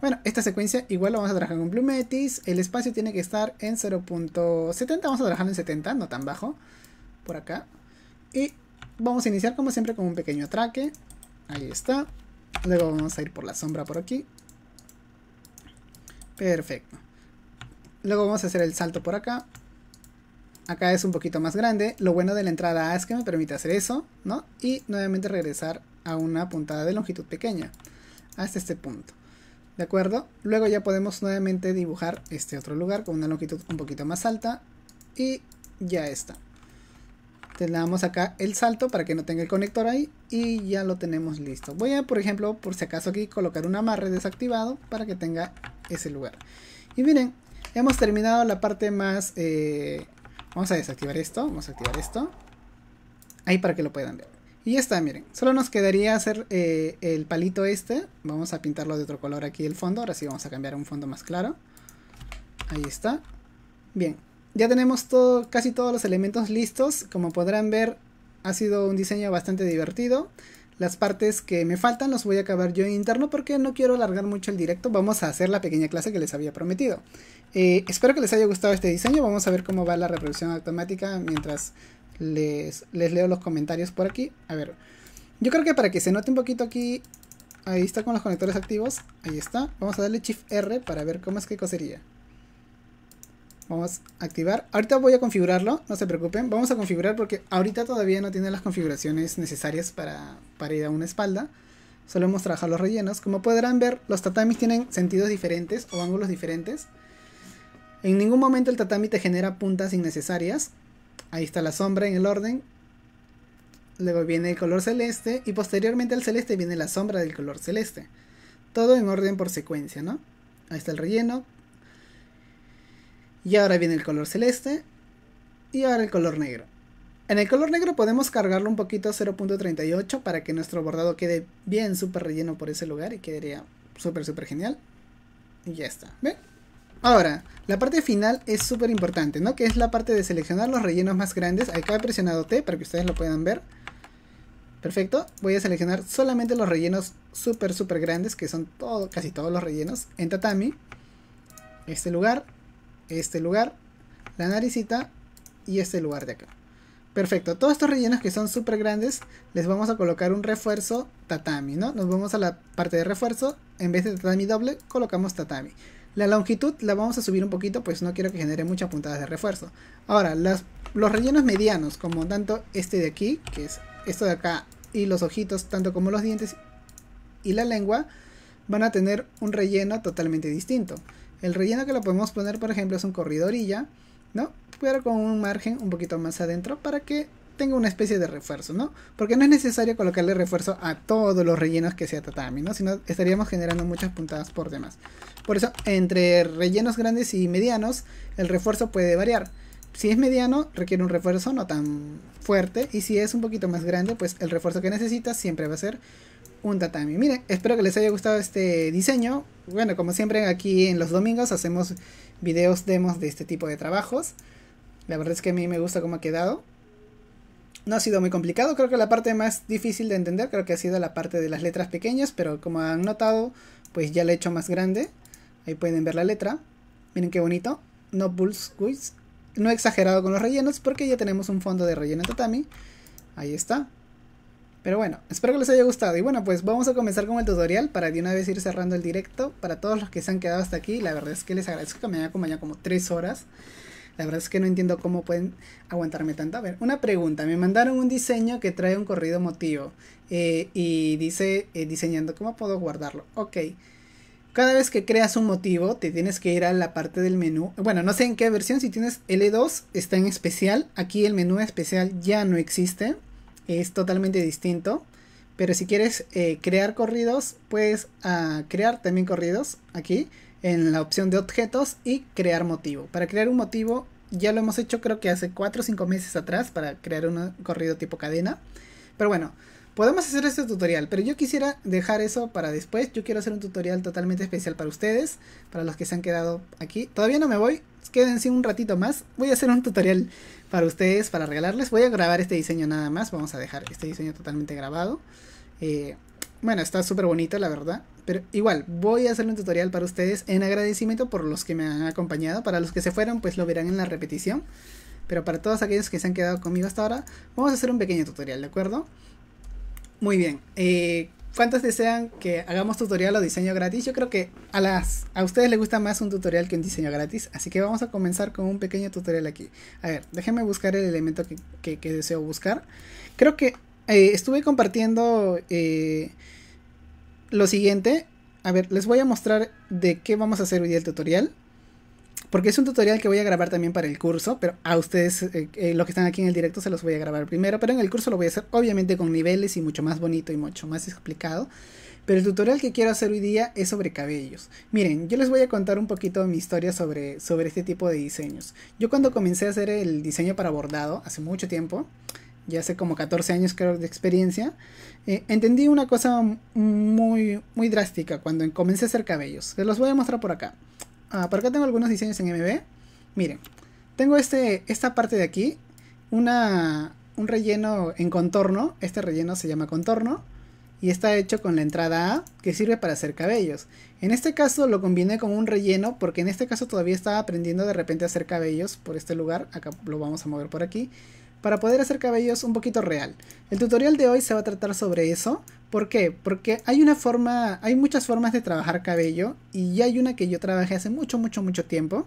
Bueno, esta secuencia igual la vamos a trabajar con Metis, El espacio tiene que estar en 0.70. Vamos a trabajarlo en 70, no tan bajo. Por acá. Y vamos a iniciar como siempre con un pequeño atraque. Ahí está. Luego vamos a ir por la sombra por aquí. Perfecto. Luego vamos a hacer el salto por acá. Acá es un poquito más grande. Lo bueno de la entrada A es que me permite hacer eso, ¿no? Y nuevamente regresar a una puntada de longitud pequeña. Hasta este punto. ¿De acuerdo? Luego ya podemos nuevamente dibujar este otro lugar con una longitud un poquito más alta. Y ya está. Tenemos damos acá el salto para que no tenga el conector ahí y ya lo tenemos listo. Voy a, por ejemplo, por si acaso aquí colocar un amarre desactivado para que tenga ese lugar. Y miren, hemos terminado la parte más eh, Vamos a desactivar esto, vamos a activar esto. Ahí para que lo puedan ver. Y ya está, miren. Solo nos quedaría hacer eh, el palito este. Vamos a pintarlo de otro color aquí el fondo. Ahora sí vamos a cambiar a un fondo más claro. Ahí está. Bien. Ya tenemos todo, casi todos los elementos listos. Como podrán ver, ha sido un diseño bastante divertido. Las partes que me faltan las voy a acabar yo en interno porque no quiero alargar mucho el directo. Vamos a hacer la pequeña clase que les había prometido. Eh, espero que les haya gustado este diseño. Vamos a ver cómo va la reproducción automática mientras les, les leo los comentarios por aquí. A ver, yo creo que para que se note un poquito aquí, ahí está con los conectores activos. Ahí está. Vamos a darle Shift R para ver cómo es que cosería. Vamos a activar. Ahorita voy a configurarlo, no se preocupen. Vamos a configurar porque ahorita todavía no tiene las configuraciones necesarias para, para ir a una espalda. Solo hemos trabajado los rellenos. Como podrán ver, los tatamis tienen sentidos diferentes o ángulos diferentes. En ningún momento el tatami te genera puntas innecesarias. Ahí está la sombra en el orden. Luego viene el color celeste y posteriormente al celeste viene la sombra del color celeste. Todo en orden por secuencia, ¿no? Ahí está el relleno, y ahora viene el color celeste. Y ahora el color negro. En el color negro podemos cargarlo un poquito a 0.38 para que nuestro bordado quede bien súper relleno por ese lugar y quedaría súper súper genial. Y ya está, ¿ven? Ahora, la parte final es súper importante, ¿no? Que es la parte de seleccionar los rellenos más grandes. Acá he presionado T para que ustedes lo puedan ver. Perfecto, voy a seleccionar solamente los rellenos súper súper grandes, que son casi todos los rellenos, en tatami. Este lugar, este lugar, la naricita y este lugar de acá. Perfecto, todos estos rellenos que son súper grandes, les vamos a colocar un refuerzo tatami, ¿no? Nos vamos a la parte de refuerzo, en vez de tatami doble, colocamos tatami. La longitud la vamos a subir un poquito, pues no quiero que genere muchas puntadas de refuerzo. Ahora, los rellenos medianos, como tanto este de aquí, que es esto de acá, y los ojitos, tanto como los dientes y la lengua, van a tener un relleno totalmente distinto. El relleno que lo podemos poner, por ejemplo, es un corridorilla, ¿no? Pero con un margen un poquito más adentro para que tenga una especie de refuerzo, ¿no? Porque no es necesario colocarle refuerzo a todos los rellenos que sea tatami, ¿no? Sino estaríamos generando muchas puntadas por demás. Por eso, entre rellenos grandes y medianos, el refuerzo puede variar. Si es mediano, requiere un refuerzo no tan fuerte. Y si es un poquito más grande, pues el refuerzo que necesitas siempre va a ser un tatami. Miren, espero que les haya gustado este diseño. Bueno, como siempre aquí en los domingos hacemos videos demos de este tipo de trabajos. La verdad es que a mí me gusta cómo ha quedado. No ha sido muy complicado, creo que la parte más difícil de entender creo que ha sido la parte de las letras pequeñas, pero como han notado, pues ya la he hecho más grande. Ahí pueden ver la letra. Miren qué bonito. No bulls No exagerado con los rellenos porque ya tenemos un fondo de relleno tatami. Ahí está. Pero bueno, espero que les haya gustado. Y bueno, pues vamos a comenzar con el tutorial para de una vez ir cerrando el directo. Para todos los que se han quedado hasta aquí, la verdad es que les agradezco que me hayan acompañado como tres horas. La verdad es que no entiendo cómo pueden aguantarme tanto. A ver, una pregunta. Me mandaron un diseño que trae un corrido motivo. Eh, y dice eh, diseñando cómo puedo guardarlo. Ok. Cada vez que creas un motivo, te tienes que ir a la parte del menú. Bueno, no sé en qué versión. Si tienes L2, está en especial. Aquí el menú especial ya no existe es totalmente distinto. Pero si quieres eh, crear corridos, puedes ah, crear también corridos aquí en la opción de objetos y crear motivo. Para crear un motivo, ya lo hemos hecho creo que hace 4 o 5 meses atrás para crear un corrido tipo cadena. Pero bueno, podemos hacer este tutorial, pero yo quisiera dejar eso para después. Yo quiero hacer un tutorial totalmente especial para ustedes, para los que se han quedado aquí. Todavía no me voy, quédense un ratito más. Voy a hacer un tutorial para ustedes, para regalarles. Voy a grabar este diseño nada más, vamos a dejar este diseño totalmente grabado. Eh, bueno, está súper bonito, la verdad. Pero igual, voy a hacer un tutorial para ustedes en agradecimiento por los que me han acompañado. Para los que se fueron, pues lo verán en la repetición. Pero para todos aquellos que se han quedado conmigo hasta ahora, vamos a hacer un pequeño tutorial, ¿de acuerdo? Muy bien. Eh, ¿Cuántos desean que hagamos tutorial o diseño gratis? Yo creo que a, las, a ustedes les gusta más un tutorial que un diseño gratis, así que vamos a comenzar con un pequeño tutorial aquí. A ver, déjenme buscar el elemento que, que, deseo buscar. Creo que eh, estuve compartiendo eh, lo siguiente. A ver, les voy a mostrar de qué vamos a hacer hoy el tutorial porque es un tutorial que voy a grabar también para el curso, pero a ustedes, eh, eh, los que están aquí en el directo, se los voy a grabar primero, pero en el curso lo voy a hacer obviamente con niveles y mucho más bonito y mucho más explicado. Pero el tutorial que quiero hacer hoy día es sobre cabellos. Miren, yo les voy a contar un poquito mi historia sobre, sobre este tipo de diseños. Yo cuando comencé a hacer el diseño para bordado, hace mucho tiempo, ya hace como 14 años creo de experiencia, eh, entendí una cosa muy, muy drástica cuando comencé a hacer cabellos. Se los voy a mostrar por acá. Ah, por acá tengo algunos diseños en MB. Miren, tengo este, esta parte de aquí, una, un relleno en contorno. Este relleno se llama contorno y está hecho con la entrada A que sirve para hacer cabellos. En este caso lo combiné con un relleno porque en este caso todavía estaba aprendiendo de repente a hacer cabellos por este lugar. Acá lo vamos a mover por aquí para poder hacer cabellos un poquito real. El tutorial de hoy se va a tratar sobre eso. ¿Por qué? Porque hay una forma, hay muchas formas de trabajar cabello y ya hay una que yo trabajé hace mucho, mucho, mucho tiempo.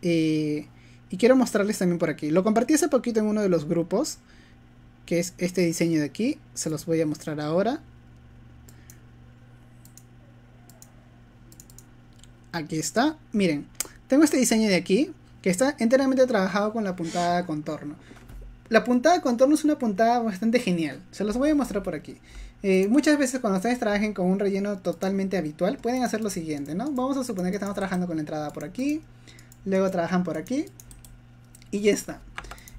Eh, y quiero mostrarles también por aquí. Lo compartí hace poquito en uno de los grupos, que es este diseño de aquí. Se los voy a mostrar ahora. Aquí está. Miren, tengo este diseño de aquí, que está enteramente trabajado con la puntada de contorno la puntada de contorno es una puntada bastante genial. Se los voy a mostrar por aquí. Eh, muchas veces cuando ustedes trabajen con un relleno totalmente habitual, pueden hacer lo siguiente, ¿no? Vamos a suponer que estamos trabajando con la entrada por aquí, luego trabajan por aquí, y ya está.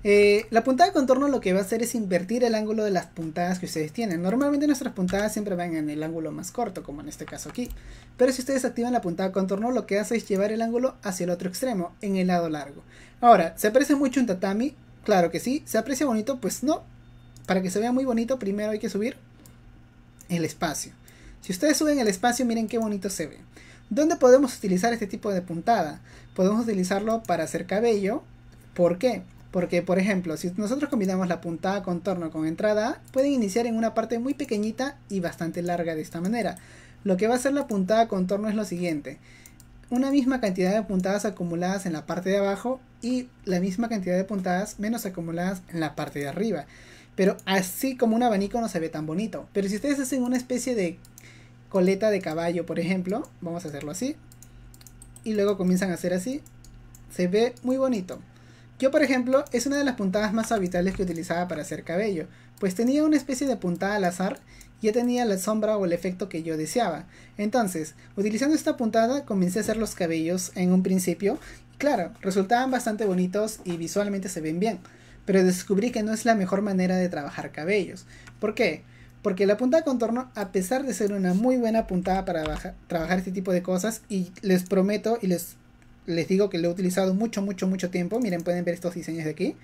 Eh, la puntada de contorno lo que va a hacer es invertir el ángulo de las puntadas que ustedes tienen. Normalmente nuestras puntadas siempre van en el ángulo más corto, como en este caso aquí. Pero si ustedes activan la puntada de contorno, lo que hace es llevar el ángulo hacia el otro extremo, en el lado largo. Ahora, se parece mucho un tatami, Claro que sí. ¿Se aprecia bonito? Pues no. Para que se vea muy bonito, primero hay que subir el espacio. Si ustedes suben el espacio, miren qué bonito se ve. ¿Dónde podemos utilizar este tipo de puntada? Podemos utilizarlo para hacer cabello. ¿Por qué? Porque, por ejemplo, si nosotros combinamos la puntada contorno con entrada, pueden iniciar en una parte muy pequeñita y bastante larga de esta manera. Lo que va a hacer la puntada contorno es lo siguiente una misma cantidad de puntadas acumuladas en la parte de abajo y la misma cantidad de puntadas menos acumuladas en la parte de arriba. Pero así como un abanico no se ve tan bonito. Pero si ustedes hacen una especie de coleta de caballo, por ejemplo, vamos a hacerlo así. Y luego comienzan a hacer así. Se ve muy bonito. Yo, por ejemplo, es una de las puntadas más habituales que utilizaba para hacer cabello, pues tenía una especie de puntada al azar ya tenía la sombra o el efecto que yo deseaba. Entonces, utilizando esta puntada comencé a hacer los cabellos en un principio. Claro, resultaban bastante bonitos y visualmente se ven bien, pero descubrí que no es la mejor manera de trabajar cabellos. ¿Por qué? Porque la puntada de contorno, a pesar de ser una muy buena puntada para trabajar este tipo de cosas, y les prometo y les, les digo que lo he utilizado mucho, mucho, mucho tiempo, miren, pueden ver estos diseños de aquí,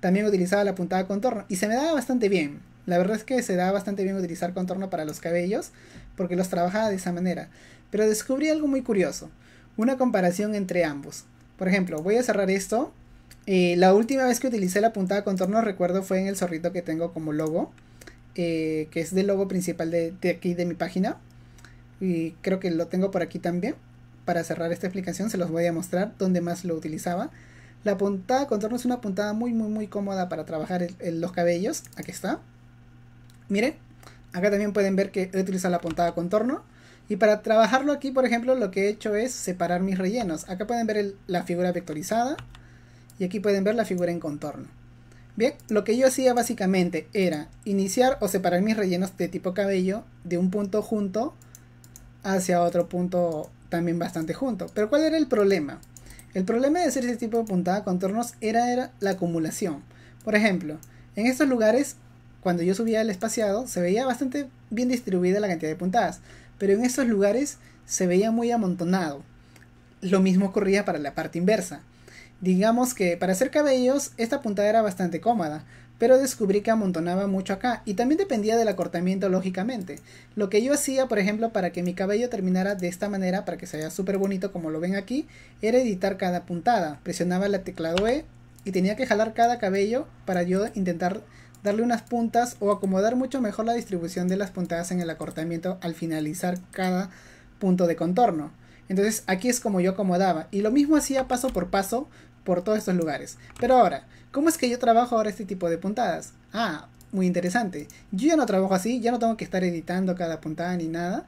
también utilizaba la puntada de contorno y se me daba bastante bien la verdad es que se da bastante bien utilizar contorno para los cabellos porque los trabajaba de esa manera. Pero descubrí algo muy curioso, una comparación entre ambos. Por ejemplo, voy a cerrar esto. Eh, la última vez que utilicé la puntada contorno recuerdo fue en el zorrito que tengo como logo, eh, que es del logo principal de, aquí de mi página. Y creo que lo tengo por aquí también. Para cerrar esta explicación se los voy a mostrar dónde más lo utilizaba. La puntada contorno es una puntada muy muy muy cómoda para trabajar los cabellos. Aquí está. Miren, acá también pueden ver que he utilizado la puntada contorno. Y para trabajarlo aquí, por ejemplo, lo que he hecho es separar mis rellenos. Acá pueden ver la figura vectorizada y aquí pueden ver la figura en contorno. Bien, lo que yo hacía básicamente era iniciar o separar mis rellenos de tipo cabello de un punto junto hacia otro punto también bastante junto. Pero ¿cuál era el problema? El problema de hacer ese tipo de puntada contornos era la acumulación. Por ejemplo, en estos lugares cuando yo subía el espaciado, se veía bastante bien distribuida la cantidad de puntadas, pero en estos lugares se veía muy amontonado. Lo mismo ocurría para la parte inversa. Digamos que para hacer cabellos esta puntada era bastante cómoda, pero descubrí que amontonaba mucho acá y también dependía del acortamiento lógicamente. Lo que yo hacía, por ejemplo, para que mi cabello terminara de esta manera, para que se vea súper bonito como lo ven aquí, era editar cada puntada. Presionaba la teclado E y tenía que jalar cada cabello para yo intentar darle unas puntas o acomodar mucho mejor la distribución de las puntadas en el acortamiento al finalizar cada punto de contorno. Entonces aquí es como yo acomodaba y lo mismo hacía paso por paso por todos estos lugares. Pero ahora, ¿cómo es que yo trabajo ahora este tipo de puntadas? Ah, muy interesante. Yo ya no trabajo así, ya no tengo que estar editando cada puntada ni nada,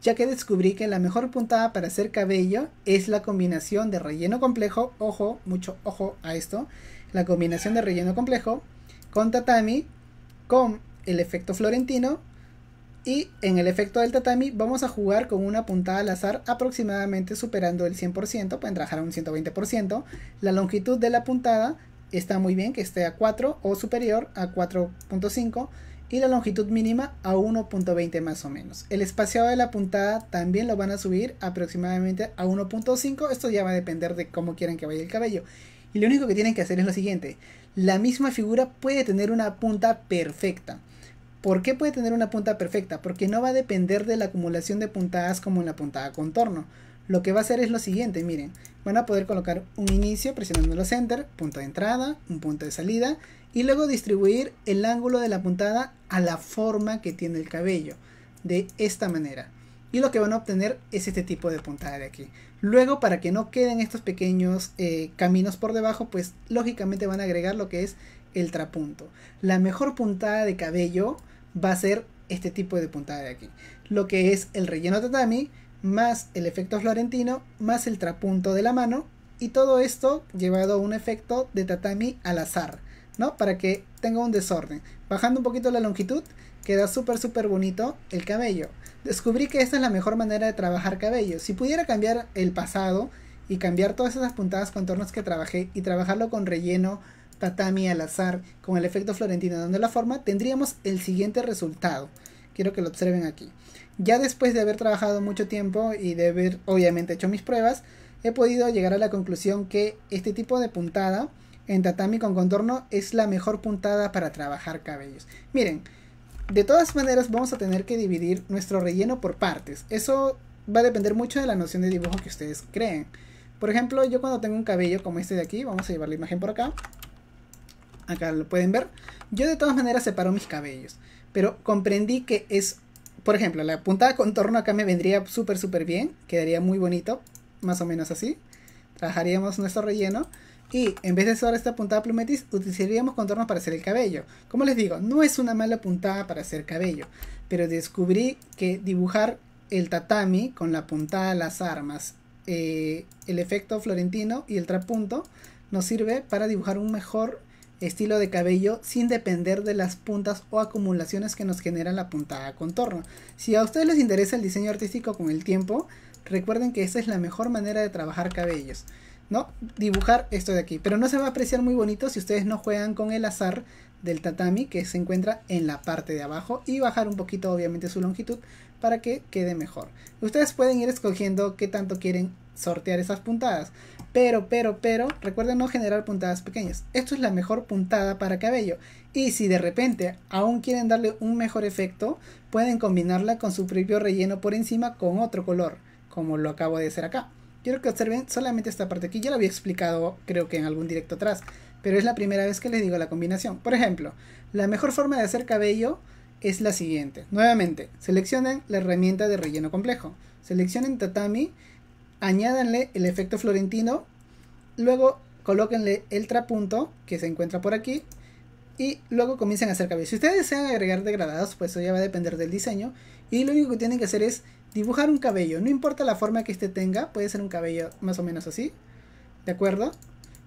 ya que descubrí que la mejor puntada para hacer cabello es la combinación de relleno complejo, ojo, mucho ojo a esto, la combinación de relleno complejo con tatami, con el efecto florentino y en el efecto del tatami vamos a jugar con una puntada al azar aproximadamente superando el 100%, pueden trabajar a un 120%. La longitud de la puntada está muy bien que esté a 4 o superior a 4.5 y la longitud mínima a 1.20 más o menos. El espaciado de la puntada también lo van a subir aproximadamente a 1.5, esto ya va a depender de cómo quieran que vaya el cabello. Y lo único que tienen que hacer es lo siguiente, la misma figura puede tener una punta perfecta. ¿Por qué puede tener una punta perfecta? Porque no va a depender de la acumulación de puntadas como en la puntada contorno. Lo que va a hacer es lo siguiente, miren, van a poder colocar un inicio presionando los enter, punto de entrada, un punto de salida y luego distribuir el ángulo de la puntada a la forma que tiene el cabello, de esta manera. Y lo que van a obtener es este tipo de puntada de aquí. Luego, para que no queden estos pequeños eh, caminos por debajo, pues lógicamente van a agregar lo que es el trapunto. La mejor puntada de cabello va a ser este tipo de puntada de aquí. Lo que es el relleno tatami, más el efecto florentino, más el trapunto de la mano. Y todo esto llevado a un efecto de tatami al azar, ¿no? Para que tenga un desorden. Bajando un poquito la longitud, queda súper, súper bonito el cabello descubrí que esta es la mejor manera de trabajar cabellos. Si pudiera cambiar el pasado y cambiar todas esas puntadas contornos que trabajé y trabajarlo con relleno, tatami al azar, con el efecto florentino dando la forma, tendríamos el siguiente resultado. Quiero que lo observen aquí. Ya después de haber trabajado mucho tiempo y de haber obviamente hecho mis pruebas, he podido llegar a la conclusión que este tipo de puntada en tatami con contorno es la mejor puntada para trabajar cabellos. Miren, de todas maneras vamos a tener que dividir nuestro relleno por partes. Eso va a depender mucho de la noción de dibujo que ustedes creen. Por ejemplo, yo cuando tengo un cabello como este de aquí, vamos a llevar la imagen por acá. Acá lo pueden ver. Yo de todas maneras separo mis cabellos. Pero comprendí que es, por ejemplo, la puntada contorno acá me vendría súper, súper bien. Quedaría muy bonito, más o menos así. Trabajaríamos nuestro relleno. Y en vez de usar esta puntada plumetis, utilizaríamos contornos para hacer el cabello. Como les digo, no es una mala puntada para hacer cabello, pero descubrí que dibujar el tatami con la puntada de las armas, eh, el efecto florentino y el trapunto nos sirve para dibujar un mejor estilo de cabello sin depender de las puntas o acumulaciones que nos genera la puntada contorno. Si a ustedes les interesa el diseño artístico con el tiempo, recuerden que esta es la mejor manera de trabajar cabellos. ¿no? Dibujar esto de aquí. Pero no se va a apreciar muy bonito si ustedes no juegan con el azar del tatami que se encuentra en la parte de abajo y bajar un poquito obviamente su longitud para que quede mejor. Ustedes pueden ir escogiendo qué tanto quieren sortear esas puntadas. Pero, pero, pero, recuerden no generar puntadas pequeñas. Esto es la mejor puntada para cabello. Y si de repente aún quieren darle un mejor efecto, pueden combinarla con su propio relleno por encima con otro color, como lo acabo de hacer acá. Quiero que observen solamente esta parte aquí. Ya lo había explicado creo que en algún directo atrás. Pero es la primera vez que les digo la combinación. Por ejemplo, la mejor forma de hacer cabello es la siguiente. Nuevamente, seleccionen la herramienta de relleno complejo. Seleccionen tatami. Añádanle el efecto florentino. Luego colóquenle el trapunto que se encuentra por aquí y luego comiencen a hacer cabello. Si ustedes desean agregar degradados, pues eso ya va a depender del diseño. Y lo único que tienen que hacer es Dibujar un cabello, no importa la forma que este tenga, puede ser un cabello más o menos así, ¿de acuerdo?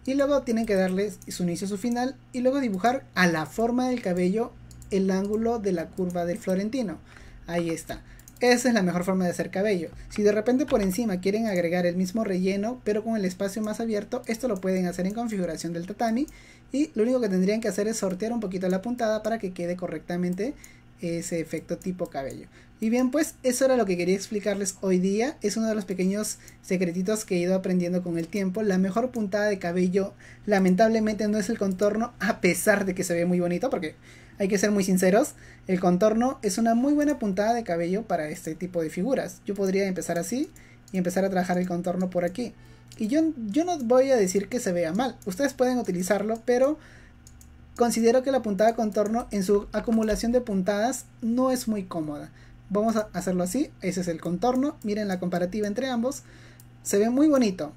Y luego tienen que darle su inicio, su final, y luego dibujar a la forma del cabello el ángulo de la curva del florentino. Ahí está. Esa es la mejor forma de hacer cabello. Si de repente por encima quieren agregar el mismo relleno, pero con el espacio más abierto, esto lo pueden hacer en configuración del tatami. Y lo único que tendrían que hacer es sortear un poquito la puntada para que quede correctamente ese efecto tipo cabello. Y bien, pues eso era lo que quería explicarles hoy día. Es uno de los pequeños secretitos que he ido aprendiendo con el tiempo. La mejor puntada de cabello lamentablemente no es el contorno, a pesar de que se ve muy bonito, porque hay que ser muy sinceros, el contorno es una muy buena puntada de cabello para este tipo de figuras. Yo podría empezar así y empezar a trabajar el contorno por aquí. Y yo, yo no voy a decir que se vea mal, ustedes pueden utilizarlo, pero considero que la puntada contorno en su acumulación de puntadas no es muy cómoda. Vamos a hacerlo así, ese es el contorno, miren la comparativa entre ambos, se ve muy bonito,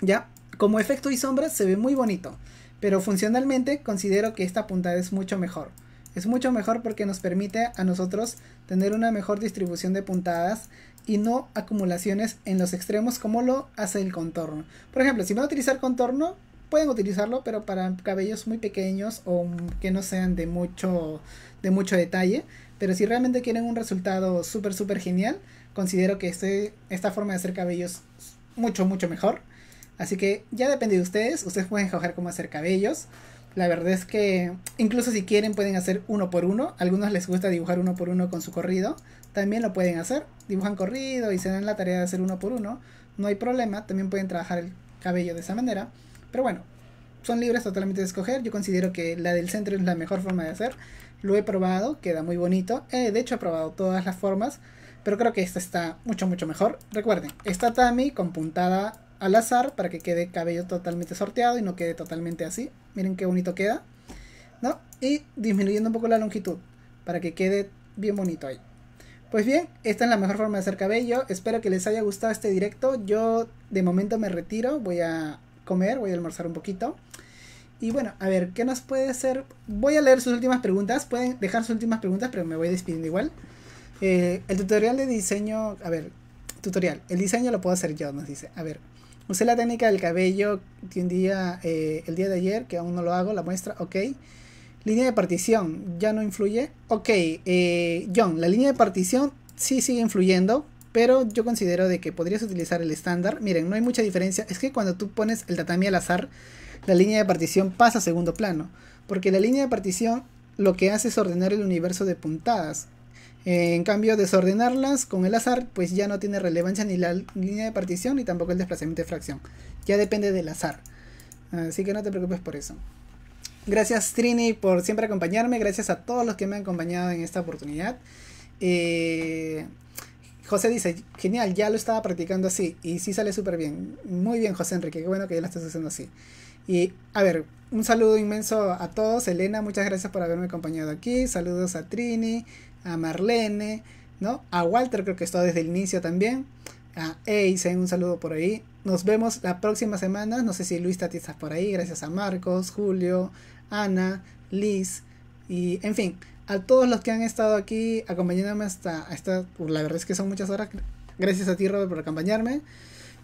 ¿ya? Como efecto y sombra se ve muy bonito, pero funcionalmente considero que esta puntada es mucho mejor. Es mucho mejor porque nos permite a nosotros tener una mejor distribución de puntadas y no acumulaciones en los extremos como lo hace el contorno. Por ejemplo, si van a utilizar contorno, pueden utilizarlo, pero para cabellos muy pequeños o que no sean de mucho, de mucho detalle, pero si realmente quieren un resultado súper, súper genial, considero que este, esta forma de hacer cabellos es mucho, mucho mejor. Así que ya depende de ustedes. Ustedes pueden escoger cómo hacer cabellos. La verdad es que incluso si quieren pueden hacer uno por uno. Algunos les gusta dibujar uno por uno con su corrido. También lo pueden hacer. Dibujan corrido y se dan la tarea de hacer uno por uno. No hay problema. También pueden trabajar el cabello de esa manera. Pero bueno, son libres totalmente de escoger. Yo considero que la del centro es la mejor forma de hacer. Lo he probado, queda muy bonito. Eh, de hecho, he probado todas las formas, pero creo que esta está mucho, mucho mejor. Recuerden, esta Tami con puntada al azar para que quede cabello totalmente sorteado y no quede totalmente así. Miren qué bonito queda. ¿no? Y disminuyendo un poco la longitud para que quede bien bonito ahí. Pues bien, esta es la mejor forma de hacer cabello. Espero que les haya gustado este directo. Yo de momento me retiro, voy a comer, voy a almorzar un poquito. Y bueno, a ver, ¿qué nos puede hacer? Voy a leer sus últimas preguntas. Pueden dejar sus últimas preguntas, pero me voy despidiendo igual. Eh, el tutorial de diseño, a ver, tutorial. El diseño lo puedo hacer yo, nos dice. A ver, usé la técnica del cabello un día, eh, el día de ayer, que aún no lo hago, la muestra, ok. Línea de partición, ¿ya no influye? Ok, eh, John, la línea de partición sí sigue influyendo, pero yo considero de que podrías utilizar el estándar. Miren, no hay mucha diferencia. Es que cuando tú pones el tatami al azar, la línea de partición pasa a segundo plano, porque la línea de partición lo que hace es ordenar el universo de puntadas. Eh, en cambio, desordenarlas con el azar, pues ya no tiene relevancia ni la línea de partición ni tampoco el desplazamiento de fracción. Ya depende del azar. Así que no te preocupes por eso. Gracias Trini por siempre acompañarme. Gracias a todos los que me han acompañado en esta oportunidad. Eh, José dice, genial, ya lo estaba practicando así y sí sale súper bien. Muy bien José Enrique, qué bueno que ya lo estás haciendo así. Y a ver, un saludo inmenso a todos. Elena, muchas gracias por haberme acompañado aquí. Saludos a Trini, a Marlene, ¿no? A Walter creo que está desde el inicio también. A Eisen, un saludo por ahí. Nos vemos la próxima semana. No sé si Luis Tati estás por ahí. Gracias a Marcos, Julio, Ana, Liz y en fin, a todos los que han estado aquí acompañándome hasta, hasta pues, la verdad es que son muchas horas. Gracias a ti, Robert, por acompañarme.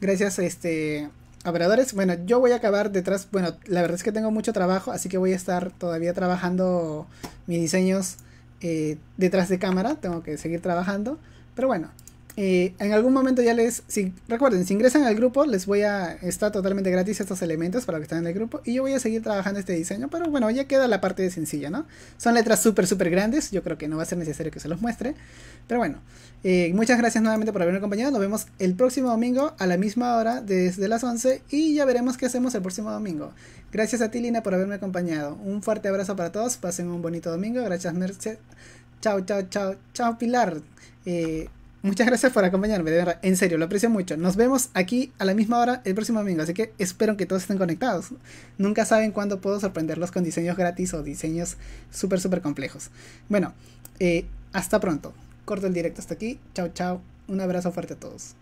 Gracias este, Operadores, bueno, yo voy a acabar detrás. Bueno, la verdad es que tengo mucho trabajo, así que voy a estar todavía trabajando mis diseños eh, detrás de cámara. Tengo que seguir trabajando. Pero bueno, eh, en algún momento ya les. Si, recuerden, si ingresan al grupo, les voy a. Está totalmente gratis estos elementos para los que están en el grupo. Y yo voy a seguir trabajando este diseño. Pero bueno, ya queda la parte sencilla, ¿no? Son letras súper, súper grandes. Yo creo que no va a ser necesario que se los muestre. Pero bueno, eh, muchas gracias nuevamente por haberme acompañado. Nos vemos el próximo domingo a la misma hora, desde las 11. Y ya veremos qué hacemos el próximo domingo. Gracias a ti, Lina, por haberme acompañado. Un fuerte abrazo para todos. Pasen un bonito domingo. Gracias, Merced. Chao, chao, chao. Chao, Pilar. Eh, Muchas gracias por acompañarme, de verdad. En serio, lo aprecio mucho. Nos vemos aquí a la misma hora el próximo domingo, así que espero que todos estén conectados. Nunca saben cuándo puedo sorprenderlos con diseños gratis o diseños súper, súper complejos. Bueno, eh, hasta pronto. Corto el directo hasta aquí. Chao, chao. Un abrazo fuerte a todos.